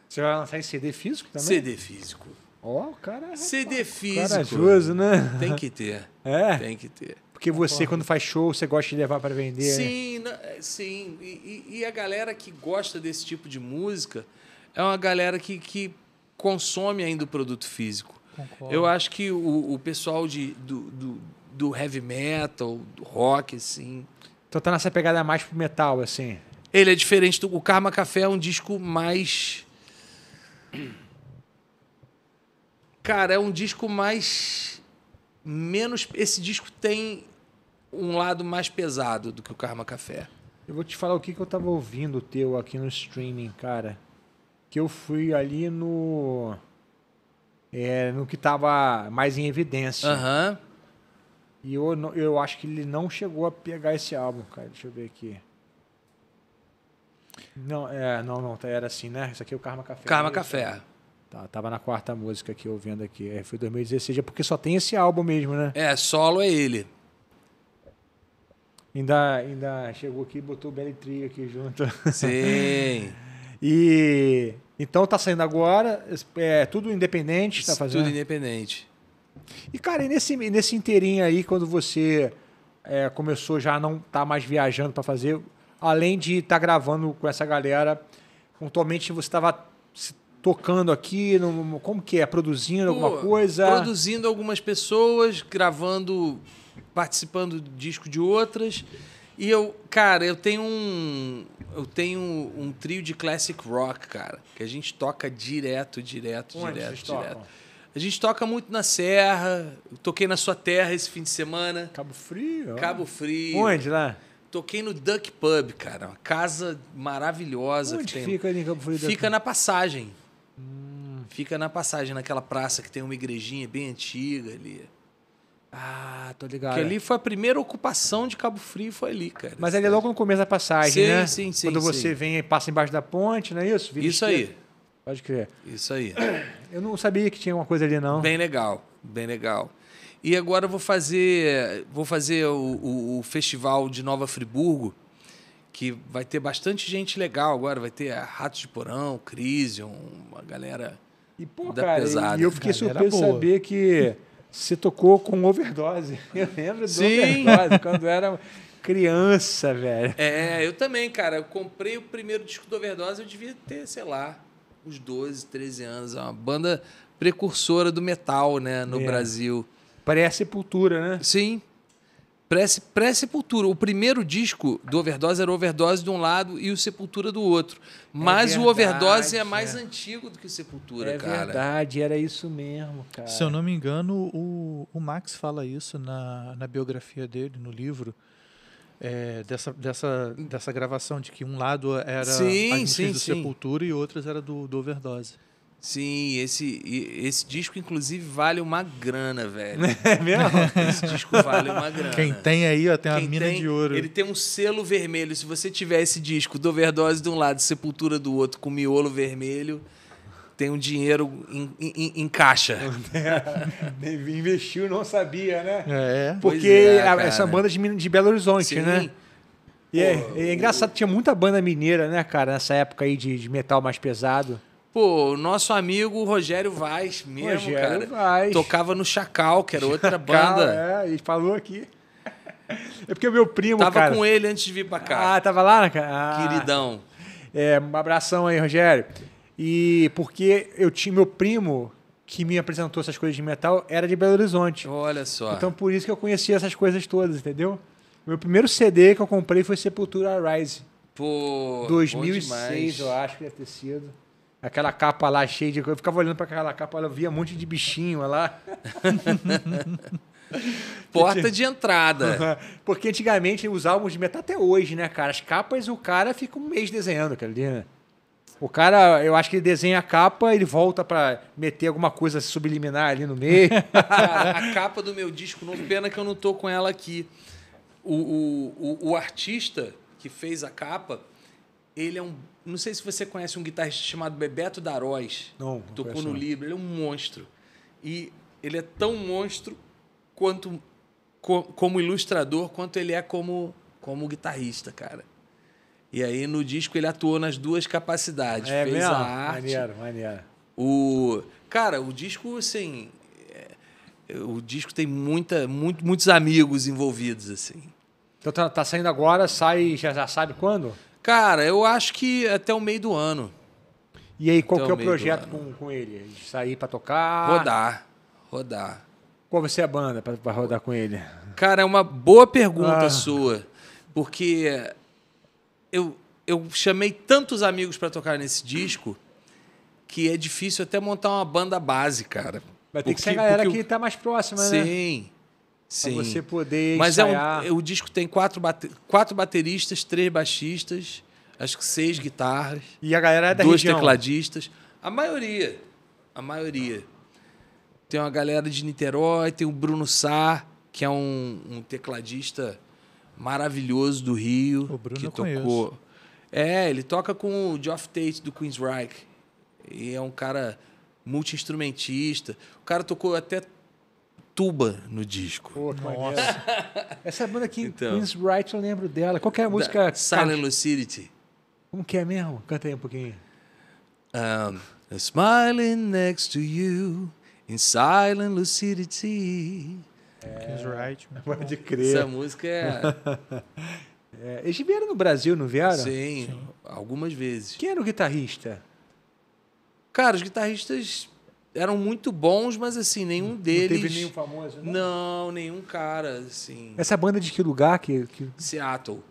Você vai lançar em CD físico também? CD físico. Ó, oh, cara. É CD é físico. carajoso né? Tem que ter. É. Tem que ter. Porque você, quando faz show, você gosta de levar para vender. Sim, né? sim. É, e, e, a galera que gosta desse tipo de música é uma galera que, que consome ainda o produto físico. Concordo. Eu acho que o, o pessoal de, do, do, do, heavy metal, do rock, assim. Então tá nessa pegada mais pro metal, assim. Ele é diferente do. O Karma Café é um disco mais. Cara, é um disco mais. Menos. Esse disco tem um lado mais pesado do que o Karma Café. Eu vou te falar o que, que eu tava ouvindo teu aqui no streaming, cara. Que eu fui ali no. É, no que tava mais em evidência. Aham. Uhum. E eu, eu acho que ele não chegou a pegar esse álbum, cara. Deixa eu ver aqui. Não, é, não, não, tá, era assim, né? Isso aqui é o Karma Café. Karma Café. Tá, tava na quarta música que eu vendo aqui. É, foi 2016, é porque só tem esse álbum mesmo, né? É, solo é ele. Ainda, ainda chegou aqui e botou o Belletria aqui junto. Sim. e então tá saindo agora, é tudo independente, tá fazendo? Tudo independente. E cara, e nesse nesse inteirinho aí, quando você é, começou já a não tá mais viajando para fazer, além de estar tá gravando com essa galera, pontualmente você estava tocando aqui, no, como que é, produzindo Pô, alguma coisa? Produzindo algumas pessoas, gravando participando do disco de outras. E eu, cara, eu tenho um. Eu tenho um trio de classic rock, cara. Que a gente toca direto, direto, Onde direto, Tocam? A gente toca muito na Serra. Eu toquei na sua terra esse fim de semana. Cabo Frio? Cabo Frio. Onde lá? Toquei no Duck Pub, cara. Uma casa maravilhosa. Onde tem... fica ali em Cabo Frio? Fica na passagem. Hum. Fica na passagem, naquela praça que tem uma igrejinha bem antiga ali. Ah, tô ligado. Que ali foi a primeira ocupação de Cabo Frio, foi ali, cara. Mas ali é logo no começo da passagem, sim, né? Sim, sim, Quando sim. você vem e passa embaixo da ponte, não é isso? Vira isso aí. Pode crer. Isso aí. Eu não sabia que tinha uma coisa ali, não. Bem legal, bem legal. E agora eu vou fazer, vou fazer o, o, o festival de Nova Friburgo, que vai ter bastante gente legal agora. Vai ter Ratos de Porão, Crise, uma galera e, pô, da cara, pesada. E eu fiquei surpreso de saber que... se tocou com overdose. Eu lembro do overdose, quando era criança, velho. É, eu também, cara. Eu comprei o primeiro disco do overdose, eu devia ter, sei lá, uns 12, 13 anos. É uma banda precursora do metal, né, no é. Brasil. Parece Sepultura, né? Sim. Pré-Sepultura. O primeiro disco do Overdose era Overdose de um lado e o Sepultura do outro. É Mas é verdade, o Overdose é, é. mais é. antigo do que o Sepultura, é cara. É verdade, era isso mesmo, cara. Se eu não me engano, o, o Max fala isso na, na biografia dele, no livro. É, dessa, dessa, dessa gravação de que um lado era sim, as sim, do sim. Sepultura e outras era do, do Overdose. Sim, esse, esse disco, inclusive, vale uma grana, velho. É mesmo? Esse disco vale uma grana. Quem tem aí, ó, tem uma Quem mina tem, de ouro. Ele tem um selo vermelho. Se você tiver esse disco do Overdose de um lado, Sepultura do outro, com miolo vermelho, tem um dinheiro em, em, em caixa. Investiu, não sabia, né? É. Porque é, a, essa banda é de, de Belo Horizonte, Sim. né? E é, é engraçado, tinha muita banda mineira, né, cara, nessa época aí de, de metal mais pesado. Pô, o nosso amigo Rogério Vaz mesmo, Rogério cara. Vaz. Tocava no Chacal, que era outra Chacal, banda. É, e falou aqui. É porque o meu primo, tava cara... com ele antes de vir pra cá. Ah, tava lá na... Né, ah. Queridão. É, um abração aí, Rogério. E porque eu tinha meu primo que me apresentou essas coisas de metal era de Belo Horizonte. Olha só. Então por isso que eu conhecia essas coisas todas, entendeu? Meu primeiro CD que eu comprei foi Sepultura Rise. Pô, 2006, eu acho que deve ter sido. Aquela capa lá cheia de Eu ficava olhando para aquela capa, eu via um monte de bichinho lá. Porta de entrada. Porque antigamente os álbuns de metal, até hoje, né, cara? As capas o cara fica um mês desenhando, cara. Né? O cara, eu acho que ele desenha a capa, ele volta para meter alguma coisa subliminar ali no meio. cara, a capa do meu disco pena que eu não tô com ela aqui. O, o, o, o artista que fez a capa, ele é um. Não sei se você conhece um guitarrista chamado Bebeto Daróis. Não. não tocou no Libra. Ele é um monstro. E ele é tão monstro quanto co, como ilustrador, quanto ele é como, como guitarrista, cara. E aí no disco ele atuou nas duas capacidades. É, fez mesmo? a arte. Maneiro, maneiro. O, cara, o disco, assim. É, o disco tem muita, muito, muitos amigos envolvidos, assim. Então tá, tá saindo agora, sai já, já sabe quando? Cara, eu acho que até o meio do ano. E aí, qual que é o projeto com, com ele? sair para tocar? Rodar, rodar. Qual vai ser a banda para rodar com ele? Cara, é uma boa pergunta ah. sua, porque eu, eu chamei tantos amigos para tocar nesse disco que é difícil até montar uma banda base, cara. Vai ter porque, que ser a galera que tá mais próxima, Sim. né? Sim. Sim. Pra você poder Mas ensaiar. é um, o disco tem quatro, bate, quatro bateristas, três baixistas, acho que seis guitarras. E a galera é da dois região. tecladistas. A maioria. A maioria. Tem uma galera de Niterói, tem o Bruno Sá, que é um, um tecladista maravilhoso do Rio. O Bruno que tocou. Conheço. É, ele toca com o Geoff Tate do Queensryche. E é um cara multi-instrumentista. O cara tocou até tuba no disco. Pô, Nossa. Essa banda aqui, então, Queen's Wright, eu lembro dela. Qual que é a música? Silent Lucidity. Como que é mesmo? Canta aí um pouquinho. Um, smiling next to you in silent lucidity. É. Queen's Wright. Wright. Pode crer. Essa música é... é... Eles vieram no Brasil, não vieram? Sim, Sim, algumas vezes. Quem era o guitarrista? Cara, os guitarristas eram muito bons, mas assim, nenhum deles. Não teve nenhum famoso, né? Não, nenhum cara, assim. Essa banda é de que lugar que. que... Seattle.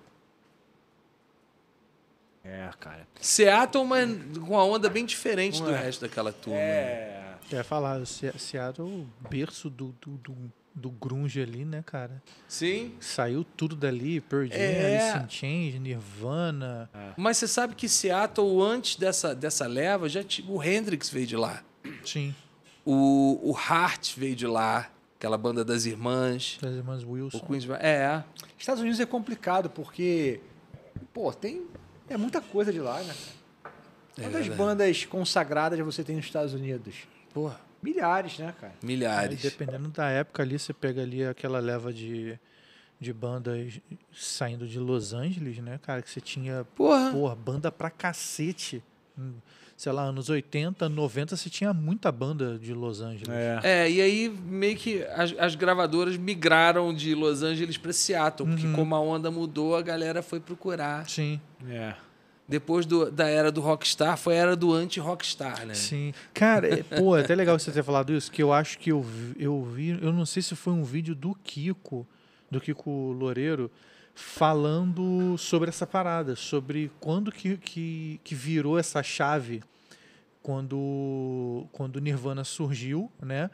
É, cara. Seattle, mas com uma onda bem diferente Não do é. resto daquela turma. É. Quer falar, Se Seattle, berço do, do, do do grunge ali, né, cara? Sim. Saiu tudo dali, Pearl Jam, é. Alice in Change, Nirvana. É. Mas você sabe que Seattle, antes dessa, dessa leva, já o Hendrix veio de lá. Sim. O, o Hart veio de lá, aquela banda das irmãs. Das irmãs Wilson. O Queens, é. Estados Unidos é complicado porque, pô, tem é muita coisa de lá, né? É Quantas é bandas consagradas você tem nos Estados Unidos? Porra. Milhares, né, cara? Milhares. Aí, dependendo da época ali, você pega ali aquela leva de, de bandas saindo de Los Angeles, né, cara? Que você tinha, porra, porra banda pra cacete sei lá, anos 80, 90, você tinha muita banda de Los Angeles. É, é e aí meio que as, as gravadoras migraram de Los Angeles para Seattle, porque uhum. como a onda mudou, a galera foi procurar. Sim. É. Depois do, da era do rockstar, foi a era do anti-rockstar, né? Sim. Cara, é, pô, é até legal você ter falado isso, que eu acho que eu, eu vi, eu não sei se foi um vídeo do Kiko, do Kiko Loureiro, falando sobre essa parada, sobre quando que, que, que virou essa chave, quando, quando Nirvana surgiu, né?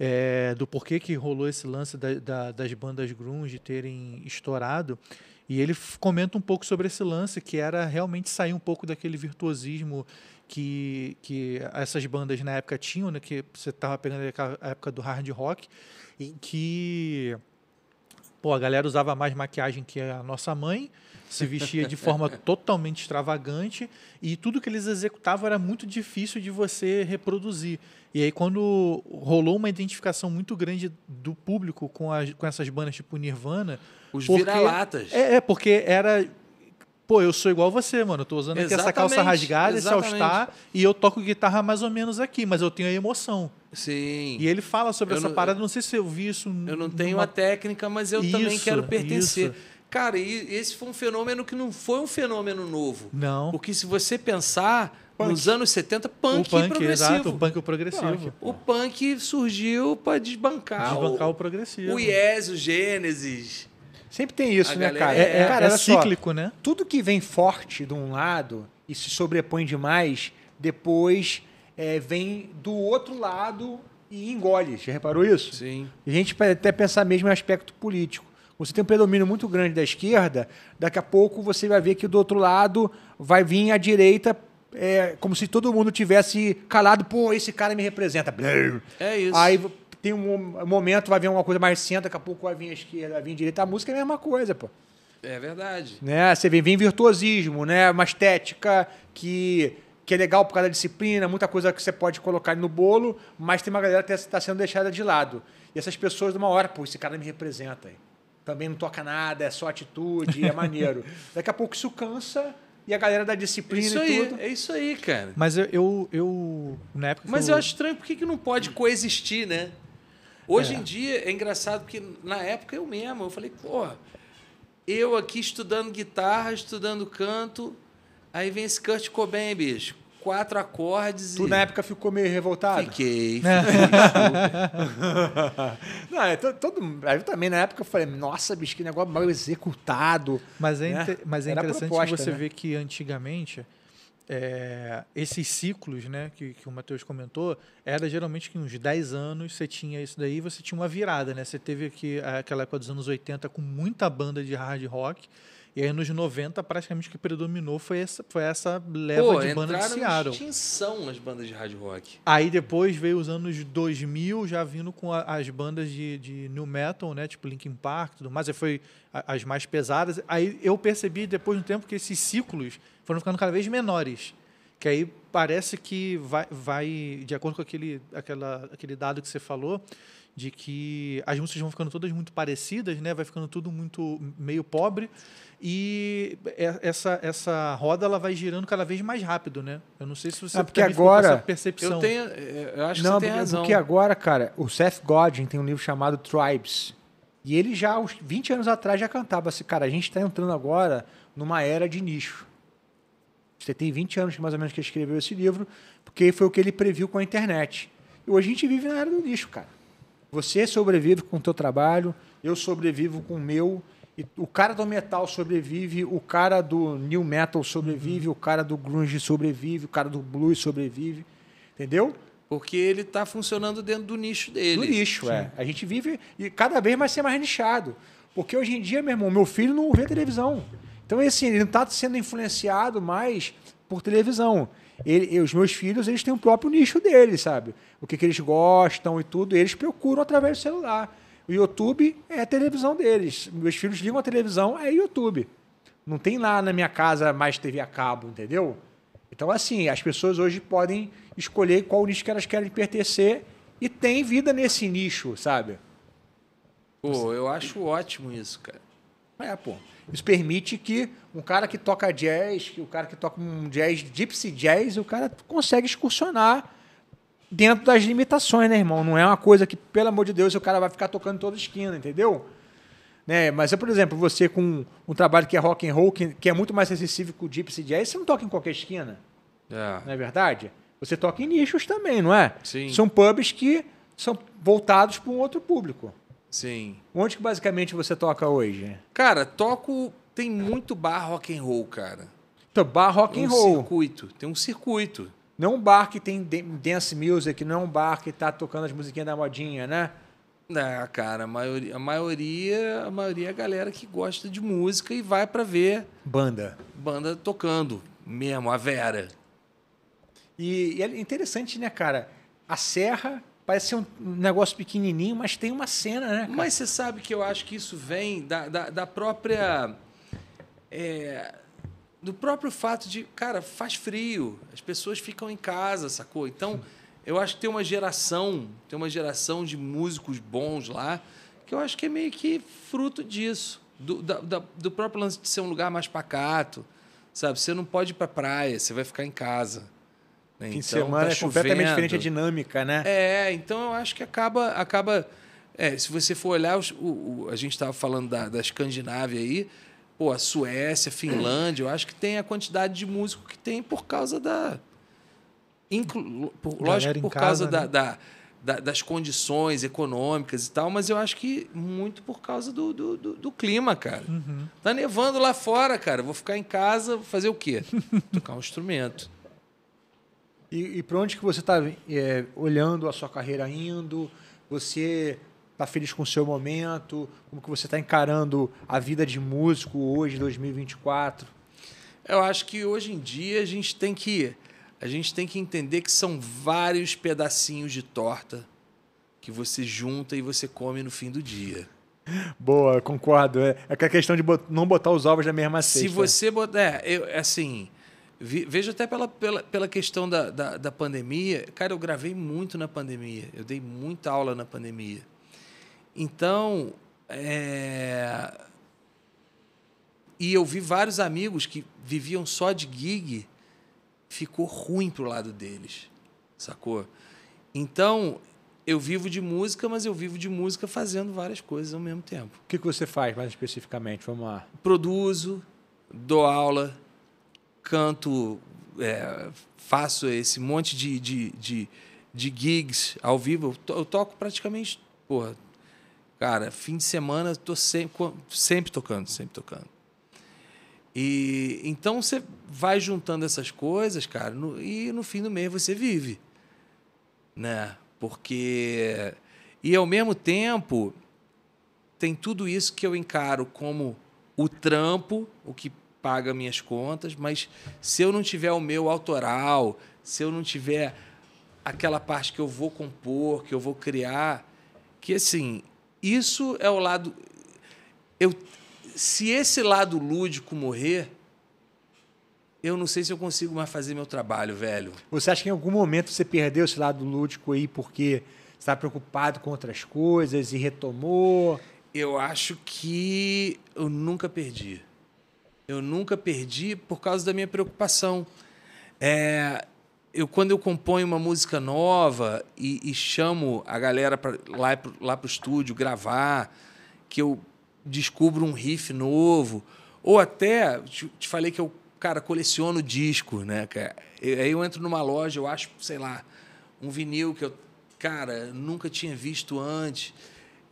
É, do porquê que rolou esse lance da, da, das bandas grunge terem estourado. E ele comenta um pouco sobre esse lance, que era realmente sair um pouco daquele virtuosismo que, que essas bandas na época tinham, né? que você estava pegando a época do hard rock, e que Pô, a galera usava mais maquiagem que a nossa mãe, se vestia de forma totalmente extravagante e tudo que eles executavam era muito difícil de você reproduzir. E aí, quando rolou uma identificação muito grande do público com, as, com essas bandas tipo Nirvana. Os vira-latas. É, é, porque era pô, eu sou igual você, mano. Eu tô usando aqui essa calça rasgada, exatamente. esse all e eu toco guitarra mais ou menos aqui, mas eu tenho a emoção. Sim. E ele fala sobre eu essa não, parada, eu, não sei se eu vi isso. Eu não tenho numa... a técnica, mas eu isso, também quero pertencer. Isso. Cara, e esse foi um fenômeno que não foi um fenômeno novo. Não. Porque se você pensar, Punk. Nos anos 70, punk, o punk progressivo. Exato, o punk o progressivo. O punk surgiu para desbancar, desbancar o, o progressivo. O Yes, o Gênesis, Sempre tem isso, a né, cara? É, é, é, cara, é, é cíclico, só, né? Tudo que vem forte de um lado e se sobrepõe demais, depois é, vem do outro lado e engole. Já reparou isso? Sim. E a gente até pensar mesmo em aspecto político. Você tem um predomínio muito grande da esquerda, daqui a pouco você vai ver que do outro lado vai vir a direita é como se todo mundo tivesse calado, pô, esse cara me representa. É isso. Aí tem um momento, vai vir uma coisa mais centro, daqui a pouco vai vir a esquerda, vai vir a direita. A música é a mesma coisa, pô. É verdade. Né? Você vem, vem virtuosismo, né? Uma estética que, que é legal por causa da disciplina, muita coisa que você pode colocar no bolo, mas tem uma galera que está tá sendo deixada de lado. E essas pessoas, de uma hora, pô, esse cara me representa. Aí. Também não toca nada, é só atitude, é maneiro. Daqui a pouco isso cansa e a galera da disciplina isso aí, e tudo. É isso aí, cara. Mas eu, eu, eu na época. Mas eu, eu acho estranho, por que, que não pode coexistir, né? Hoje é. em dia é engraçado porque na época eu mesmo, eu falei, porra, eu aqui estudando guitarra, estudando canto, aí vem esse Kurt Cobain, bicho. Quatro acordes Tu e... na época ficou meio revoltado? Fiquei, é. fiquei Não, é todo, eu também na época eu falei, nossa, bicho, que negócio mal executado. Mas é, né? inter... mas é interessante proposta, você né? ver que antigamente é, esses ciclos né, que, que o Matheus comentou, era geralmente que uns 10 anos você tinha isso daí, você tinha uma virada, né? Você teve aqui, aquela época dos anos 80 com muita banda de hard rock, e aí nos 90 praticamente que predominou foi essa, foi essa leva Pô, de banda que Seattle. extinção as bandas de hard rock. Aí depois veio os anos 2000, já vindo com a, as bandas de, de new metal, né? Tipo Linkin Park e tudo mais, aí foi as mais pesadas. Aí eu percebi depois de um tempo que esses ciclos foram ficando cada vez menores. Que aí parece que vai, vai de acordo com aquele, aquela, aquele dado que você falou, de que as músicas vão ficando todas muito parecidas, né? Vai ficando tudo muito meio pobre e é, essa essa roda ela vai girando cada vez mais rápido, né? Eu não sei se você ah, porque agora essa percepção. Eu tenho, eu acho que não, você tem porque, razão. Porque agora, cara, o Seth Godin tem um livro chamado Tribes e ele já uns 20 anos atrás já cantava assim, cara, a gente está entrando agora numa era de nicho. Você tem 20 anos mais ou menos que escreveu esse livro, porque foi o que ele previu com a internet. E hoje a gente vive na era do lixo, cara. Você sobrevive com o teu trabalho, eu sobrevivo com o meu, o cara do metal sobrevive, o cara do new metal sobrevive, uhum. o cara do grunge sobrevive, o cara do blues sobrevive, entendeu? Porque ele está funcionando dentro do nicho dele. Do nicho, é. Sim. é. A gente vive e cada vez vai ser mais nichado. Porque hoje em dia, meu irmão, meu filho não vê televisão. Então, assim, ele não está sendo influenciado mais por televisão. Ele, os meus filhos, eles têm o próprio nicho deles, sabe? O que, que eles gostam e tudo, eles procuram através do celular. O YouTube é a televisão deles. Meus filhos ligam a televisão, é YouTube. Não tem lá na minha casa mais TV a cabo, entendeu? Então, assim, as pessoas hoje podem escolher qual nicho que elas querem pertencer e tem vida nesse nicho, sabe? Pô, eu acho ótimo isso, cara. É, pô. Isso permite que um cara que toca jazz, que o cara que toca um jazz, gypsy jazz, o cara consegue excursionar dentro das limitações, né, irmão? Não é uma coisa que, pelo amor de Deus, o cara vai ficar tocando toda esquina, entendeu? Né? Mas, é, por exemplo, você com um trabalho que é rock and roll, que, que é muito mais acessível que o gypsy jazz, você não toca em qualquer esquina. É. Não é verdade? Você toca em nichos também, não é? Sim. São pubs que são voltados para um outro público. Sim. Onde que basicamente você toca hoje? Cara, toco. Tem muito bar rock and roll, cara. Então, bar rock and roll. Tem um circuito. Tem um circuito. Não um bar que tem dance music, não é um bar que tá tocando as musiquinhas da modinha, né? É, cara, a maioria, a maioria, a maioria é a galera que gosta de música e vai para ver banda, banda tocando mesmo, a Vera. E, e é interessante, né, cara? A Serra Parece ser um negócio pequenininho, mas tem uma cena, né? Cara? Mas você sabe que eu acho que isso vem da, da, da própria. É, do próprio fato de, cara, faz frio, as pessoas ficam em casa, sacou? Então, eu acho que tem uma geração, tem uma geração de músicos bons lá, que eu acho que é meio que fruto disso, do, da, da, do próprio lance de ser um lugar mais pacato, sabe? Você não pode ir pra praia, você vai ficar em casa. Né, Fim de então, semana tá é chovendo. completamente diferente a dinâmica, né? É, então eu acho que acaba. acaba é, se você for olhar, os, o, o, a gente estava falando da, da Escandinávia aí, pô, a Suécia, a Finlândia, eu acho que tem a quantidade de músico que tem por causa da. Inclu, por, lógico, por casa, causa né? da, da, das condições econômicas e tal, mas eu acho que muito por causa do, do, do, do clima, cara. Uhum. Tá nevando lá fora, cara. Vou ficar em casa, vou fazer o quê? Tocar um instrumento. E, e para onde que você está é, olhando a sua carreira indo? Você está feliz com o seu momento? Como que você está encarando a vida de músico hoje, 2024? Eu acho que hoje em dia a gente tem que a gente tem que entender que são vários pedacinhos de torta que você junta e você come no fim do dia. Boa, concordo. É, é a é questão de bot não botar os ovos na mesma cesta. Se você botar, é, é, assim, Vejo até pela, pela, pela questão da, da, da, pandemia. Cara, eu gravei muito na pandemia. Eu dei muita aula na pandemia. Então, é... E eu vi vários amigos que viviam só de gig. Ficou ruim pro lado deles, sacou? Então, eu vivo de música, mas eu vivo de música fazendo várias coisas ao mesmo tempo. O que, que você faz mais especificamente? Vamos lá. Produzo, dou aula canto, é, faço esse monte de, de, de, de gigs ao vivo. Eu toco praticamente, porra, cara, fim de semana tô sempre, sempre tocando, sempre tocando. E então você vai juntando essas coisas, cara, no, e no fim do mês você vive, né? Porque e ao mesmo tempo tem tudo isso que eu encaro como o trampo, o que paga minhas contas, mas se eu não tiver o meu autoral, se eu não tiver aquela parte que eu vou compor, que eu vou criar, que assim, isso é o lado eu se esse lado lúdico morrer, eu não sei se eu consigo mais fazer meu trabalho, velho. Você acha que em algum momento você perdeu esse lado lúdico aí porque está preocupado com outras coisas e retomou? Eu acho que eu nunca perdi eu nunca perdi por causa da minha preocupação. É, eu quando eu componho uma música nova e, e chamo a galera pra, lá lá para o estúdio gravar, que eu descubro um riff novo, ou até te, te falei que eu cara coleciono disco, né? Cara? Eu, é, aí eu entro numa loja, eu acho, sei lá, um vinil que eu cara nunca tinha visto antes.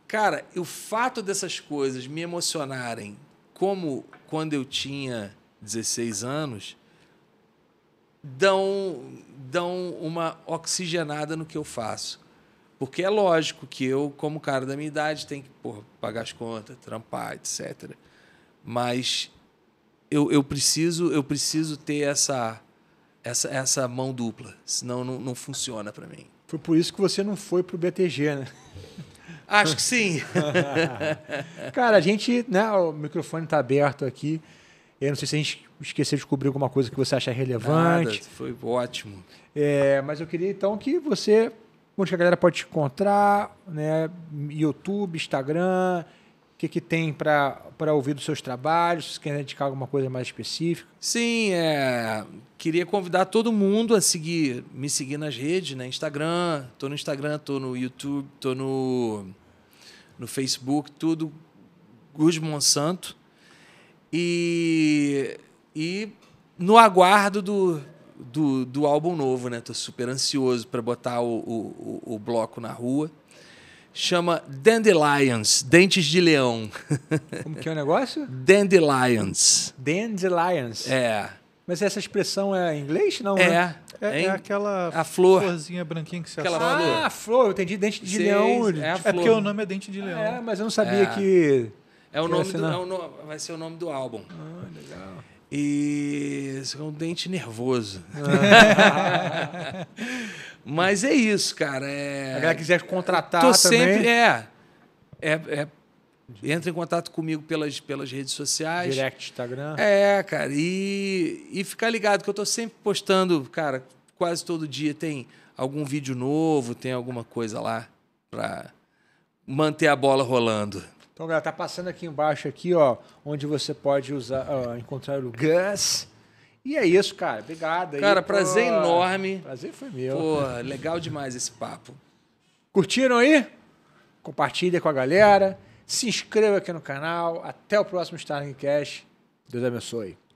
Cara, o fato dessas coisas me emocionarem como quando eu tinha 16 anos, dão, dão uma oxigenada no que eu faço. Porque é lógico que eu, como cara da minha idade, tenho que porra, pagar as contas, trampar, etc. Mas eu, eu preciso eu preciso ter essa, essa, essa mão dupla, senão não, não funciona para mim. Foi por isso que você não foi para o BTG, né? Acho que sim. Cara, a gente, né? O microfone está aberto aqui. Eu não sei se a gente esqueceu de cobrir alguma coisa que você acha relevante. Nada, foi ótimo. É, mas eu queria então que você, onde a galera pode te encontrar, né? YouTube, Instagram, o que, que tem para ouvir dos seus trabalhos? Se quer indicar alguma coisa mais específica? Sim, é, queria convidar todo mundo a seguir, me seguir nas redes, né? Instagram, estou no Instagram, estou no YouTube, estou no, no Facebook, tudo Gus Monsanto. E, e no aguardo do, do, do álbum novo, né? Estou super ansioso para botar o, o, o bloco na rua chama Dandelions, dentes de leão. Como que é o negócio? Dandelions. Dandelions. É. Mas essa expressão é em inglês, não? Né? É. É, é, aquela a flor. florzinha branquinha que você aquela flor. Ah, a flor, eu entendi dente de leão. É, é, é porque o nome é dente de leão. É, mas eu não sabia é. que. É o nome do, é o no, vai ser o nome do álbum. Ah, legal. E é um dente nervoso. Ah. Mas é isso, cara. É... A galera quiser contratar tô também. sempre é, é, é entra em contato comigo pelas, pelas redes sociais. Direct Instagram. É, cara. E, e ficar ligado que eu tô sempre postando, cara, quase todo dia tem algum vídeo novo, tem alguma coisa lá para manter a bola rolando. Então, galera, tá passando aqui embaixo aqui, ó, onde você pode usar, ó, encontrar o Gus e é isso, cara. Obrigado. Cara, prazer pô... enorme. Prazer foi meu. Pô, legal demais esse papo. Curtiram aí? Compartilha com a galera. Se inscreva aqui no canal. Até o próximo Starling Cash. Deus abençoe.